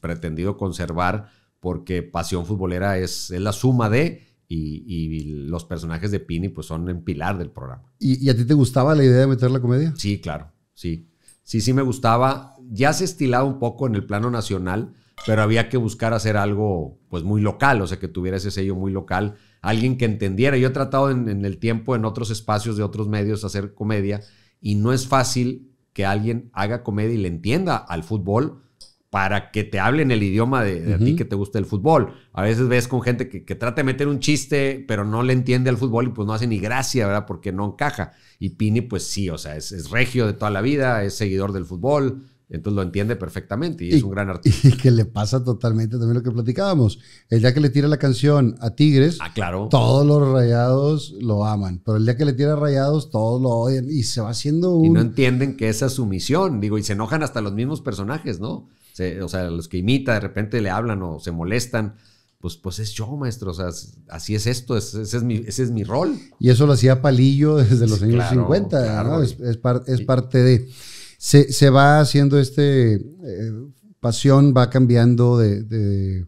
pretendido conservar porque pasión futbolera es, la suma de y, los personajes de Pini pues son el pilar del programa. ¿Y, a ti te gustaba la idea de meter la comedia? Sí, claro, sí. Sí, sí me gustaba. Ya se estilaba un poco en el plano nacional, pero había que buscar hacer algo pues muy local, o sea, que tuviera ese sello muy local, alguien que entendiera. Yo he tratado en, en el tiempo, en otros espacios de otros medios, hacer comedia y no es fácil que alguien haga comedia y le entienda al fútbol para que te hablen el idioma de, a ti que te gusta el fútbol. A veces ves con gente que, trata de meter un chiste, pero no le entiende al fútbol y pues no hace ni gracia, ¿verdad? Porque no encaja. Y Pini, pues sí, o sea, es, regio de toda la vida, es seguidor del fútbol, entonces lo entiende perfectamente y, es un gran artista. Y que le pasa totalmente también lo que platicábamos. El día que le tira la canción a Tigres, ah, claro. todos los rayados lo aman. Pero el día que le tira rayados, todos lo odian. Y se va haciendo Y no entienden que esa es su misión. Digo, y se enojan hasta los mismos personajes, ¿no? o sea, los que imita de repente le hablan o se molestan. Pues, pues es yo, maestro, o sea, así es esto, ese, es mi, rol. Y eso lo hacía Palillo desde los años 50, ¿no? Es, parte de... Se, va haciendo este... Eh, pasión va cambiando de,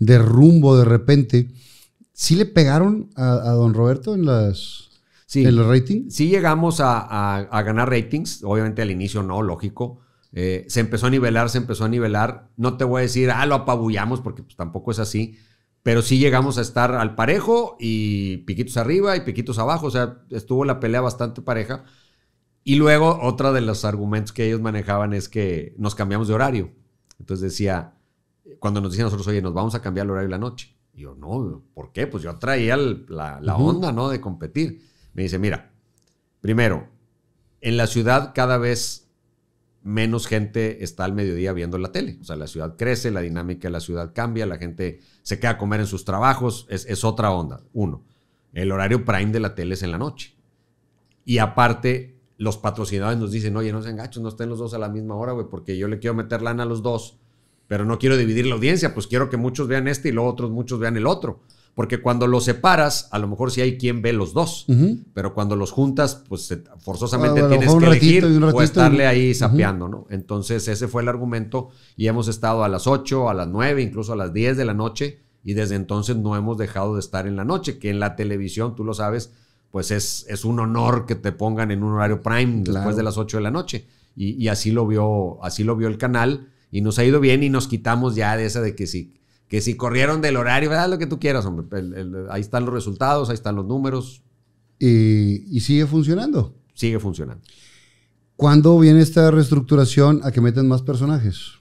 rumbo de repente. ¿Sí le pegaron a, Don Roberto en las los ratings? Sí llegamos a, ganar ratings, obviamente al inicio no, lógico, eh, se empezó a nivelar, se empezó a nivelar. No te voy a decir, ah, lo apabullamos, porque pues, tampoco es así. Pero sí llegamos a estar al parejo y piquitos arriba y piquitos abajo. O sea, estuvo la pelea bastante pareja. Y luego, otra de los argumentos que ellos manejaban es que nos cambiamos de horario. Entonces decía, cuando nos decían nosotros, oye, nos vamos a cambiar el horario de la noche. yo, no, ¿por qué? Pues yo traía la, onda, ¿no? De competir. Me dice, mira, primero, en la ciudad cada vez menos gente está al mediodía viendo la tele. O sea, la ciudad crece, la dinámica de la ciudad cambia, la gente se queda a comer en sus trabajos, es, otra onda. Uno, el horario prime de la tele es en la noche. Y aparte, los patrocinadores nos dicen, oye, no sean gachos, no estén los dos a la misma hora, güey, porque yo le quiero meter lana a los dos, pero no quiero dividir la audiencia, pues quiero que muchos vean este y los otros muchos vean el otro. Porque cuando los separas, a lo mejor sí hay quien ve los dos, pero cuando los juntas, pues forzosamente ah, tienes que elegir o estarle ahí sapeando, ¿no? Entonces ese fue el argumento y hemos estado a las 8, a las 9, incluso a las 10 de la noche y desde entonces no hemos dejado de estar en la noche, que en la televisión, tú lo sabes, pues es, es un honor que te pongan en un horario prime después de las 8 de la noche. Y, así, lo vio, así lo vio el canal y nos ha ido bien y nos quitamos ya de esa de que si que si corrieron del horario, ¿verdad? lo que tú quieras, hombre. ahí están los resultados, ahí están los números. Y, sigue funcionando. Sigue funcionando. ¿Cuándo viene esta reestructuración a que meten más personajes?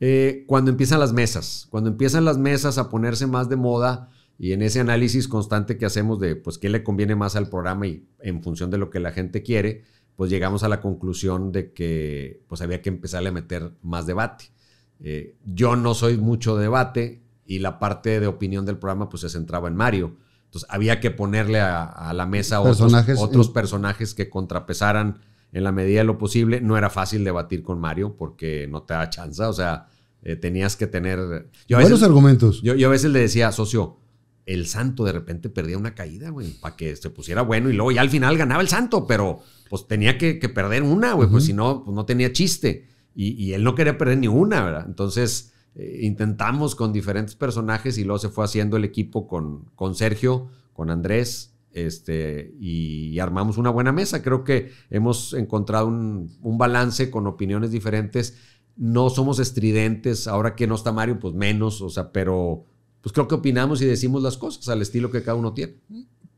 Eh, cuando empiezan las mesas, cuando empiezan las mesas a ponerse más de moda y en ese análisis constante que hacemos de pues qué le conviene más al programa y en función de lo que la gente quiere, pues llegamos a la conclusión de que pues había que empezarle a meter más debate. Eh, yo no soy mucho debate, y la parte de opinión del programa pues se centraba en Mario. Entonces había que ponerle a, la mesa otros, eh, personajes que contrapesaran en la medida de lo posible. No era fácil debatir con Mario porque no te da chance, o sea, eh, tenías que tener... Yo buenos argumentos. Yo, a veces le decía, socio, el santo de repente perdía una caída, güey, para que se pusiera bueno y luego ya al final ganaba el santo, pero pues tenía que, perder una, güey, pues si no, pues no tenía chiste. Y, y, él no quería perder ni una, ¿verdad? Entonces, eh, intentamos con diferentes personajes y luego se fue haciendo el equipo con, con Sergio, con Andrés, este, y, armamos una buena mesa. Creo que hemos encontrado un, balance con opiniones diferentes. No somos estridentes, ahora que no está Mario, pues menos, o sea, pero pues creo que opinamos y decimos las cosas al estilo que cada uno tiene.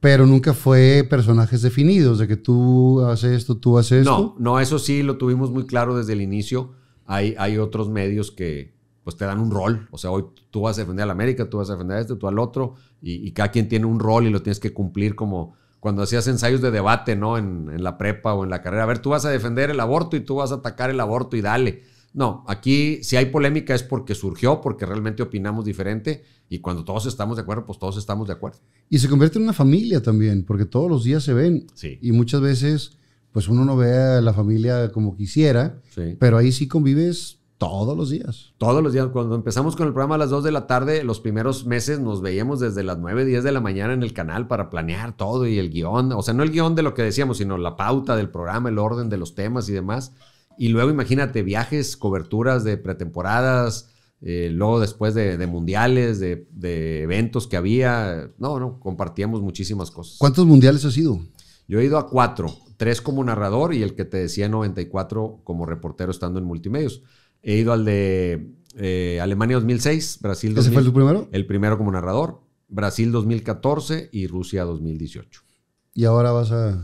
Pero nunca fue personajes definidos, de que tú haces esto, tú haces esto. No, no, eso sí lo tuvimos muy claro desde el inicio. Hay, hay otros medios que, pues te dan un rol. O sea, hoy tú vas a defender al América, tú vas a defender a este, tú al otro, y, cada quien tiene un rol y lo tienes que cumplir como cuando hacías ensayos de debate, ¿no? En, en, la prepa o en la carrera. A ver, tú vas a defender el aborto y tú vas a atacar el aborto y dale. No, aquí si hay polémica es porque surgió, porque realmente opinamos diferente y cuando todos estamos de acuerdo, pues todos estamos de acuerdo. Y se convierte en una familia también, porque todos los días se ven. Sí. Y muchas veces, pues uno no ve a la familia como quisiera, sí. pero ahí sí convives todos los días. Todos los días. Cuando empezamos con el programa a las 2 de la tarde, los primeros meses nos veíamos desde las 9, 10 de la mañana en el canal para planear todo y el guión. O sea, no el guión de lo que decíamos, sino la pauta del programa, el orden de los temas y demás. Y luego imagínate viajes, coberturas de pretemporadas, eh, luego después de, mundiales, de, eventos que había. No, no, compartíamos muchísimas cosas. ¿Cuántos mundiales has ido? Yo he ido a cuatro, tres como narrador y el que te decía 94 como reportero estando en multimedios. He ido al de eh, Alemania 2006, Brasil ¿Ese fue el primero? El primero como narrador. Brasil 2014 y Rusia 2018. Y ahora vas a...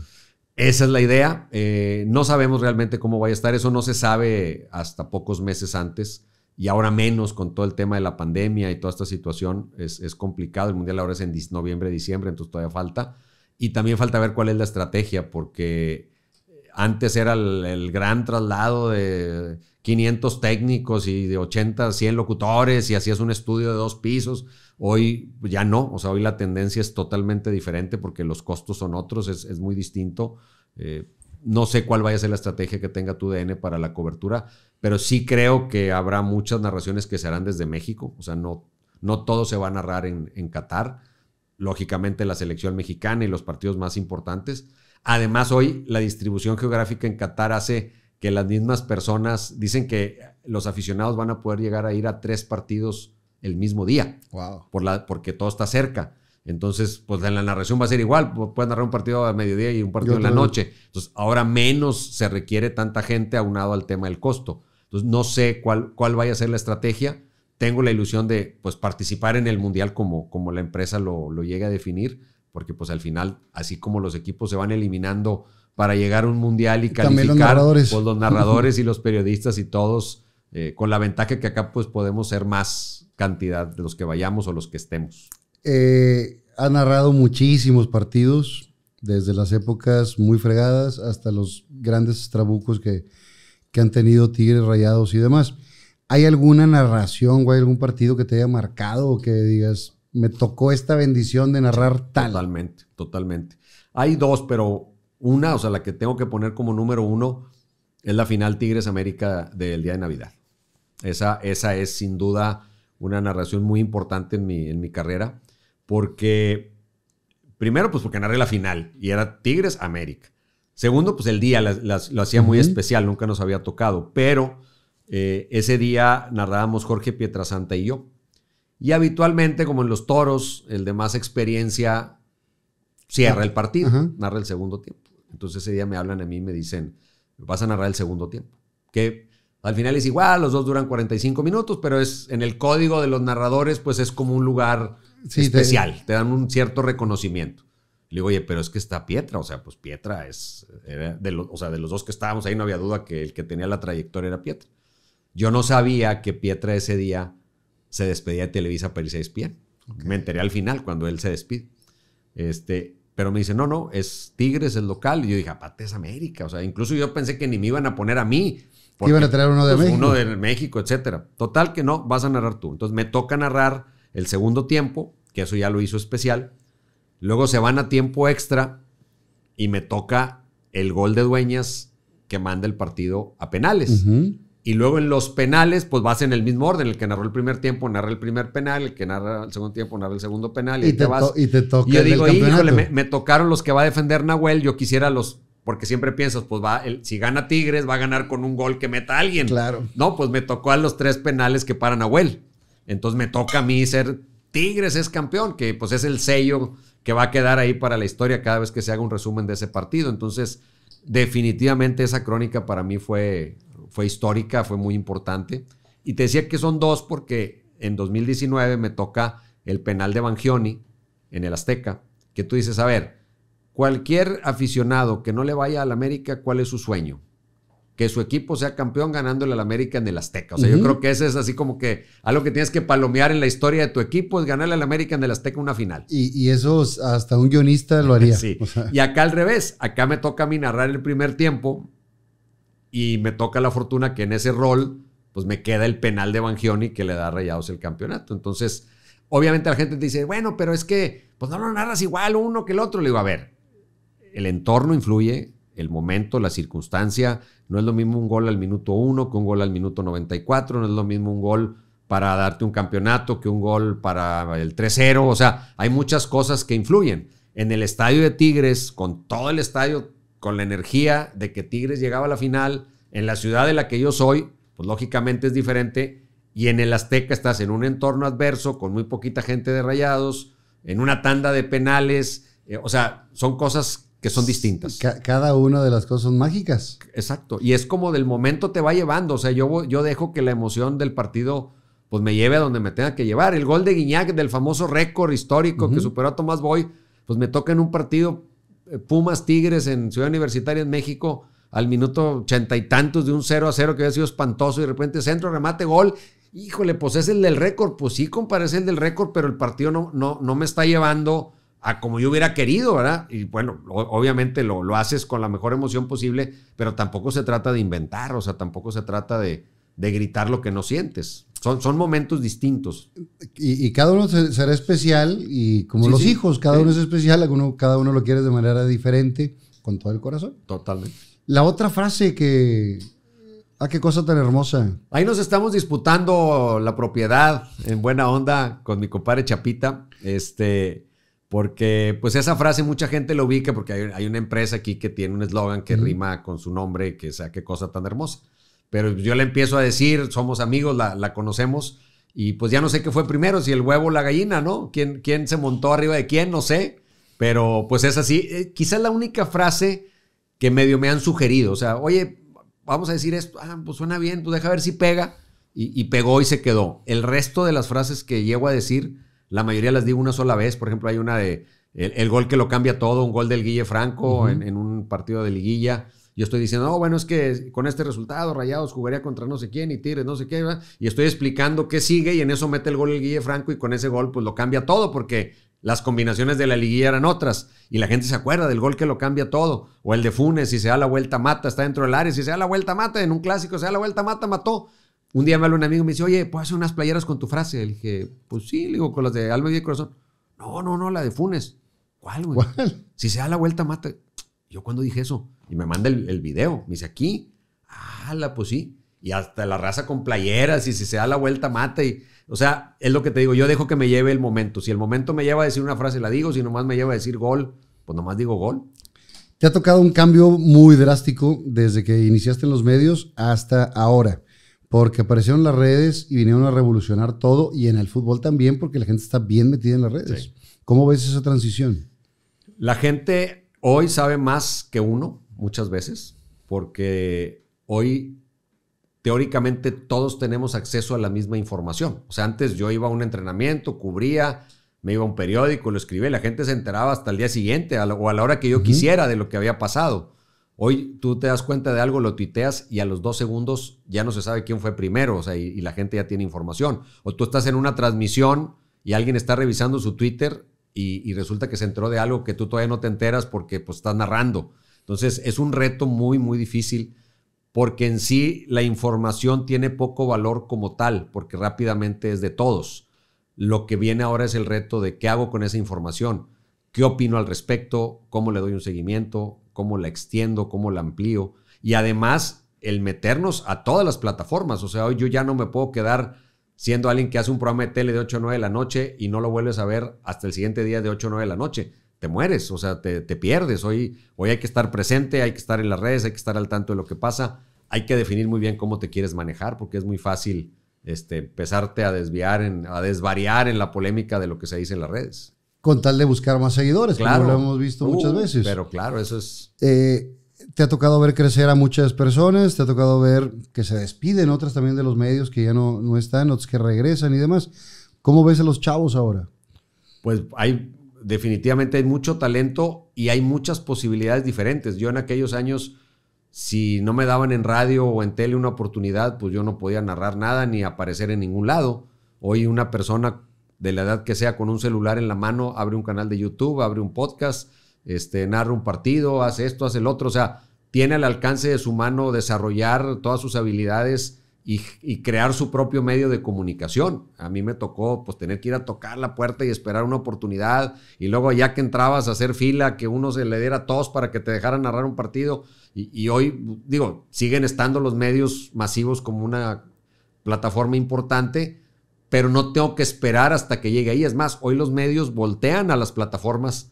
Esa es la idea. Eh, no sabemos realmente cómo vaya a estar. Eso no se sabe hasta pocos meses antes. Y ahora menos con todo el tema de la pandemia y toda esta situación. Es, complicado. El Mundial ahora es en noviembre, diciembre, entonces todavía falta. Y también falta ver cuál es la estrategia, porque antes era el gran traslado de 500 técnicos y de 80, 100 locutores y hacías un estudio de dos pisos. Hoy ya no, o sea, hoy la tendencia es totalmente diferente porque los costos son otros, es, muy distinto. Eh, no sé cuál vaya a ser la estrategia que tenga tu DN para la cobertura, pero sí creo que habrá muchas narraciones que se harán desde México, o sea, no, no todo se va a narrar en, en Qatar, lógicamente la selección mexicana y los partidos más importantes. Además, hoy la distribución geográfica en Qatar hace que las mismas personas dicen que los aficionados van a poder llegar a ir a tres partidos el mismo día. Wow. porque todo está cerca. Entonces, pues en la narración va a ser igual. Pueden narrar un partido a mediodía y un partido en la noche. Entonces, ahora menos se requiere tanta gente aunado al tema del costo. Entonces, no sé cuál, cuál vaya a ser la estrategia. Tengo la ilusión de pues, participar en el Mundial como, como la empresa lo, lo llegue a definir, porque pues al final, así como los equipos se van eliminando para llegar a un mundial y calificar con los narradores. Pues, los narradores y los periodistas y todos, eh, con la ventaja que acá pues podemos ser más cantidad de los que vayamos o los que estemos. Eh, ha narrado muchísimos partidos, desde las épocas muy fregadas hasta los grandes estrabucos que, que han tenido Tigres, Rayados y demás. ¿Hay alguna narración, o hay algún partido que te haya marcado o que digas, me tocó esta bendición de narrar tal? Totalmente, totalmente. Hay dos, pero una, o sea, la que tengo que poner como número uno, es la final Tigres América del día de Navidad. Esa, esa es sin duda una narración muy importante en mi, en mi carrera, porque primero, pues porque narré la final y era Tigres América. Segundo, pues el día lo hacía muy especial, nunca nos había tocado, pero eh, ese día narrábamos Jorge Pietrasanta y yo. Y habitualmente, como en los toros, el de más experiencia cierra el partido, narra el segundo tiempo. Entonces ese día me hablan a mí y me dicen, vas a narrar el segundo tiempo. Que al final es igual, los dos duran 45 minutos, pero es en el código de los narradores, pues es como un lugar especial, te... dan un cierto reconocimiento. Le digo, oye, pero es que está Pietra, o sea, pues Pietra es, de o sea, de los dos que estábamos ahí no había duda que el que tenía la trayectoria era Pietra. Yo no sabía que Pietra ese día se despedía de Televisa para irse a e Me enteré al final cuando él se despide. Este, pero me dicen, no, no, es Tigres el local. Y yo dije, aparte ah, es América. O sea, incluso yo pensé que ni me iban a poner a mí. iban a traer uno de pues, México. Uno de México, etcétera. Total que no, vas a narrar tú. Entonces me toca narrar el segundo tiempo, que eso ya lo hizo especial. Luego se van a tiempo extra y me toca el gol de Dueñas que manda el partido a penales. Y luego en los penales, pues vas en el mismo orden. El que narró el primer tiempo narra el primer penal, el que narra el segundo tiempo narra el segundo penal. Y, te, Y te toca. Y yo digo, híjole, me, tocaron los que va a defender Nahuel. Yo quisiera los. Porque siempre piensas, pues va, si gana Tigres, va a ganar con un gol que meta alguien. Claro. No, pues me tocó a los tres penales que para Nahuel. Entonces me toca a mí ser Tigres es campeón, que pues es el sello que va a quedar ahí para la historia cada vez que se haga un resumen de ese partido. Entonces, definitivamente esa crónica para mí fue fue histórica, fue muy importante. Y te decía que son dos porque en 2019 me toca el penal de Bangioni en el Azteca, que tú dices, a ver, cualquier aficionado que no le vaya al América, ¿cuál es su sueño? Que su equipo sea campeón ganándole al América en el Azteca. O sea, yo creo que ese es así como que algo que tienes que palomear en la historia de tu equipo es ganarle al América en el Azteca una final. Y, y eso hasta un guionista lo haría. Y acá al revés, acá me toca a mí narrar el primer tiempo y me toca la fortuna que en ese rol, pues me queda el penal de Bangioni que le da a Rayados el campeonato. Entonces, obviamente la gente te dice, bueno, pero es que, pues no lo narras igual uno que el otro. Le digo, a ver, el entorno influye, el momento, la circunstancia. No es lo mismo un gol al minuto uno que un gol al minuto 94, no es lo mismo un gol para darte un campeonato que un gol para el 3-0. O sea, hay muchas cosas que influyen. En el estadio de Tigres, con todo el estadio con la energía de que Tigres llegaba a la final en la ciudad de la que yo soy, pues lógicamente es diferente. Y en el Azteca estás en un entorno adverso, con muy poquita gente de rayados, en una tanda de penales. Eh, o sea, son cosas que son distintas. cada una de las cosas mágicas. Exacto. Y es como del momento te va llevando. O sea, yo, yo dejo que la emoción del partido pues me lleve a donde me tenga que llevar. El gol de Guiñac del famoso récord histórico que superó a Tomás Boy, pues me toca en un partido eh, Pumas Tigres en Ciudad Universitaria en México al minuto ochenta y tantos de un 0 a 0 que había sido espantoso y de repente centro, remate, gol. Híjole, pues es el del récord. Pues sí, comparece el del récord, pero el partido no, no, no me está llevando a como yo hubiera querido, ¿verdad? Y bueno, obviamente lo, lo haces con la mejor emoción posible, pero tampoco se trata de inventar, o sea, tampoco se trata de, de gritar lo que no sientes. Son, son momentos distintos. Y, cada uno será especial y como los hijos, cada uno es especial, cada uno lo quiere de manera diferente, con todo el corazón. Totalmente. La otra frase que... Ah, qué cosa tan hermosa. Ahí nos estamos disputando la propiedad en buena onda con mi compadre Chapita. Este, porque pues esa frase mucha gente lo ubica porque hay, una empresa aquí que tiene un eslogan que rima con su nombre, que sea qué cosa tan hermosa. Pero yo le empiezo a decir, somos amigos, la, conocemos. Y pues ya no sé qué fue primero, si el huevo o la gallina, ¿no? ¿Quién, se montó arriba de quién? No sé. Pero pues es así. Eh, quizás la única frase que medio me han sugerido. O sea, oye, vamos a decir esto. Ah, pues suena bien, pues deja ver si pega. Y, y, pegó y se quedó. El resto de las frases que llego a decir, la mayoría las digo una sola vez. Por ejemplo, hay una de el, gol que lo cambia todo, un gol del Guille Franco en, en, un partido de liguilla. Yo estoy diciendo, oh, bueno, es que con este resultado Rayados jugaría contra no sé quién y tires no sé qué, y estoy explicando qué sigue y en eso mete el gol el Guille Franco y con ese gol pues lo cambia todo porque las combinaciones de la liguilla eran otras y la gente se acuerda del gol que lo cambia todo o el de Funes, si se da la vuelta mata, está dentro del área, si se da la vuelta mata, en un clásico se da la vuelta mata, mató. Un día me habló un amigo y me dice, oye, ¿puedo hacer unas playeras con tu frase? Le dije, pues sí, le digo, con las de alma y Corazón. No, no, no, la de Funes. ¿Cuál, güey? Si se da la vuelta, mata. Yo cuando dije eso, y me manda el, video. Me dice, aquí. la pues sí. Y hasta la raza con playeras y si se da la vuelta mata. Y, o sea, es lo que te digo. Yo dejo que me lleve el momento. Si el momento me lleva a decir una frase, la digo. Si nomás me lleva a decir gol, pues nomás digo gol. Te ha tocado un cambio muy drástico desde que iniciaste en los medios hasta ahora porque aparecieron las redes y vinieron a revolucionar todo y en el fútbol también porque la gente está bien metida en las redes. ¿Cómo ves esa transición? La gente hoy sabe más que uno muchas veces, porque hoy teóricamente todos tenemos acceso a la misma información. O sea, antes yo iba a un entrenamiento, cubría, me iba a un periódico, lo escribía, la gente se enteraba hasta el día siguiente o a la hora que yo quisiera de lo que había pasado. Hoy tú te das cuenta de algo, lo tuiteas y a los dos segundos ya no se sabe quién fue primero, o sea, y, la gente ya tiene información. O tú estás en una transmisión y alguien está revisando su Twitter y, y resulta que se enteró de algo que tú todavía no te enteras porque pues estás narrando. Entonces, es un reto muy, muy difícil porque en sí la información tiene poco valor como tal, porque rápidamente es de todos. Lo que viene ahora es el reto de qué hago con esa información, qué opino al respecto, cómo le doy un seguimiento, cómo la extiendo, cómo la amplío. Y además, el meternos a todas las plataformas. O sea, hoy yo ya no me puedo quedar siendo alguien que hace un programa de tele de 8 a 9 de la noche y no lo vuelves a ver hasta el siguiente día de 8 o 9 de la noche te mueres, o sea, te, pierdes. Hoy, hoy hay que estar presente, hay que estar en las redes, hay que estar al tanto de lo que pasa. Hay que definir muy bien cómo te quieres manejar, porque es muy fácil este, empezarte a desviar, en, a desvariar en la polémica de lo que se dice en las redes. Con tal de buscar más seguidores, claro. como lo hemos visto muchas uh, veces. Pero claro, eso es. Eh, te ha tocado ver crecer a muchas personas, te ha tocado ver que se despiden otras también de los medios que ya no, no están, otros que regresan y demás. ¿Cómo ves a los chavos ahora? Pues hay, definitivamente hay mucho talento y hay muchas posibilidades diferentes. Yo en aquellos años, si no me daban en radio o en tele una oportunidad, pues yo no podía narrar nada ni aparecer en ningún lado. Hoy una persona de la edad que sea con un celular en la mano abre un canal de YouTube, abre un podcast, este, narra un partido, hace esto, hace el otro. O sea, tiene al alcance de su mano desarrollar todas sus habilidades y, crear su propio medio de comunicación. A mí me tocó pues tener que ir a tocar la puerta y esperar una oportunidad y luego ya que entrabas a hacer fila, que uno se le diera tos para que te dejaran narrar un partido y, hoy digo, siguen estando los medios masivos como una plataforma importante, pero no tengo que esperar hasta que llegue ahí. Es más, hoy los medios voltean a las plataformas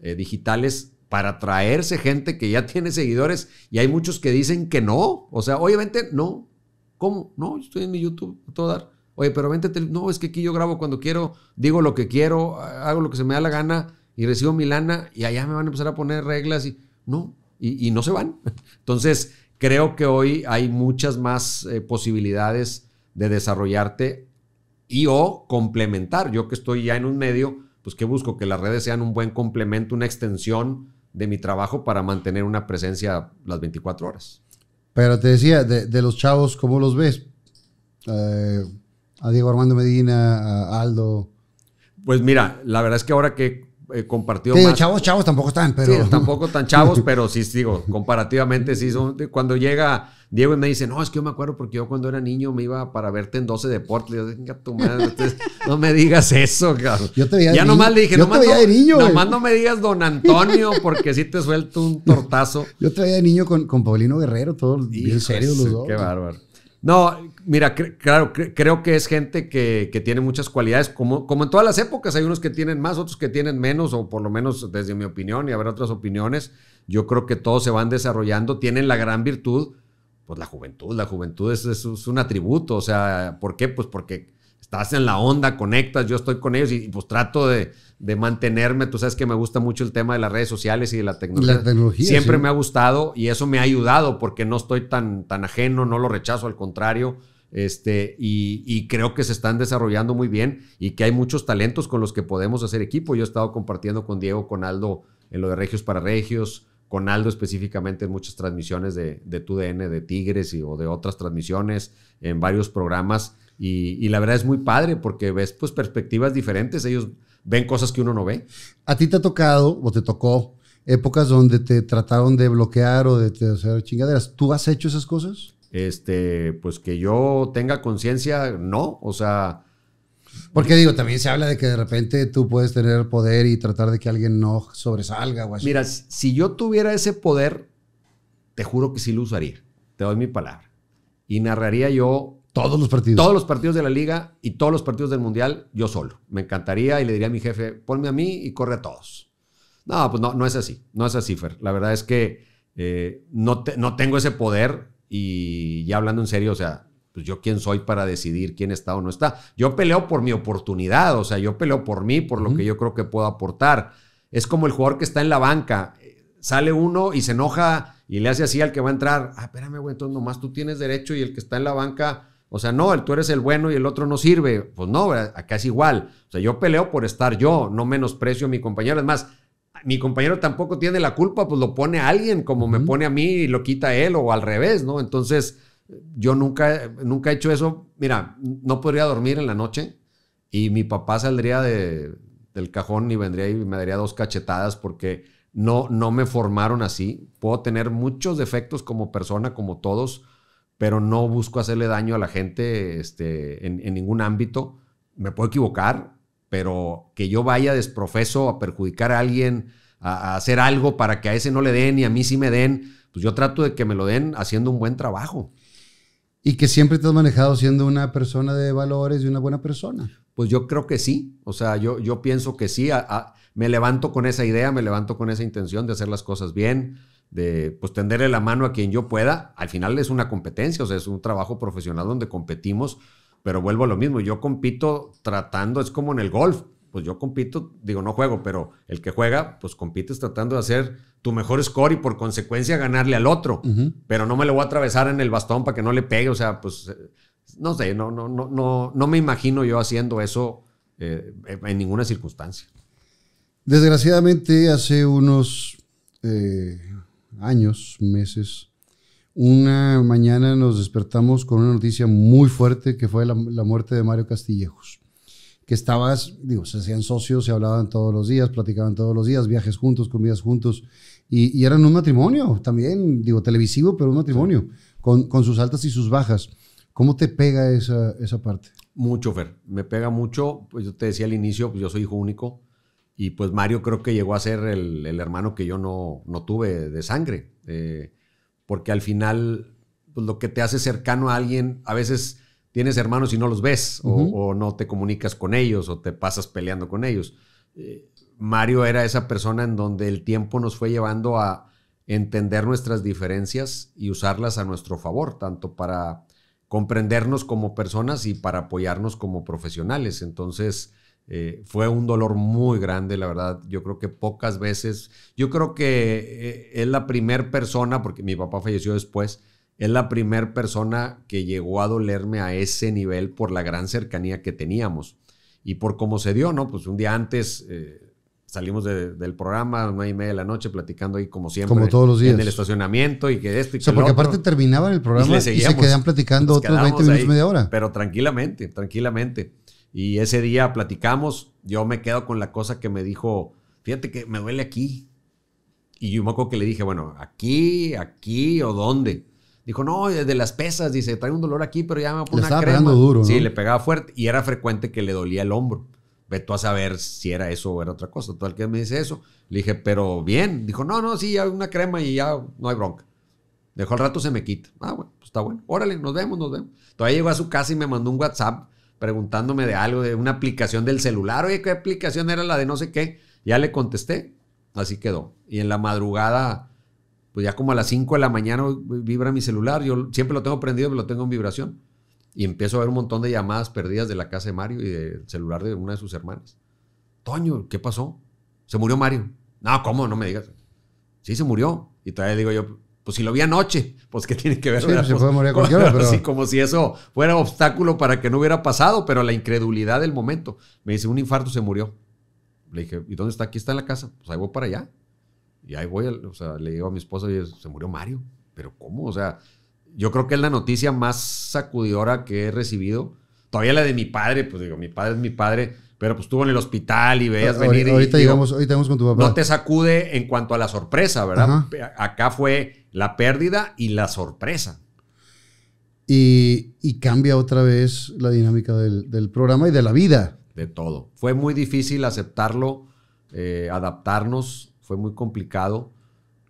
eh, digitales para traerse gente que ya tiene seguidores y hay muchos que dicen que no. O sea, obviamente no, ¿Cómo? No, estoy en mi YouTube, todo dar. Oye, pero vente, no, es que aquí yo grabo cuando quiero, digo lo que quiero, hago lo que se me da la gana y recibo mi lana y allá me van a empezar a poner reglas y no, y, no se van. Entonces, creo que hoy hay muchas más eh, posibilidades de desarrollarte y o complementar. Yo que estoy ya en un medio, pues que busco que las redes sean un buen complemento, una extensión de mi trabajo para mantener una presencia las 24 horas. Pero te decía, de, los chavos, ¿cómo los ves? Eh, a Diego Armando Medina, a Aldo. Pues mira, la verdad es que ahora que eh, compartido más. chavos, chavos tampoco están, pero. tampoco tan chavos, pero sí, digo, comparativamente sí Cuando llega Diego y me dice, no, es que yo me acuerdo porque yo cuando era niño me iba para verte en 12 deportes. yo, tu madre, entonces, no me digas eso, claro Yo te veía Ya niño. dije, no, de niño, nomás no me digas don Antonio porque sí te suelto un tortazo. Yo traía de niño con, Paulino Guerrero, todos bien serio los dos. Qué bárbaro. No, mira, claro, creo que es gente que, tiene muchas cualidades, como, como, en todas las épocas, hay unos que tienen más, otros que tienen menos, o por lo menos desde mi opinión, y habrá otras opiniones, yo creo que todos se van desarrollando, tienen la gran virtud, pues la juventud, la juventud es un atributo, o sea, ¿por qué? Pues porque estás en la onda, conectas, yo estoy con ellos y, pues trato de, mantenerme. Tú sabes que me gusta mucho el tema de las redes sociales y de la tecnología. Siempre me ha gustado y eso me ha ayudado porque no estoy tan, tan ajeno, no lo rechazo, al contrario. Este, y, creo que se están desarrollando muy bien y que hay muchos talentos con los que podemos hacer equipo. Yo he estado compartiendo con Diego, con Aldo en lo de Regios para Regios, con Aldo específicamente en muchas transmisiones de, de TUDN, de Tigres y, o de otras transmisiones, en varios programas y, la verdad es muy padre porque ves pues perspectivas diferentes, ellos ven cosas que uno no ve. A ti te ha tocado o te tocó épocas donde te trataron de bloquear o de hacer chingaderas. ¿Tú has hecho esas cosas? Este, pues que yo tenga conciencia, no, o sea... Porque digo, también se habla de que de repente tú puedes tener poder y tratar de que alguien no sobresalga o Mira, si yo tuviera ese poder, te juro que sí lo usaría. Te doy mi palabra. Y narraría yo todos los partidos. Todos los partidos de la liga y todos los partidos del mundial, yo solo. Me encantaría y le diría a mi jefe, ponme a mí y corre a todos. No, pues no, no es así. No es así, Fer. La verdad es que eh, no, no tengo ese poder y ya hablando en serio, o sea, pues yo quién soy para decidir quién está o no está. Yo peleo por mi oportunidad, o sea, yo peleo por mí, por lo que yo creo que puedo aportar. Es como el jugador que está en la banca. Sale uno y se enoja y le hace así al que va a entrar. Ah, espérame, güey, entonces nomás tú tienes derecho y el que está en la banca o sea, no, el tú eres el bueno y el otro no sirve. Pues no, acá es igual. O sea, yo peleo por estar yo, no menosprecio a mi compañero. Es más, mi compañero tampoco tiene la culpa, pues lo pone a alguien como me pone a mí y lo quita él o al revés, ¿no? Entonces, yo nunca, nunca he hecho eso. Mira, no podría dormir en la noche y mi papá saldría de, del cajón y vendría y me daría dos cachetadas porque no, no me formaron así. Puedo tener muchos defectos como persona, como todos, pero no busco hacerle daño a la gente este, en, ningún ámbito. Me puedo equivocar, pero que yo vaya desprofeso a perjudicar a alguien, a, hacer algo para que a ese no le den y a mí sí me den, pues yo trato de que me lo den haciendo un buen trabajo. Y que siempre te has manejado siendo una persona de valores y una buena persona. Pues yo creo que sí, o sea, yo, yo pienso que sí, me levanto con esa idea, me levanto con esa intención de hacer las cosas bien, de pues tenderle la mano a quien yo pueda. Al final es una competencia, o sea, es un trabajo profesional donde competimos, pero vuelvo a lo mismo, yo compito tratando, es como en el golf, pues yo compito, digo, no juego, pero el que juega, pues compites tratando de hacer tu mejor score y por consecuencia ganarle al otro, pero no me lo voy a atravesar en el bastón para que no le pegue, o sea, pues eh, no sé, no, no, no, no, no me imagino yo haciendo eso eh, en ninguna circunstancia. Desgraciadamente, hace unos eh, años, meses, una mañana nos despertamos con una noticia muy fuerte que fue la, muerte de Mario Castillejos que estabas, digo, se hacían socios, se hablaban todos los días, platicaban todos los días, viajes juntos, comidas juntos, y, eran un matrimonio también, digo, televisivo, pero un matrimonio, con, sus altas y sus bajas. ¿Cómo te pega esa, parte? Mucho, Fer, me pega mucho, pues yo te decía al inicio, pues yo soy hijo único, y pues Mario creo que llegó a ser el, hermano que yo no, no tuve de sangre, eh, porque al final pues, lo que te hace cercano a alguien, a veces tienes hermanos y no los ves, o, no te comunicas con ellos, o te pasas peleando con ellos. Eh, Mario era esa persona en donde el tiempo nos fue llevando a entender nuestras diferencias y usarlas a nuestro favor, tanto para comprendernos como personas y para apoyarnos como profesionales. Entonces, eh, fue un dolor muy grande, la verdad. Yo creo que pocas veces, yo creo que eh, es la primera persona, porque mi papá falleció después, es la primera persona que llegó a dolerme a ese nivel por la gran cercanía que teníamos y por cómo se dio, ¿no? Pues un día antes eh, salimos del programa, nueve y media de la noche, platicando ahí como siempre. Como todos los días. En el estacionamiento y que esto y que porque aparte terminaban el programa y, se quedaban platicando otros 20 minutos, media hora. Pero tranquilamente, tranquilamente. Y ese día platicamos, yo me quedo con la cosa que me dijo, fíjate que me duele aquí. Y yo me acuerdo que le dije, bueno, aquí, aquí o dónde. Dijo, no, de las pesas, dice, trae un dolor aquí, pero ya me voy a poner una crema. duro, Sí, le pegaba fuerte y era frecuente que le dolía el hombro. Veto a saber si era eso o era otra cosa. el que me dice eso. Le dije, pero bien. Dijo, no, no, sí, ya una crema y ya no hay bronca. Dejó al rato se me quita. Ah, bueno, pues está bueno. Órale, nos vemos, nos vemos. Todavía llegó a su casa y me mandó un WhatsApp preguntándome de algo, de una aplicación del celular, oye, ¿qué aplicación era la de no sé qué? Ya le contesté, así quedó. Y en la madrugada, pues ya como a las 5 de la mañana uh, vibra mi celular, yo siempre lo tengo prendido, pero lo tengo en vibración. Y empiezo a ver un montón de llamadas perdidas de la casa de Mario y del celular de una de sus hermanas. Toño, ¿qué pasó? Se murió Mario. No, ¿cómo? No me digas. Sí, se murió. Y todavía digo yo, pues si lo vi anoche, pues que tiene que ver. Sí, pues, pues, morir a pero... como si eso fuera obstáculo para que no hubiera pasado, pero la incredulidad del momento. Me dice, un infarto se murió. Le dije, ¿y dónde está? Aquí está en la casa. Pues ahí voy para allá. Y ahí voy, o sea, le digo a mi esposa, y se murió Mario. Pero ¿cómo? O sea, yo creo que es la noticia más sacudidora que he recibido. Todavía la de mi padre, pues digo, mi padre es mi padre, pero pues estuvo en el hospital y veías venir. y, No te sacude en cuanto a la sorpresa, ¿verdad? Acá fue la pérdida y la sorpresa. Y, cambia otra vez la dinámica del, programa y de la vida. De todo. Fue muy difícil aceptarlo, eh, adaptarnos, fue muy complicado.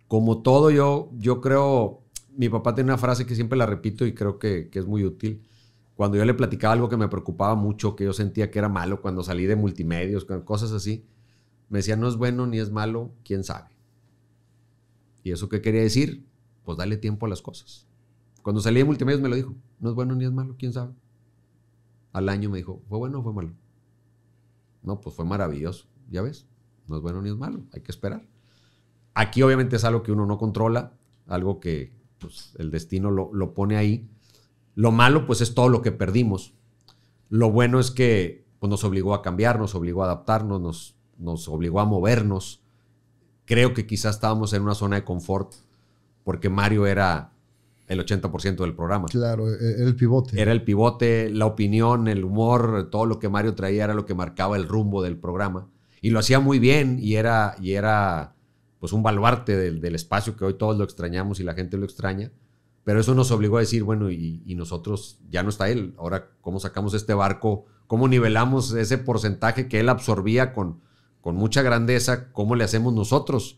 Como todo, yo, yo creo, mi papá tiene una frase que siempre la repito y creo que es muy útil cuando yo le platicaba algo que me preocupaba mucho, que yo sentía que era malo, cuando salí de multimedios, cosas así, me decía, no es bueno ni es malo, quién sabe. ¿Y eso qué quería decir? Pues dale tiempo a las cosas. Cuando salí de multimedios me lo dijo, no es bueno ni es malo, quién sabe. Al año me dijo, ¿fue bueno o fue malo? No, pues fue maravilloso, ya ves, no es bueno ni es malo, hay que esperar. Aquí obviamente es algo que uno no controla, algo que pues, el destino lo, lo pone ahí lo malo, pues, es todo lo que perdimos. Lo bueno es que pues, nos obligó a cambiar, nos obligó a adaptarnos, nos, nos obligó a movernos. Creo que quizás estábamos en una zona de confort porque Mario era el 80% del programa. Claro, e-, era el pivote. Era el pivote, la opinión, el humor, todo lo que Mario traía era lo que marcaba el rumbo del programa. Y lo hacía muy bien y era, y era pues un baluarte del espacio que hoy todos lo extrañamos y la gente lo extraña. Pero eso nos obligó a decir, bueno, y, nosotros ya no está él. Ahora, ¿cómo sacamos este barco? ¿Cómo nivelamos ese porcentaje que él absorbía con, con mucha grandeza? ¿Cómo le hacemos nosotros?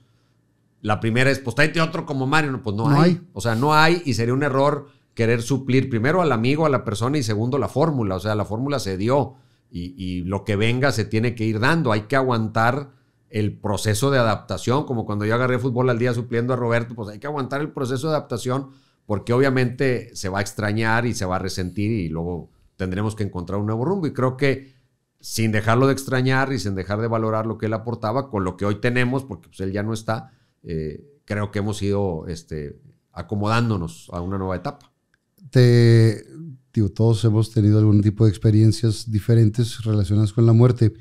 La primera es, pues tráete otro como Mario. No, pues no, hay. O sea, no hay y sería un error querer suplir primero al amigo, a la persona y segundo la fórmula. O sea, la fórmula se dio y, y lo que venga se tiene que ir dando. Hay que aguantar el proceso de adaptación, como cuando yo agarré fútbol al día supliendo a Roberto, pues hay que aguantar el proceso de adaptación porque obviamente se va a extrañar y se va a resentir y luego tendremos que encontrar un nuevo rumbo. Y creo que sin dejarlo de extrañar y sin dejar de valorar lo que él aportaba, con lo que hoy tenemos, porque pues, él ya no está, eh, creo que hemos ido este, acomodándonos a una nueva etapa. Te, digo, todos hemos tenido algún tipo de experiencias diferentes relacionadas con la muerte,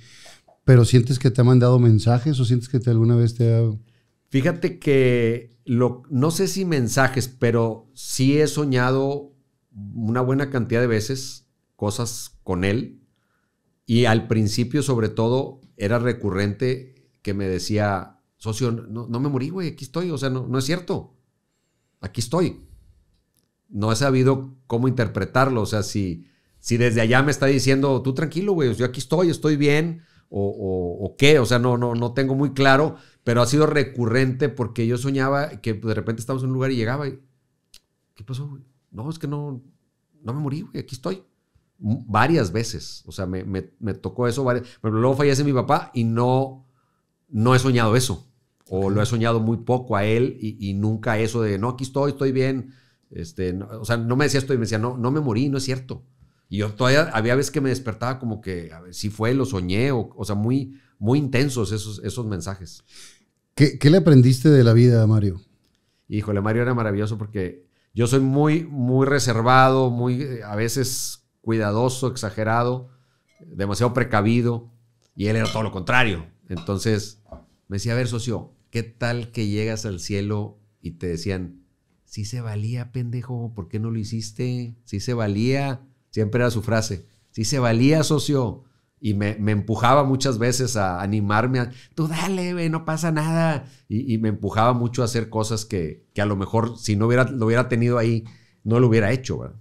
pero ¿sientes que te ha mandado mensajes o sientes que alguna vez te ha... Fíjate que no sé si mensajes, pero sí he soñado una buena cantidad de veces cosas con él. Y al principio, sobre todo, era recurrente que me decía, socio, no, no me morí, güey, aquí estoy. O sea, no, no es cierto. Aquí estoy. No he sabido cómo interpretarlo. O sea, si, si desde allá me está diciendo, tú tranquilo, güey, yo aquí estoy, estoy bien, o, o, qué, o sea, no, no, no tengo muy claro. Pero ha sido recurrente porque yo soñaba que pues, de repente estábamos en un lugar y llegaba y. ¿Qué pasó? No, es que no. No me morí, güey. Aquí estoy. Varias veces. O sea, me, tocó eso varias. Pero luego fallece mi papá y no. No he soñado eso. O lo he soñado muy poco a él y, nunca eso de no, aquí estoy, estoy bien. Este, o sea, no me decía esto y me decía, no, no me morí, no es cierto. Y yo todavía había veces que me despertaba como que a ver, si fue, lo soñé, o, sea, muy, muy intensos esos, esos mensajes. ¿Qué, le aprendiste de la vida a Mario? Híjole, Mario era maravilloso porque yo soy muy, muy reservado, muy eh, a veces cuidadoso, exagerado, demasiado precavido, y él era todo lo contrario. Entonces me decía, a ver, socio, ¿qué tal que llegas al cielo y te decían, si se valía, pendejo, ¿por qué no lo hiciste? Si se valía, siempre era su frase, si se valía, socio, y me, empujaba muchas veces a animarme a, tú dale, no pasa nada. Y, me empujaba mucho a hacer cosas que, a lo mejor si no hubiera, lo hubiera tenido ahí, no lo hubiera hecho,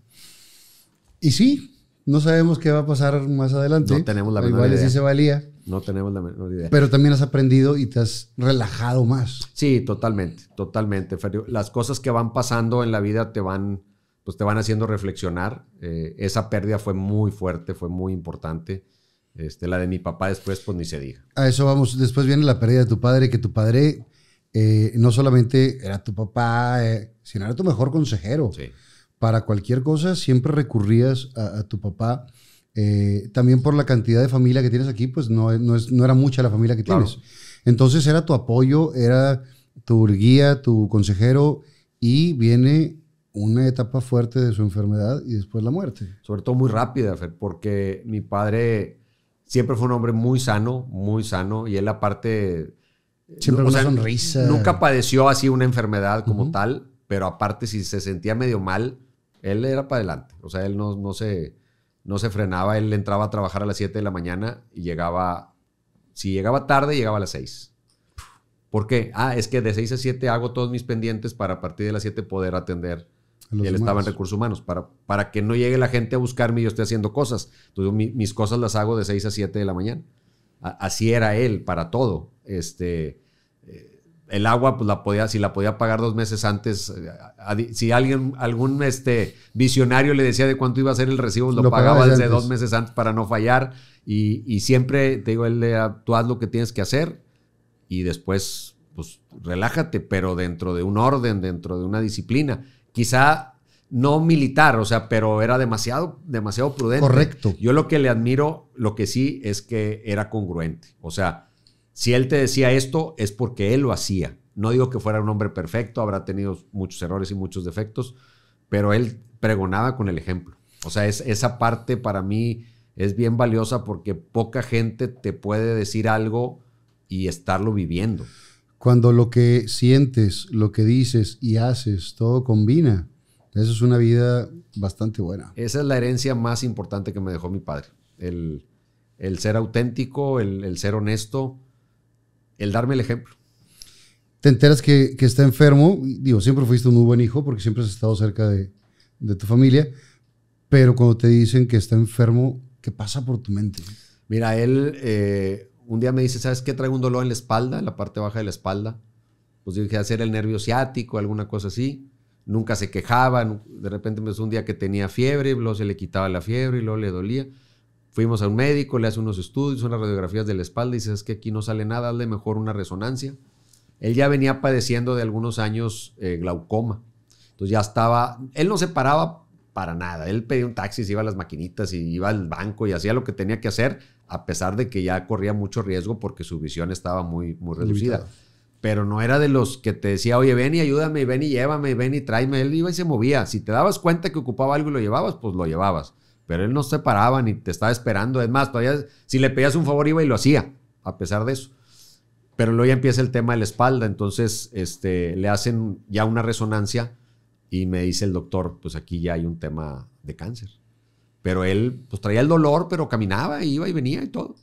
Y sí, no sabemos qué va a pasar más adelante. No tenemos la menor idea. Igual se valía. No tenemos la menor idea. Pero también has aprendido y te has relajado más. Sí, totalmente, totalmente. Las cosas que van pasando en la vida te van, pues te van haciendo reflexionar. Eh, esa pérdida fue muy fuerte, fue muy importante. Este, la de mi papá después, pues ni se diga. A eso vamos. Después viene la pérdida de tu padre, que tu padre eh, no solamente era tu papá, eh, sino era tu mejor consejero. Para cualquier cosa siempre recurrías a, tu papá. Eh, también por la cantidad de familia que tienes aquí, pues no, no, es, no era mucha la familia que tienes. Entonces era tu apoyo, era tu guía, tu consejero y viene una etapa fuerte de su enfermedad y después la muerte. Sobre todo muy rápida, porque mi padre siempre fue un hombre muy sano, muy sano, y él aparte... Siempre Nunca padeció así una enfermedad como tal, pero aparte si se sentía medio mal, él era para adelante. O sea, él no, se, no se frenaba, él entraba a trabajar a las 7 de la mañana y llegaba, si llegaba tarde, llegaba a las 6. ¿Por qué? Ah, es que de 6 a 7 hago todos mis pendientes para a partir de las 7 poder atender él estaba en recursos humanos, para, para que no llegue la gente a buscarme y yo esté haciendo cosas. Entonces, mis cosas las hago de 6 a 7 de la mañana. así era él para todo. Este, eh, el agua, pues la podía, si la podía pagar dos meses antes, eh, si alguien, algún este, visionario le decía de cuánto iba a ser el recibo, lo, pagaba desde dos meses antes para no fallar. Y, y siempre, te digo, él tú haz lo que tienes que hacer y después pues relájate, pero dentro de un orden, dentro de una disciplina quizá no militar, o sea, pero era demasiado, demasiado prudente. Correcto. Yo lo que le admiro, lo que sí es que era congruente. O sea, si él te decía esto, es porque él lo hacía. No digo que fuera un hombre perfecto, habrá tenido muchos errores y muchos defectos, pero él pregonaba con el ejemplo. O sea, esa parte para mí es bien valiosa porque poca gente te puede decir algo y estarlo viviendo. Cuando lo que sientes, lo que dices y haces, todo combina. Eso es una vida bastante buena. Esa es la herencia más importante que me dejó mi padre. El, ser auténtico, el, ser honesto, el darme el ejemplo. Te enteras que, está enfermo, digo, siempre fuiste un muy buen hijo porque siempre has estado cerca de, tu familia, pero cuando te dicen que está enfermo, ¿qué pasa por tu mente? Mira, él eh, un día me dice, ¿sabes qué? Traigo un dolor en la espalda, en la parte baja de la espalda. Pues yo dije, hacer el nervio ciático, alguna cosa así. Nunca se quejaba. De repente me dijo un día que tenía fiebre, luego se le quitaba la fiebre y luego le dolía. Fuimos a un médico, le hace unos estudios, unas radiografías de la espalda y dice, es que aquí no sale nada, hazle mejor una resonancia. Él ya venía padeciendo de algunos años eh, glaucoma. Entonces ya estaba, él no se paraba para nada. Él pedía un taxi, se iba a las maquinitas y iba al banco y hacía lo que tenía que hacer a pesar de que ya corría mucho riesgo porque su visión estaba muy, muy reducida. Pero no era de los que te decía, oye, ven y ayúdame, ven y llévame, ven y tráeme. Él iba y se movía. Si te dabas cuenta que ocupaba algo y lo llevabas, pues lo llevabas. Pero él no se paraba ni te estaba esperando. Es más, todavía si le pedías un favor iba y lo hacía, a pesar de eso. Pero luego ya empieza el tema de la espalda. Entonces este, le hacen ya una resonancia y me dice el doctor, pues aquí ya hay un tema de cáncer. Pero él pues traía el dolor, pero caminaba, iba y venía y todo.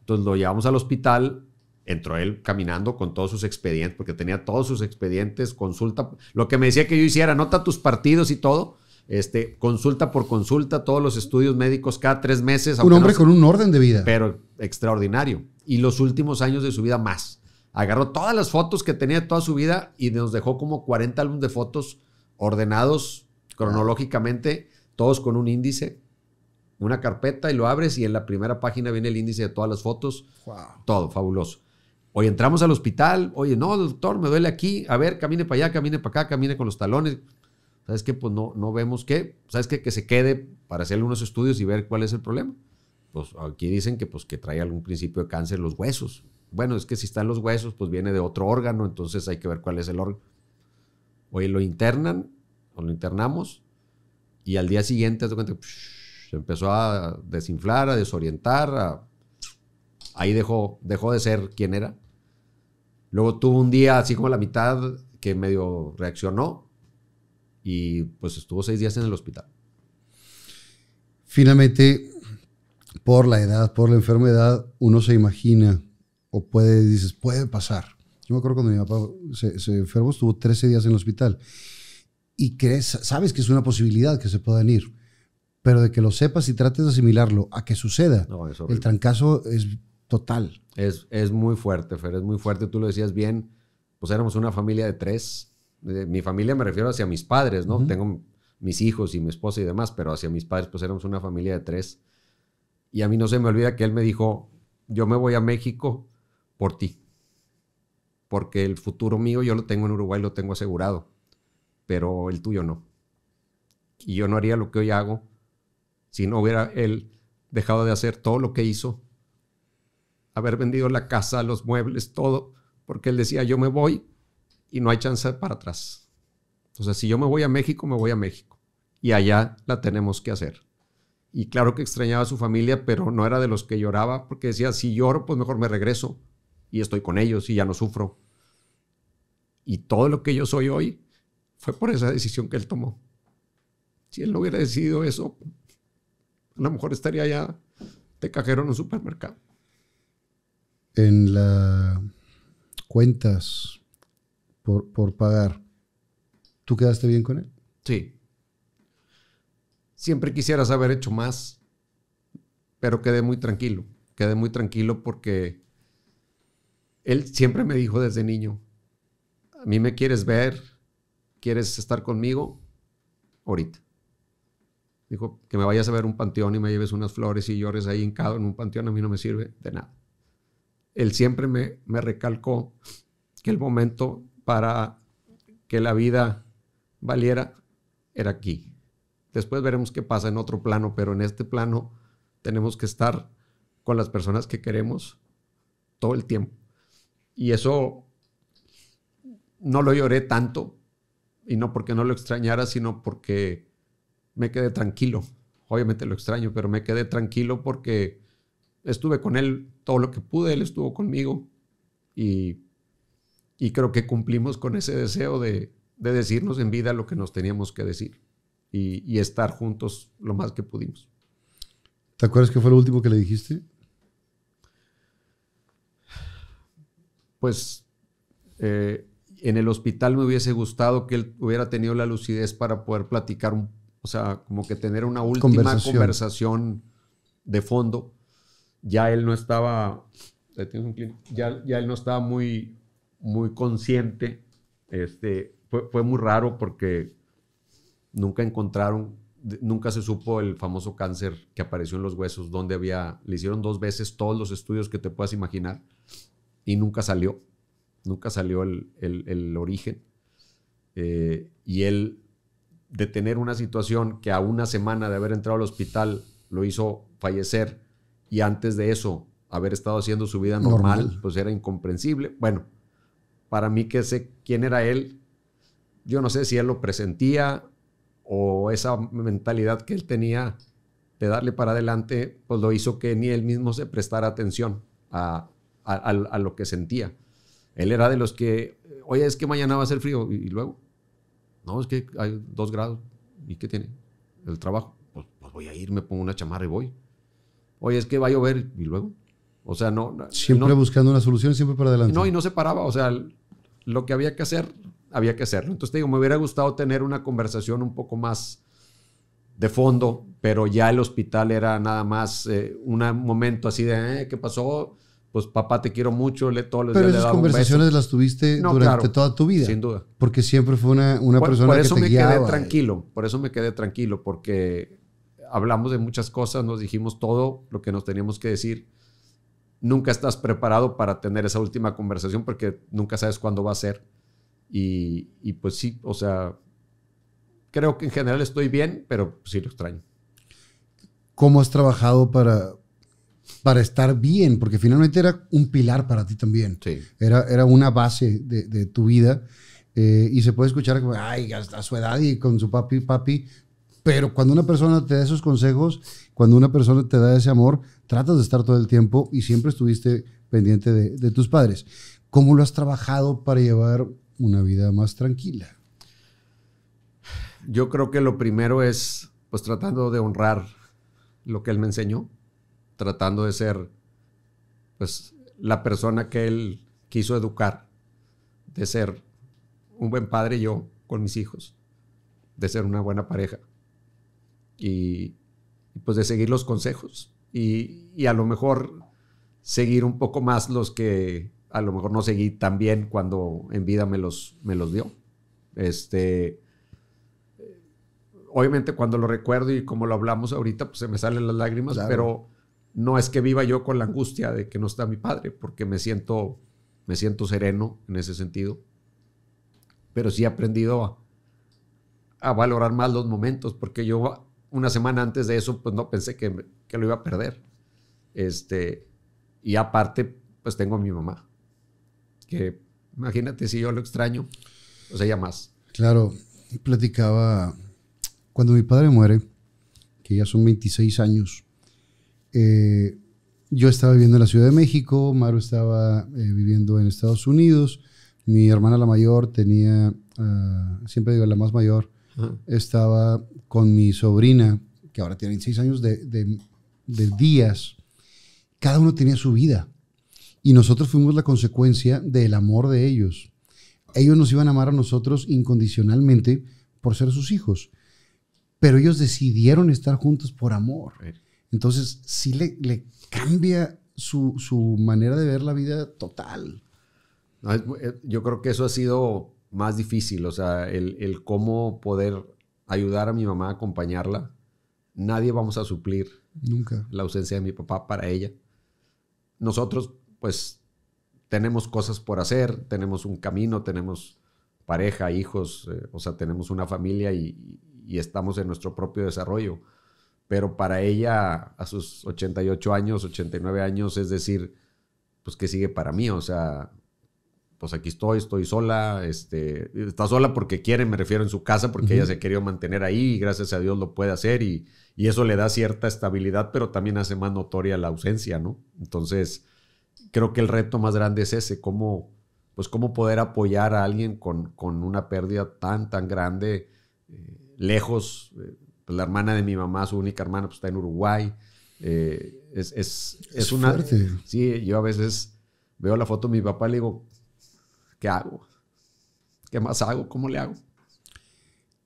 Entonces lo llevamos al hospital, entró él caminando con todos sus expedientes, porque tenía todos sus expedientes, consulta, lo que me decía que yo hiciera, anota tus partidos y todo, este, consulta por consulta, todos los estudios médicos cada tres meses. Un hombre con un orden de vida. Pero extraordinario. Y los últimos años de su vida más. Agarró todas las fotos que tenía de toda su vida y nos dejó como 40 álbumes de fotos ordenados cronológicamente todos con un índice, una carpeta y lo abres y en la primera página viene el índice de todas las fotos. Todo, fabuloso. Hoy entramos al hospital, oye, no, doctor, me duele aquí, a ver, camine para allá, camine para acá, camine con los talones. ¿Sabes qué? Pues no, no vemos qué. ¿Sabes qué? Que se quede para hacerle unos estudios y ver cuál es el problema. Pues aquí dicen que, pues, que trae algún principio de cáncer los huesos. Bueno, es que si están los huesos, pues viene de otro órgano, entonces hay que ver cuál es el órgano. Oye, lo internan, o lo internamos, y al día siguiente, cuenta, se empezó a desinflar, a desorientar. Ahí dejó, dejó de ser quien era. Luego tuvo un día así como la mitad que medio reaccionó y pues estuvo seis días en el hospital. Finalmente, por la edad, por la enfermedad, uno se imagina o puede, dices, puede pasar. Yo me acuerdo cuando mi papá se enfermó, estuvo 13 días en el hospital y sabes que es una posibilidad que se puedan ir, pero de que lo sepas y trates de asimilarlo a que suceda, el trancazo es total. Es, es muy fuerte, Fer, es muy fuerte. Tú lo decías bien, pues éramos una familia de tres. mi familia me refiero hacia mis padres, ¿no? Tengo mis hijos y mi esposa y demás, pero hacia mis padres, pues éramos una familia de tres. Y a mí no se me olvida que él me dijo, yo me voy a México por ti, porque el futuro mío yo lo tengo en Uruguay, lo tengo asegurado pero el tuyo no. Y yo no haría lo que hoy hago si no hubiera él dejado de hacer todo lo que hizo, haber vendido la casa, los muebles, todo, porque él decía, yo me voy y no hay chance para atrás. O sea, si yo me voy a México, me voy a México. Y allá la tenemos que hacer. Y claro que extrañaba a su familia, pero no era de los que lloraba, porque decía, si lloro, pues mejor me regreso y estoy con ellos y ya no sufro. Y todo lo que yo soy hoy fue por esa decisión que él tomó. Si él no hubiera decidido eso, a lo mejor estaría ya de cajero en un supermercado. En las cuentas por, por pagar, ¿tú quedaste bien con él? Sí. Siempre quisieras haber hecho más, pero quedé muy tranquilo. Quedé muy tranquilo porque él siempre me dijo desde niño, a mí me quieres ver, ¿quieres estar conmigo? Ahorita. Dijo, que me vayas a ver un panteón y me lleves unas flores y llores ahí hincado en un panteón, a mí no me sirve de nada. Él siempre me, recalcó que el momento para que la vida valiera era aquí. Después veremos qué pasa en otro plano, pero en este plano tenemos que estar con las personas que queremos todo el tiempo. Y eso no lo lloré tanto y no porque no lo extrañara, sino porque me quedé tranquilo. Obviamente lo extraño, pero me quedé tranquilo porque estuve con él todo lo que pude, él estuvo conmigo y, y creo que cumplimos con ese deseo de, de, decirnos en vida lo que nos teníamos que decir y, estar juntos lo más que pudimos. ¿Te acuerdas qué fue lo último que le dijiste? Pues eh, en el hospital me hubiese gustado que él hubiera tenido la lucidez para poder platicar, o sea, como que tener una última conversación, de fondo. Ya él no estaba, ya, él no estaba muy, muy consciente. Este, fue, fue muy raro porque nunca encontraron, nunca se supo el famoso cáncer que apareció en los huesos, donde había, le hicieron dos veces todos los estudios que te puedas imaginar y nunca salió nunca salió el, origen. Eh, y él, de tener una situación que a una semana de haber entrado al hospital lo hizo fallecer y antes de eso haber estado haciendo su vida normal, pues era incomprensible. Bueno, para mí que sé quién era él, yo no sé si él lo presentía o esa mentalidad que él tenía de darle para adelante, pues lo hizo que ni él mismo se prestara atención a, a lo que sentía. Él era de los que, oye, es que mañana va a ser frío. Y, luego, no, es que hay dos grados. ¿Y qué tiene? El trabajo. Pues, pues, voy a ir, me pongo una chamarra y voy. Oye, es que va a llover. Y luego, o sea, no. Siempre buscando una solución, siempre para adelante. No, y no se paraba. O sea, lo que había que hacer, había que hacerlo. Entonces te digo, me hubiera gustado tener una conversación un poco más de fondo, pero ya el hospital era nada más eh, un momento así de, eh, ¿qué pasó? pues papá te quiero mucho, le todo Pero esas conversaciones las tuviste durante toda tu vida. Sin duda. Porque siempre fue una, una persona por eso me quedé tranquilo, por eso me quedé tranquilo, porque hablamos de muchas cosas, nos dijimos todo lo que nos teníamos que decir. Nunca estás preparado para tener esa última conversación porque nunca sabes cuándo va a ser. Y, y pues sí, o sea, creo que en general estoy bien, pero sí lo extraño. ¿Cómo has trabajado para, para estar bien, porque finalmente era un pilar para ti también. Era, era una base de, tu vida. Eh, y se puede escuchar, ay, hasta su edad y con su papi, papi. Pero cuando una persona te da esos consejos, cuando una persona te da ese amor, tratas de estar todo el tiempo y siempre estuviste pendiente de, de tus padres. ¿Cómo lo has trabajado para llevar una vida más tranquila? Yo creo que lo primero es, pues, tratando de honrar lo que él me enseñó tratando de ser pues la persona que él quiso educar, de ser un buen padre yo con mis hijos, de ser una buena pareja y, pues de seguir los consejos y, a lo mejor seguir un poco más los que a lo mejor no seguí tan bien cuando en vida me los, me los dio. Este, obviamente cuando lo recuerdo y como lo hablamos ahorita, pues se me salen las lágrimas, pero no es que viva yo con la angustia de que no está mi padre, porque me siento, me siento sereno en ese sentido. Pero sí he aprendido a, a valorar más los momentos, porque yo una semana antes de eso, pues no pensé que, que, lo iba a perder. Este, y aparte, pues tengo a mi mamá, que imagínate si yo lo extraño, pues ella más. Claro, platicaba, cuando mi padre muere, que ya son 26 años, eh, yo estaba viviendo en la Ciudad de México, Maru estaba eh, viviendo en Estados Unidos, mi hermana la mayor tenía, ah, siempre digo la más mayor, estaba con mi sobrina, que ahora tiene seis años de, de días, cada uno tenía su vida. Y nosotros fuimos la consecuencia del amor de ellos. Ellos nos iban a amar a nosotros incondicionalmente por ser sus hijos. Pero ellos decidieron estar juntos por amor. Entonces, sí le, cambia su, manera de ver la vida total. Eh, yo creo que eso ha sido más difícil, o sea, el, cómo poder ayudar a mi mamá a acompañarla. Nadie vamos a suplir nunca la ausencia de mi papá para ella. Nosotros, pues, tenemos cosas por hacer, tenemos un camino, tenemos pareja, hijos, eh, o sea, tenemos una familia y estamos en nuestro propio desarrollo pero para ella a sus 88 años, 89 años, es decir, pues qué sigue para mí, o sea, pues aquí estoy, estoy sola, este, está sola porque quiere, me refiero en su casa, porque ella se ha mantener ahí y gracias a Dios lo puede hacer y, eso le da cierta estabilidad, pero también hace más notoria la ausencia, ¿no? Entonces, creo que el reto más grande es ese, cómo, pues cómo poder apoyar a alguien con, una pérdida tan, tan grande, eh, lejos. Eh, la hermana de mi mamá, su única hermana, pues está en Uruguay. Eh, es, es, es, una... Sí, yo a veces veo la foto de mi papá y le digo, ¿qué hago? ¿Qué más hago? ¿Cómo le hago?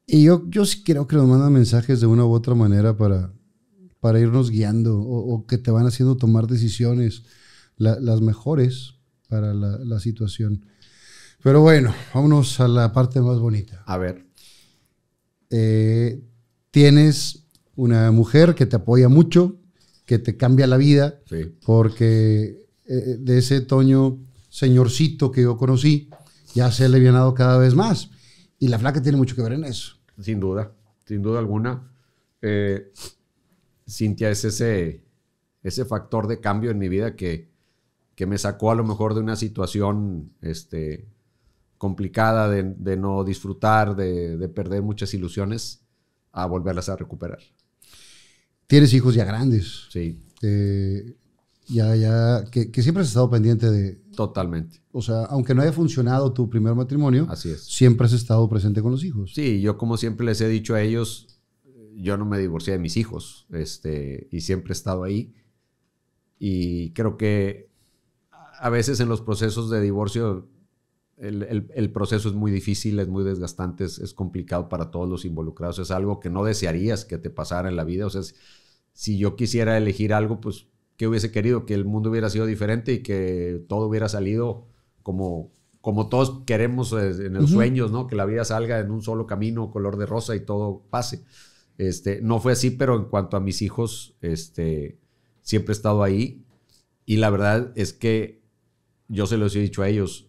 Y yo, yo sí creo que nos mandan mensajes de una u otra manera para, para irnos guiando o, que te van haciendo tomar decisiones las mejores para la, la situación. Pero bueno, vámonos a la parte más bonita. A ver. Eh, tienes una mujer que te apoya mucho, que te cambia la vida, porque eh, de ese Toño señorcito que yo conocí, ya se ha dado cada vez más. Y la flaca tiene mucho que ver en eso. Sin duda, sin duda alguna. Eh, Cintia es ese, ese factor de cambio en mi vida que, que me sacó a lo mejor de una situación este, complicada, de, no disfrutar, de, de, perder muchas ilusiones a volverlas a recuperar. Tienes hijos ya grandes. Sí. Eh, ya, ya, que, siempre has estado pendiente de... Totalmente. O sea, aunque no haya funcionado tu primer matrimonio, Así es. siempre has estado presente con los hijos. Sí, yo como siempre les he dicho a ellos, yo no me divorcié de mis hijos, este, y siempre he estado ahí. Y creo que a veces en los procesos de divorcio el, proceso es muy difícil, es muy desgastante, es, complicado para todos los involucrados. Es algo que no desearías que te pasara en la vida. O sea, si yo quisiera elegir algo, pues, ¿qué hubiese querido? Que el mundo hubiera sido diferente y que todo hubiera salido como, como todos queremos eh, en los sueños, ¿no? Que la vida salga en un solo camino, color de rosa y todo pase. Este, no fue así, pero en cuanto a mis hijos, este, siempre he estado ahí. Y la verdad es que yo se los he dicho a ellos,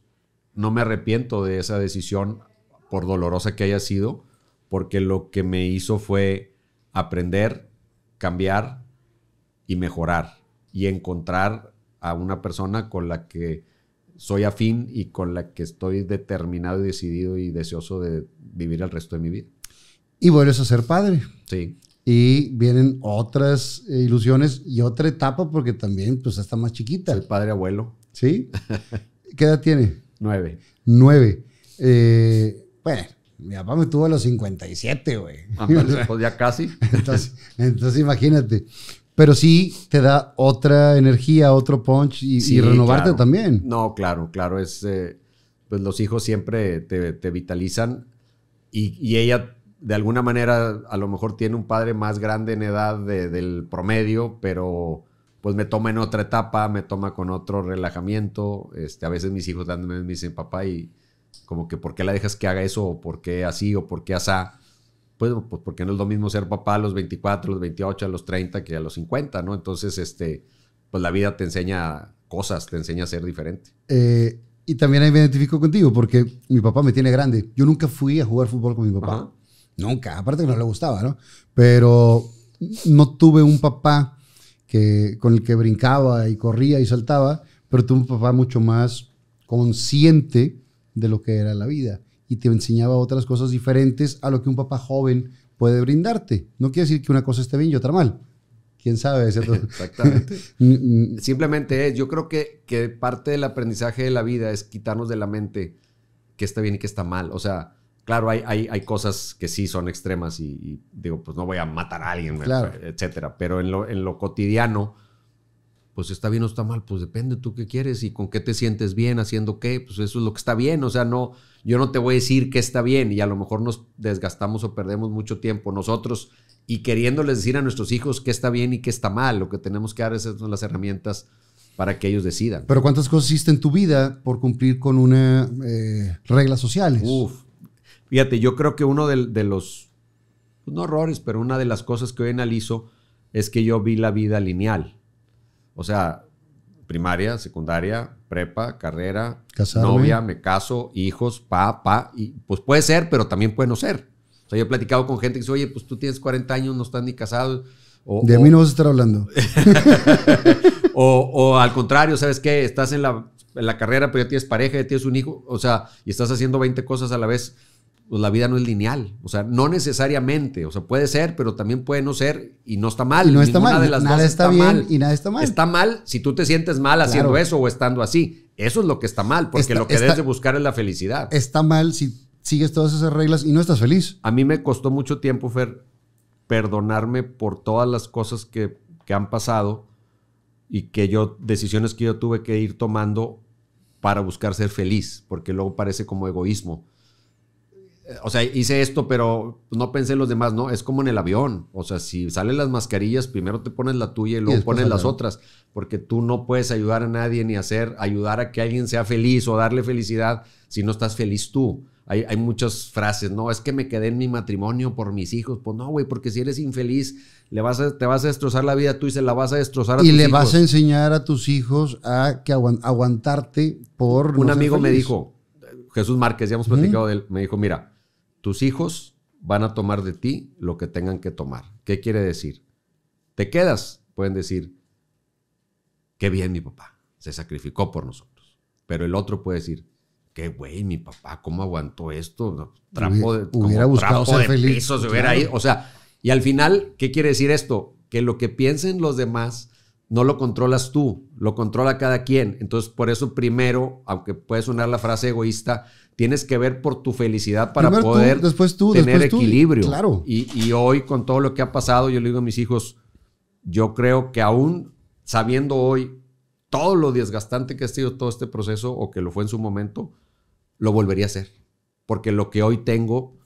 no me arrepiento de esa decisión, por dolorosa que haya sido, porque lo que me hizo fue aprender, cambiar y mejorar y encontrar a una persona con la que soy afín y con la que estoy determinado y decidido y deseoso de vivir el resto de mi vida. Y vuelves a ser padre. Sí. Y vienen otras ilusiones y otra etapa porque también pues está más chiquita. El padre abuelo. ¿Sí? ¿Qué edad tiene? Nueve. Nueve. Eh, bueno, mi papá me tuvo a los 57, güey. pues ya casi. entonces, imagínate. Pero sí te da otra energía, otro punch y, renovarte también. No, claro, claro. Es, eh, pues los hijos siempre te, vitalizan y, ella de alguna manera a lo mejor tiene un padre más grande en edad del promedio, pero pues me toma en otra etapa, me toma con otro relajamiento. Este, a veces mis hijos dándome me dicen, papá, y como que, ¿por qué la dejas que haga eso? ¿O por qué así? ¿O por qué asá? Pues, pues porque no es lo mismo ser papá a los 24, a los 28, a los 30 que a los 50, ¿no? Entonces, este, pues la vida te enseña cosas, te enseña a ser diferente. Eh, y también ahí me identifico contigo, porque mi papá me tiene grande. Yo nunca fui a jugar fútbol con mi papá. Nunca, aparte que no le gustaba, ¿no? Pero no tuve un papá con el que brincaba y corría y saltaba, pero tu un papá mucho más consciente de lo que era la vida y te enseñaba otras cosas diferentes a lo que un papá joven puede brindarte. No quiere decir que una cosa esté bien y otra mal. ¿Quién sabe? Exactamente. Simplemente es, yo creo que, que parte del aprendizaje de la vida es quitarnos de la mente que está bien y que está mal. O sea, Claro, hay, hay, cosas que sí son extremas y, digo, pues no voy a matar a alguien, etcétera. Pero en lo, cotidiano, pues está bien o está mal, pues depende tú qué quieres y con qué te sientes bien, haciendo qué, pues eso es lo que está bien. O sea, no, yo no te voy a decir qué está bien y a lo mejor nos desgastamos o perdemos mucho tiempo nosotros y queriéndoles decir a nuestros hijos qué está bien y qué está mal. Lo que tenemos que hacer es las herramientas para que ellos decidan. Pero ¿cuántas cosas hiciste en tu vida por cumplir con una regla eh, reglas sociales? Uf Fíjate, yo creo que uno de, los, pues no errores, pero una de las cosas que hoy analizo es que yo vi la vida lineal. O sea, primaria, secundaria, prepa, carrera, novia, me caso, hijos, pa, pa. Y pues puede ser, pero también puede no ser. O sea, yo he platicado con gente que dice, oye, pues tú tienes 40 años, no estás ni casado. de mí no vas a estar hablando. o, al contrario, ¿sabes qué? Estás en la, en la carrera, pero ya tienes pareja, ya tienes un hijo, o sea, y estás haciendo 20 cosas a la vez pues la vida no es lineal. O sea, no necesariamente. O sea, puede ser, pero también puede no ser y no está mal. Y no está mal. nada está, bien mal. y nada está mal. Está mal si tú te sientes mal haciendo eso o estando así. Eso es lo que está mal, porque lo que debes de buscar es la felicidad. Está mal si sigues todas esas reglas y no estás feliz. A mí me costó mucho tiempo, Fer, perdonarme por todas las cosas que, que han pasado y que yo, decisiones que yo tuve que ir tomando para buscar ser feliz, porque luego parece como egoísmo o sea, hice esto, pero no pensé en los demás, no, es como en el avión, o sea, si salen las mascarillas, primero te pones la tuya y luego pones las otras, porque tú no puedes ayudar a nadie ni hacer, ayudar a que alguien sea feliz o darle felicidad si no estás feliz tú. Hay, hay muchas frases, no, es que me quedé en mi matrimonio por mis hijos, pues no, güey, porque si eres infeliz, le vas te vas a destrozar la vida tú y se la vas a destrozar a y le vas a enseñar a tus hijos a que aguantarte por... Un amigo me dijo, eh, Jesús Márquez, ya hemos platicado de él, me dijo, mira, tus hijos van a tomar de ti lo que tengan que tomar. ¿Qué quiere decir? ¿Te quedas? Pueden decir, qué bien mi papá, se sacrificó por nosotros. Pero el otro puede decir, qué güey, mi papá, ¿cómo aguantó esto? Trapo de, hubiera de hubiera O sea, y al final, ¿qué quiere decir esto? Que lo que piensen los demás no lo controlas tú, lo controla cada quien. Entonces, por eso primero, aunque puede sonar la frase egoísta, tienes que ver por tu felicidad para poder tener equilibrio. claro. Y, y, hoy, con todo lo que ha pasado, yo le digo a mis hijos, yo creo que aún sabiendo hoy todo lo desgastante que ha sido todo este proceso o que lo fue en su momento, lo volvería a hacer. Porque lo que hoy tengo,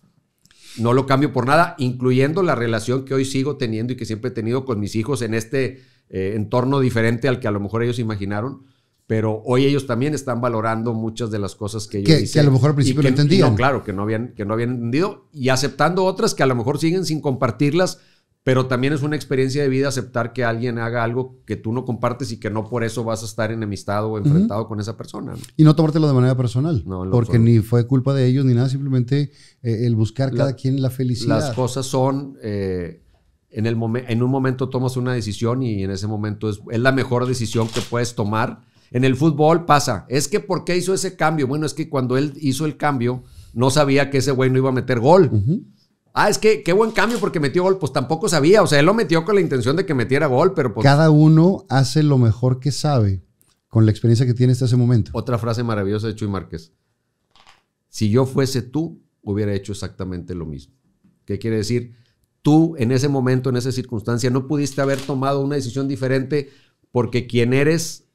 no lo cambio por nada, incluyendo la relación que hoy sigo teniendo y que siempre he tenido con mis hijos en este eh, entorno diferente al que a lo mejor ellos imaginaron. Pero hoy ellos también están valorando muchas de las cosas que ellos que, que a lo mejor al principio no entendían. claro, que no, habían, que no habían entendido. Y aceptando otras que a lo mejor siguen sin compartirlas, pero también es una experiencia de vida aceptar que alguien haga algo que tú no compartes y que no por eso vas a estar enemistado o enfrentado con esa persona. Y no tomártelo de manera personal, porque ni fue culpa de ellos ni nada, simplemente eh, el buscar cada quien la felicidad. Las cosas son eh, en, el en un momento tomas una decisión y en ese momento es, la mejor decisión que puedes tomar. En el fútbol pasa, es que ¿por qué hizo ese cambio? Bueno, es que cuando él hizo el cambio, no sabía que ese güey no iba a meter gol. Ah, es que qué buen cambio porque metió gol. Pues tampoco sabía. O sea, él lo metió con la intención de que metiera gol, pero pues. Cada uno hace lo mejor que sabe con la experiencia que tiene hasta ese momento. Otra frase maravillosa de Chuy Márquez. Si yo fuese tú, hubiera hecho exactamente lo mismo. ¿Qué quiere decir? tú en ese momento, en esa circunstancia, no pudiste haber tomado una decisión diferente porque quien eres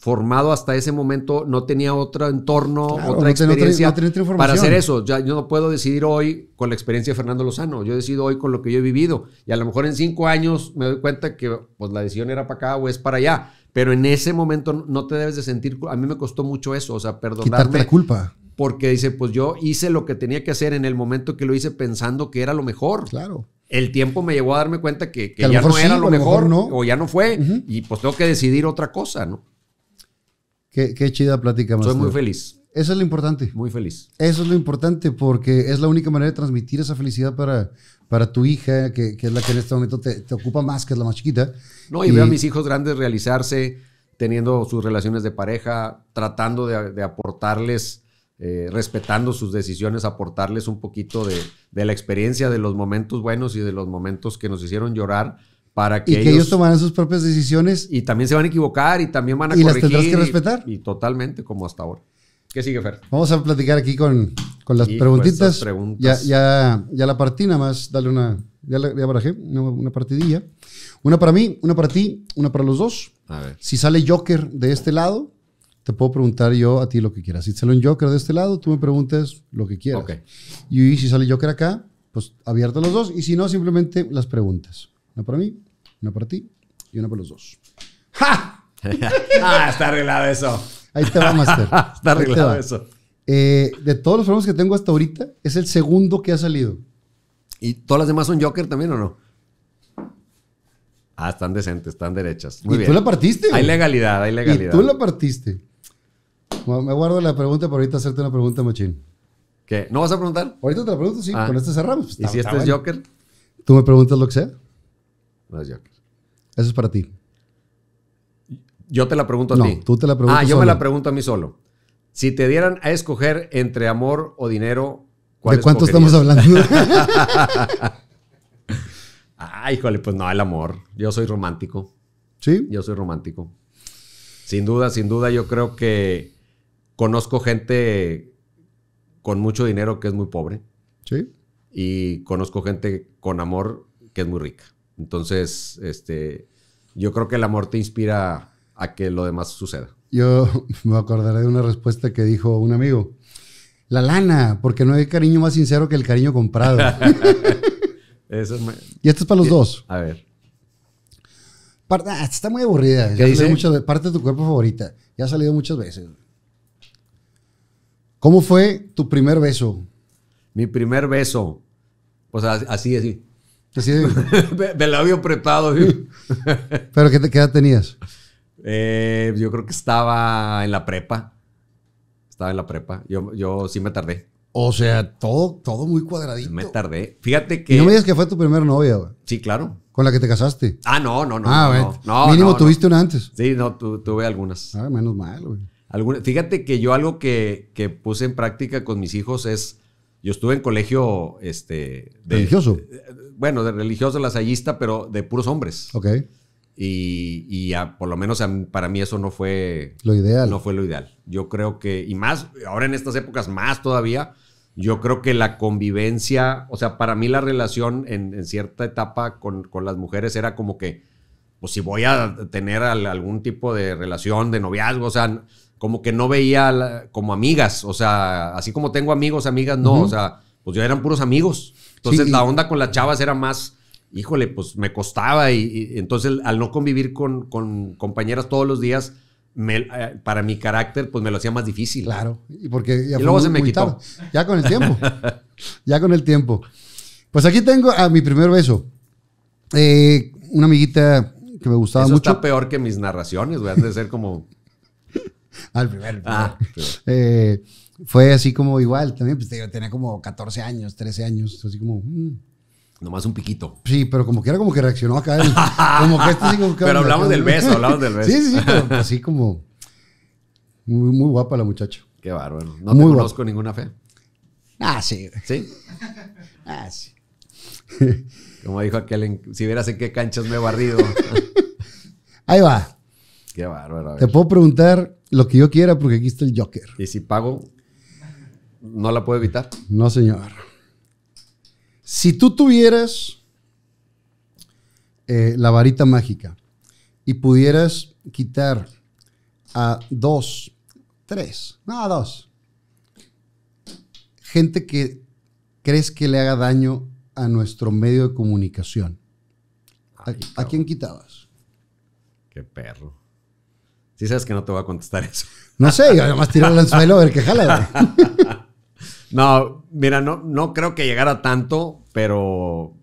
formado hasta ese momento no tenía otro entorno, otra experiencia para hacer eso. Ya, yo no puedo decidir hoy con la experiencia de Fernando Lozano, yo decido hoy con lo que yo he vivido. Y a lo mejor en cinco años me doy cuenta que pues, la decisión era para acá o es para allá. Pero en ese momento no te debes de sentir... A mí me costó mucho eso, o sea, perdonarme. Quitarte la culpa porque dice, pues yo hice lo que tenía que hacer en el momento que lo hice pensando que era lo mejor. Claro. El tiempo me llevó a darme cuenta que, ya no era lo mejor, no. o ya no fue, y pues tengo que decidir otra cosa, ¿no? Qué, chida plática, más. Soy muy feliz. Eso es lo importante. Muy feliz. Eso es lo importante porque es la única manera de transmitir esa felicidad para, para tu hija, que, es la que en este momento te, ocupa más, que es la más chiquita. No, y, veo a mis hijos grandes realizarse, teniendo sus relaciones de pareja, tratando de aportarles eh, respetando sus decisiones, aportarles un poquito de, la experiencia, de los momentos buenos y de los momentos que nos hicieron llorar. Para que ellos, tomaran sus propias decisiones. Y también se van a equivocar y también van a y corregir. Y las tendrás que respetar. Y, totalmente, como hasta ahora. ¿Qué sigue, Fer? Vamos a platicar aquí con, con las preguntitas. Ya, ya, la partí, nada más, dale una. Ya, la, ya barajé, una, una, partidilla. Una para mí, una para ti, una para los dos. A ver. Si sale Joker de este lado, te puedo preguntar yo a ti lo que quieras. Si sale un Joker de este lado, tú me preguntes lo que quieras. Y si sale Joker acá, pues abierto los dos. Y si no, simplemente las preguntas. Una para mí, una para ti y una para los dos. ¡Ja! ah, está arreglado eso. Ahí te va, Master. está arreglado eso. Eh, de todos los problemas que tengo hasta ahorita, es el segundo que ha salido. ¿Y todas las demás son Joker también o no? Ah, están decentes, están derechas. Muy y tú la partiste. Hay legalidad, hay legalidad. Y tú la partiste. Me guardo la pregunta para ahorita hacerte una pregunta, Machín. ¿Qué? ¿No vas a preguntar? Ahorita te la pregunto, sí. Ah. Con este cerramos. ¿Y si este es Joker? ¿Tú me preguntas lo que sea? No es Joker. Eso es para ti. Yo te la pregunto a no, tú te la preguntas Ah, yo me la pregunto a mí solo. Si te dieran a escoger entre amor o dinero, ¿cuál ¿De cuánto estamos hablando? Ay, ah, híjole, pues no, el amor. Yo soy romántico. ¿Sí? Yo soy romántico. Sin duda, sin duda, yo creo que Conozco gente con mucho dinero que es muy pobre. Sí. Y conozco gente con amor que es muy rica. Entonces, este, yo creo que el amor te inspira a que lo demás suceda. Yo me acordaré de una respuesta que dijo un amigo. La lana, porque no hay cariño más sincero que el cariño comprado. Y esto es para los dos. A ver. Ah, está muy aburrida. Ya dice? de Parte de tu cuerpo favorita. Ya ha salido muchas veces. ¿Cómo fue tu primer beso? Mi primer beso. Pues así, así. así Del labio apretado. ¿Pero qué, edad tenías? Eh, yo creo que estaba en la prepa. Estaba en la prepa. Yo, yo sí me tardé. O sea, todo, todo muy cuadradito. Me tardé. Fíjate que. no me digas que fue tu primera novia, güey. Sí, claro. Con la que te casaste. Ah, no, no, no. Ah, no, Mínimo tuviste una antes. Sí, no, tuve algunas. Ah, menos mal, güey fíjate que yo algo que, puse en práctica con mis hijos es, yo estuve en colegio este, religioso. Eh, bueno, de religioso lasallista, pero de puros hombres. Ok. Y, por lo menos para mí eso no fue lo ideal. No fue lo ideal. Yo creo que, y más, ahora en estas épocas más todavía, yo creo que la convivencia, o sea, para mí la relación en, cierta etapa con, con, las mujeres era como que, pues si voy a tener algún tipo de relación, de noviazgo, o sea, como que no veía como amigas, o sea, así como tengo amigos, amigas, no, o sea, pues ya eran puros amigos. Entonces la onda con las chavas era más, híjole, pues me costaba y, entonces al no convivir con, compañeras todos los días, eh, para mi carácter, pues me lo hacía más difícil. Claro, y porque luego se me quitó. Ya con el tiempo, ya con el tiempo. Pues aquí tengo a mi primer beso. Eh, una amiguita que me gustaba Eso mucho. Está peor que mis narraciones, güey. a de ser como Al primer. Ah, eh, fue así como igual también, pues tenía como 14 años, 13 años, así como... Mm". Nomás un piquito. Sí, pero como que era como que reaccionó acá. como que este Pero hablamos del beso, hablamos del beso. sí, sí, sí, pero así como... Muy, muy guapa la muchacha. Qué bárbaro. No te conozco ninguna fe. Ah, sí. ¿Sí? Ah, sí. Como dijo aquel, si vieras en qué canchas me he barrido. Ahí va. Qué bárbaro. Te puedo preguntar lo que yo quiera porque aquí está el Joker. Y si pago, no la puedo evitar. No, señor. Si tú tuvieras eh, la varita mágica y pudieras quitar a dos, tres, no, a dos, gente que crees que le haga daño a nuestro medio de comunicación, ¿a, ¿a quién quitabas? Qué perro dices que no te voy a contestar eso. No sé, y además tirarlo al suelo a ver qué jala. no, mira, no, no creo que llegara tanto, pero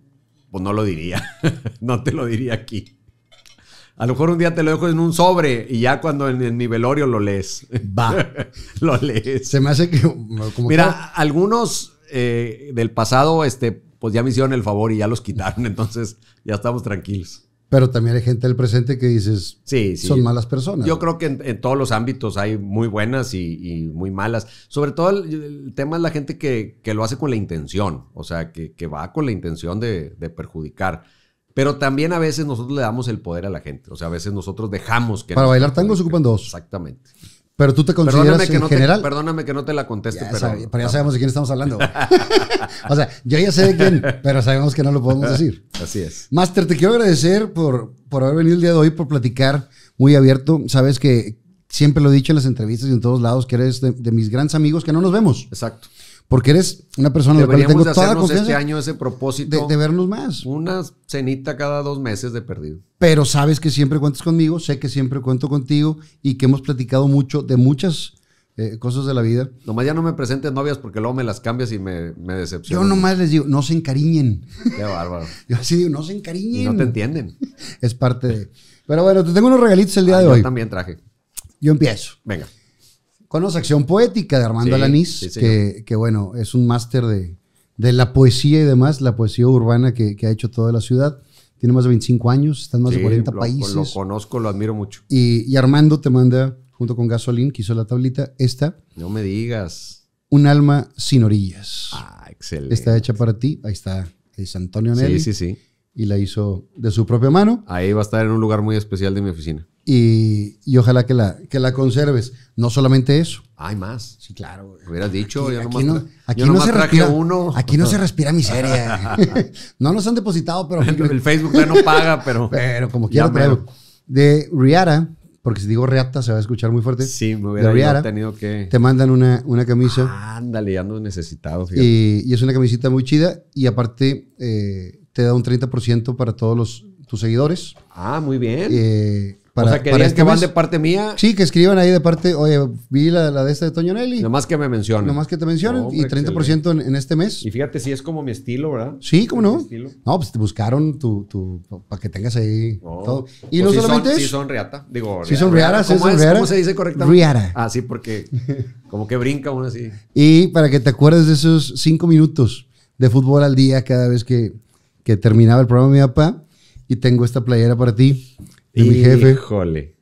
pues no lo diría. no te lo diría aquí. A lo mejor un día te lo dejo en un sobre y ya cuando en, el mi velorio lo lees. Va. lo lees. Se me hace que. Como Mira, algunos eh, del pasado, este, pues ya me hicieron el favor y ya los quitaron. Entonces ya estamos tranquilos. Pero también hay gente del presente que dices, son malas personas. Yo creo que en, todos los ámbitos hay muy buenas y, muy malas. Sobre todo el, tema es la gente que, que lo hace con la intención, o sea, que, que va con la intención de, de, perjudicar. Pero también a veces nosotros le damos el poder a la gente, o sea, a veces nosotros dejamos que... Para bailar tango se ocupan dos. Exactamente. Pero tú te consideras en general. perdóname que no te la conteste, pero. ya sabemos de quién estamos hablando. o sea, yo ya sé de quién, pero sabemos que no lo podemos decir. Así es. Master, te quiero agradecer por, por haber venido el día de hoy, por platicar muy abierto. Sabes que siempre lo he dicho en las entrevistas y en todos lados, que eres de mis grandes amigos que no nos vemos. Exacto. Porque eres una persona a la cual tengo toda la este confianza. este año ese propósito. De, vernos más. Una cenita cada dos meses de perdido. Pero sabes que siempre cuentas conmigo, sé que siempre cuento contigo y que hemos platicado mucho de muchas eh, cosas de la vida. Nomás ya no me presentes novias porque luego me las cambias y me, me decepcionas. Yo nomás les digo, no se encariñen. Qué bárbaro. Yo así digo, no se encariñen. no te entienden. es parte de. Pero bueno, te tengo unos regalitos el día ah, de hoy. Yo también traje. Yo empiezo. Venga. Conozco Acción poética de Armando Alanís, que, bueno, es un máster de, la poesía y demás, la poesía urbana que, ha hecho toda la ciudad. Tiene más de 25 años, está en más de 40 países. Lo conozco, lo admiro mucho. Y, Armando te manda, junto con Gasolín, que hizo la tablita, esta. No me digas. Un alma sin orillas. Ah, excelente. Está hecha para ti. Ahí está. Es Antonio Nelly. Sí, sí, sí. Y la hizo de su propia mano. Ahí va a estar en un lugar muy especial de mi oficina. Y, ojalá que la, la conserves. No solamente eso. Hay más. Sí, claro. Hubieras dicho. yo aquí no, aquí se respira, uno. Aquí no se respira miseria. no nos han depositado, pero... El Facebook ya no paga, pero... pero como quiero De Riara porque si digo Riata se va a escuchar muy fuerte. Sí, me hubiera tenido que... Te mandan una, una camisa. ya no ando necesitado. Y, y, es una camisita muy chida. Y aparte, eh, te da un 30% para todos los, tus seguidores. Ah, muy bien. Eh, para, o sea, que que van de parte mía. Sí, que escriban ahí de parte, oye, vi la, la de esta de Toño Nelly. Nomás que me mencionen. Nomás que te mencionen. y 30% en, este mes. Y fíjate, si es como mi estilo, ¿verdad? Sí, ¿cómo no? No, pues te buscaron tu, tu, para que tengas ahí Y pues no solamente es... Si son riata. Digo, si son riara... ¿cómo, ¿cómo, ¿Cómo se dice correctamente? Riara. Ah, sí, porque como que brinca uno así. Y para que te acuerdes de esos cinco minutos de fútbol al día cada vez que, que terminaba el programa de mi papá. Y tengo esta playera para ti y mi jefe. Híjole.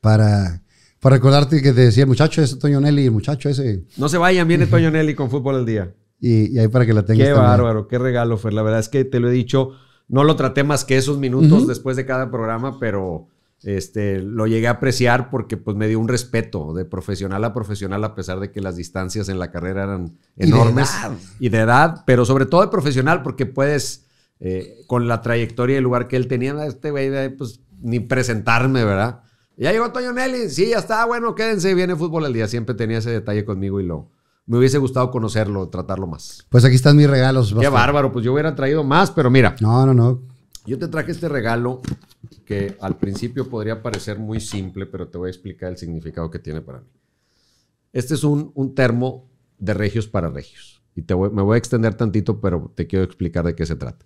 Para, para recordarte que te decía, muchacho, ese Toño Nelly, el muchacho ese. No se vayan, viene Toño Nelly con fútbol al día. Y, y, ahí para que la tengas. Qué bárbaro, qué regalo fue. La verdad es que te lo he dicho, no lo traté más que esos minutos después de cada programa, pero este, lo llegué a apreciar porque pues, me dio un respeto de profesional a profesional, a pesar de que las distancias en la carrera eran enormes y de edad, y de edad pero sobre todo de profesional, porque puedes, eh, con la trayectoria y el lugar que él tenía, este güey, pues ni presentarme, ¿verdad? Ya llegó Toño Nelly, sí, ya está, bueno, quédense, viene fútbol al día. Siempre tenía ese detalle conmigo y lo, me hubiese gustado conocerlo, tratarlo más. Pues aquí están mis regalos. Qué bárbaro, pues yo hubiera traído más, pero mira. No, no, no. Yo te traje este regalo que al principio podría parecer muy simple, pero te voy a explicar el significado que tiene para mí. Este es un, un termo de regios para regios. Y me voy a extender tantito, pero te quiero explicar de qué se trata.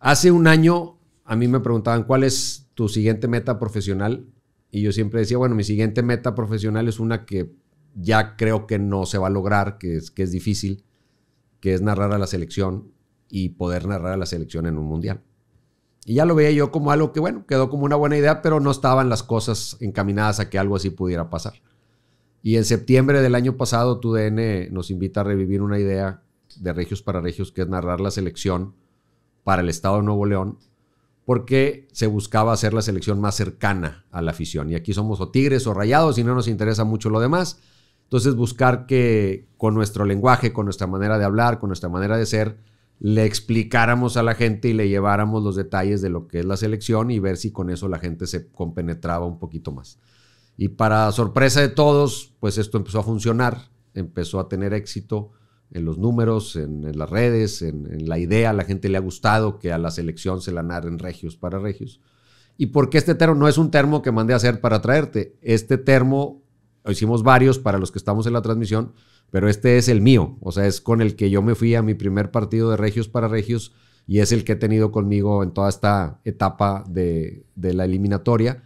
Hace un año a mí me preguntaban, ¿cuál es tu siguiente meta profesional? Y yo siempre decía, bueno, mi siguiente meta profesional es una que ya creo que no se va a lograr, que es, que es difícil, que es narrar a la selección y poder narrar a la selección en un mundial. Y ya lo veía yo como algo que, bueno, quedó como una buena idea, pero no estaban las cosas encaminadas a que algo así pudiera pasar. Y en septiembre del año pasado, tu dn nos invita a revivir una idea de Regios para Regios, que es narrar la selección para el Estado de Nuevo León porque se buscaba hacer la selección más cercana a la afición. Y aquí somos o tigres o rayados y no nos interesa mucho lo demás. Entonces buscar que con nuestro lenguaje, con nuestra manera de hablar, con nuestra manera de ser, le explicáramos a la gente y le lleváramos los detalles de lo que es la selección y ver si con eso la gente se compenetraba un poquito más. Y para sorpresa de todos, pues esto empezó a funcionar, empezó a tener éxito en los números, en, las redes, en, la idea, a la gente le ha gustado que a la selección se la narren regios para regios. Y porque este termo no es un termo que mandé a hacer para traerte, este termo hicimos varios para los que estamos en la transmisión, pero este es el mío, o sea, es con el que yo me fui a mi primer partido de regios para regios y es el que he tenido conmigo en toda esta etapa de, de la eliminatoria.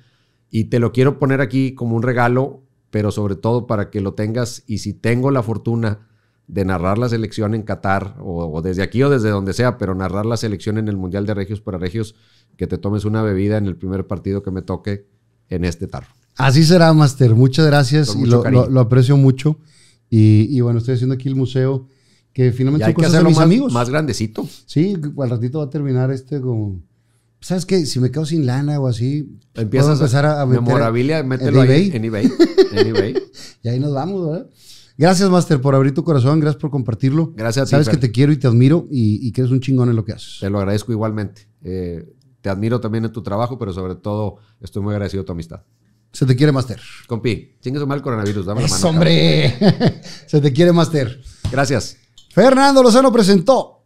Y te lo quiero poner aquí como un regalo, pero sobre todo para que lo tengas y si tengo la fortuna de narrar la selección en Qatar o, desde aquí o desde donde sea, pero narrar la selección en el Mundial de Regios para Regios, que te tomes una bebida en el primer partido que me toque en este tarro. Así será, Master. Muchas gracias. Y lo, aprecio mucho. Y, bueno, estoy haciendo aquí el museo que finalmente hay que más, amigos. Más grandecito. Sí, al ratito va a terminar este con... ¿Sabes qué? Si me quedo sin lana o así, empiezas puedo empezar a, a meter Memorabilia, en, eBay. En eBay. y ahí nos vamos, ¿verdad? Gracias, Master, por abrir tu corazón. Gracias por compartirlo. Gracias a ti. Sabes que te quiero y te admiro y, que eres un chingón en lo que haces. Te lo agradezco igualmente. Eh, te admiro también en tu trabajo, pero sobre todo estoy muy agradecido de tu amistad. Se te quiere, Master. Compi, chingas su mal coronavirus. Dame la mano. ¡Hombre! Se te quiere, Master. Gracias. Fernando Lozano presentó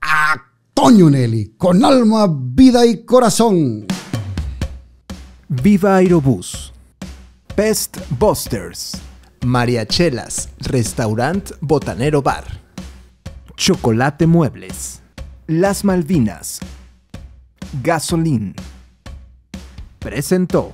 a Toño Nelly con alma, vida y corazón. Viva Aerobús. Best Busters. Mariachelas, Restaurant Botanero Bar. Chocolate Muebles. Las Malvinas. Gasolín. Presentó.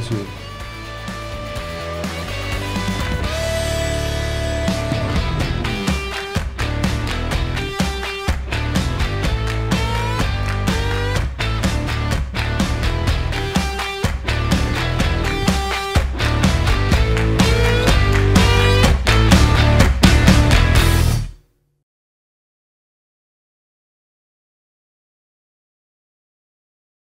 precio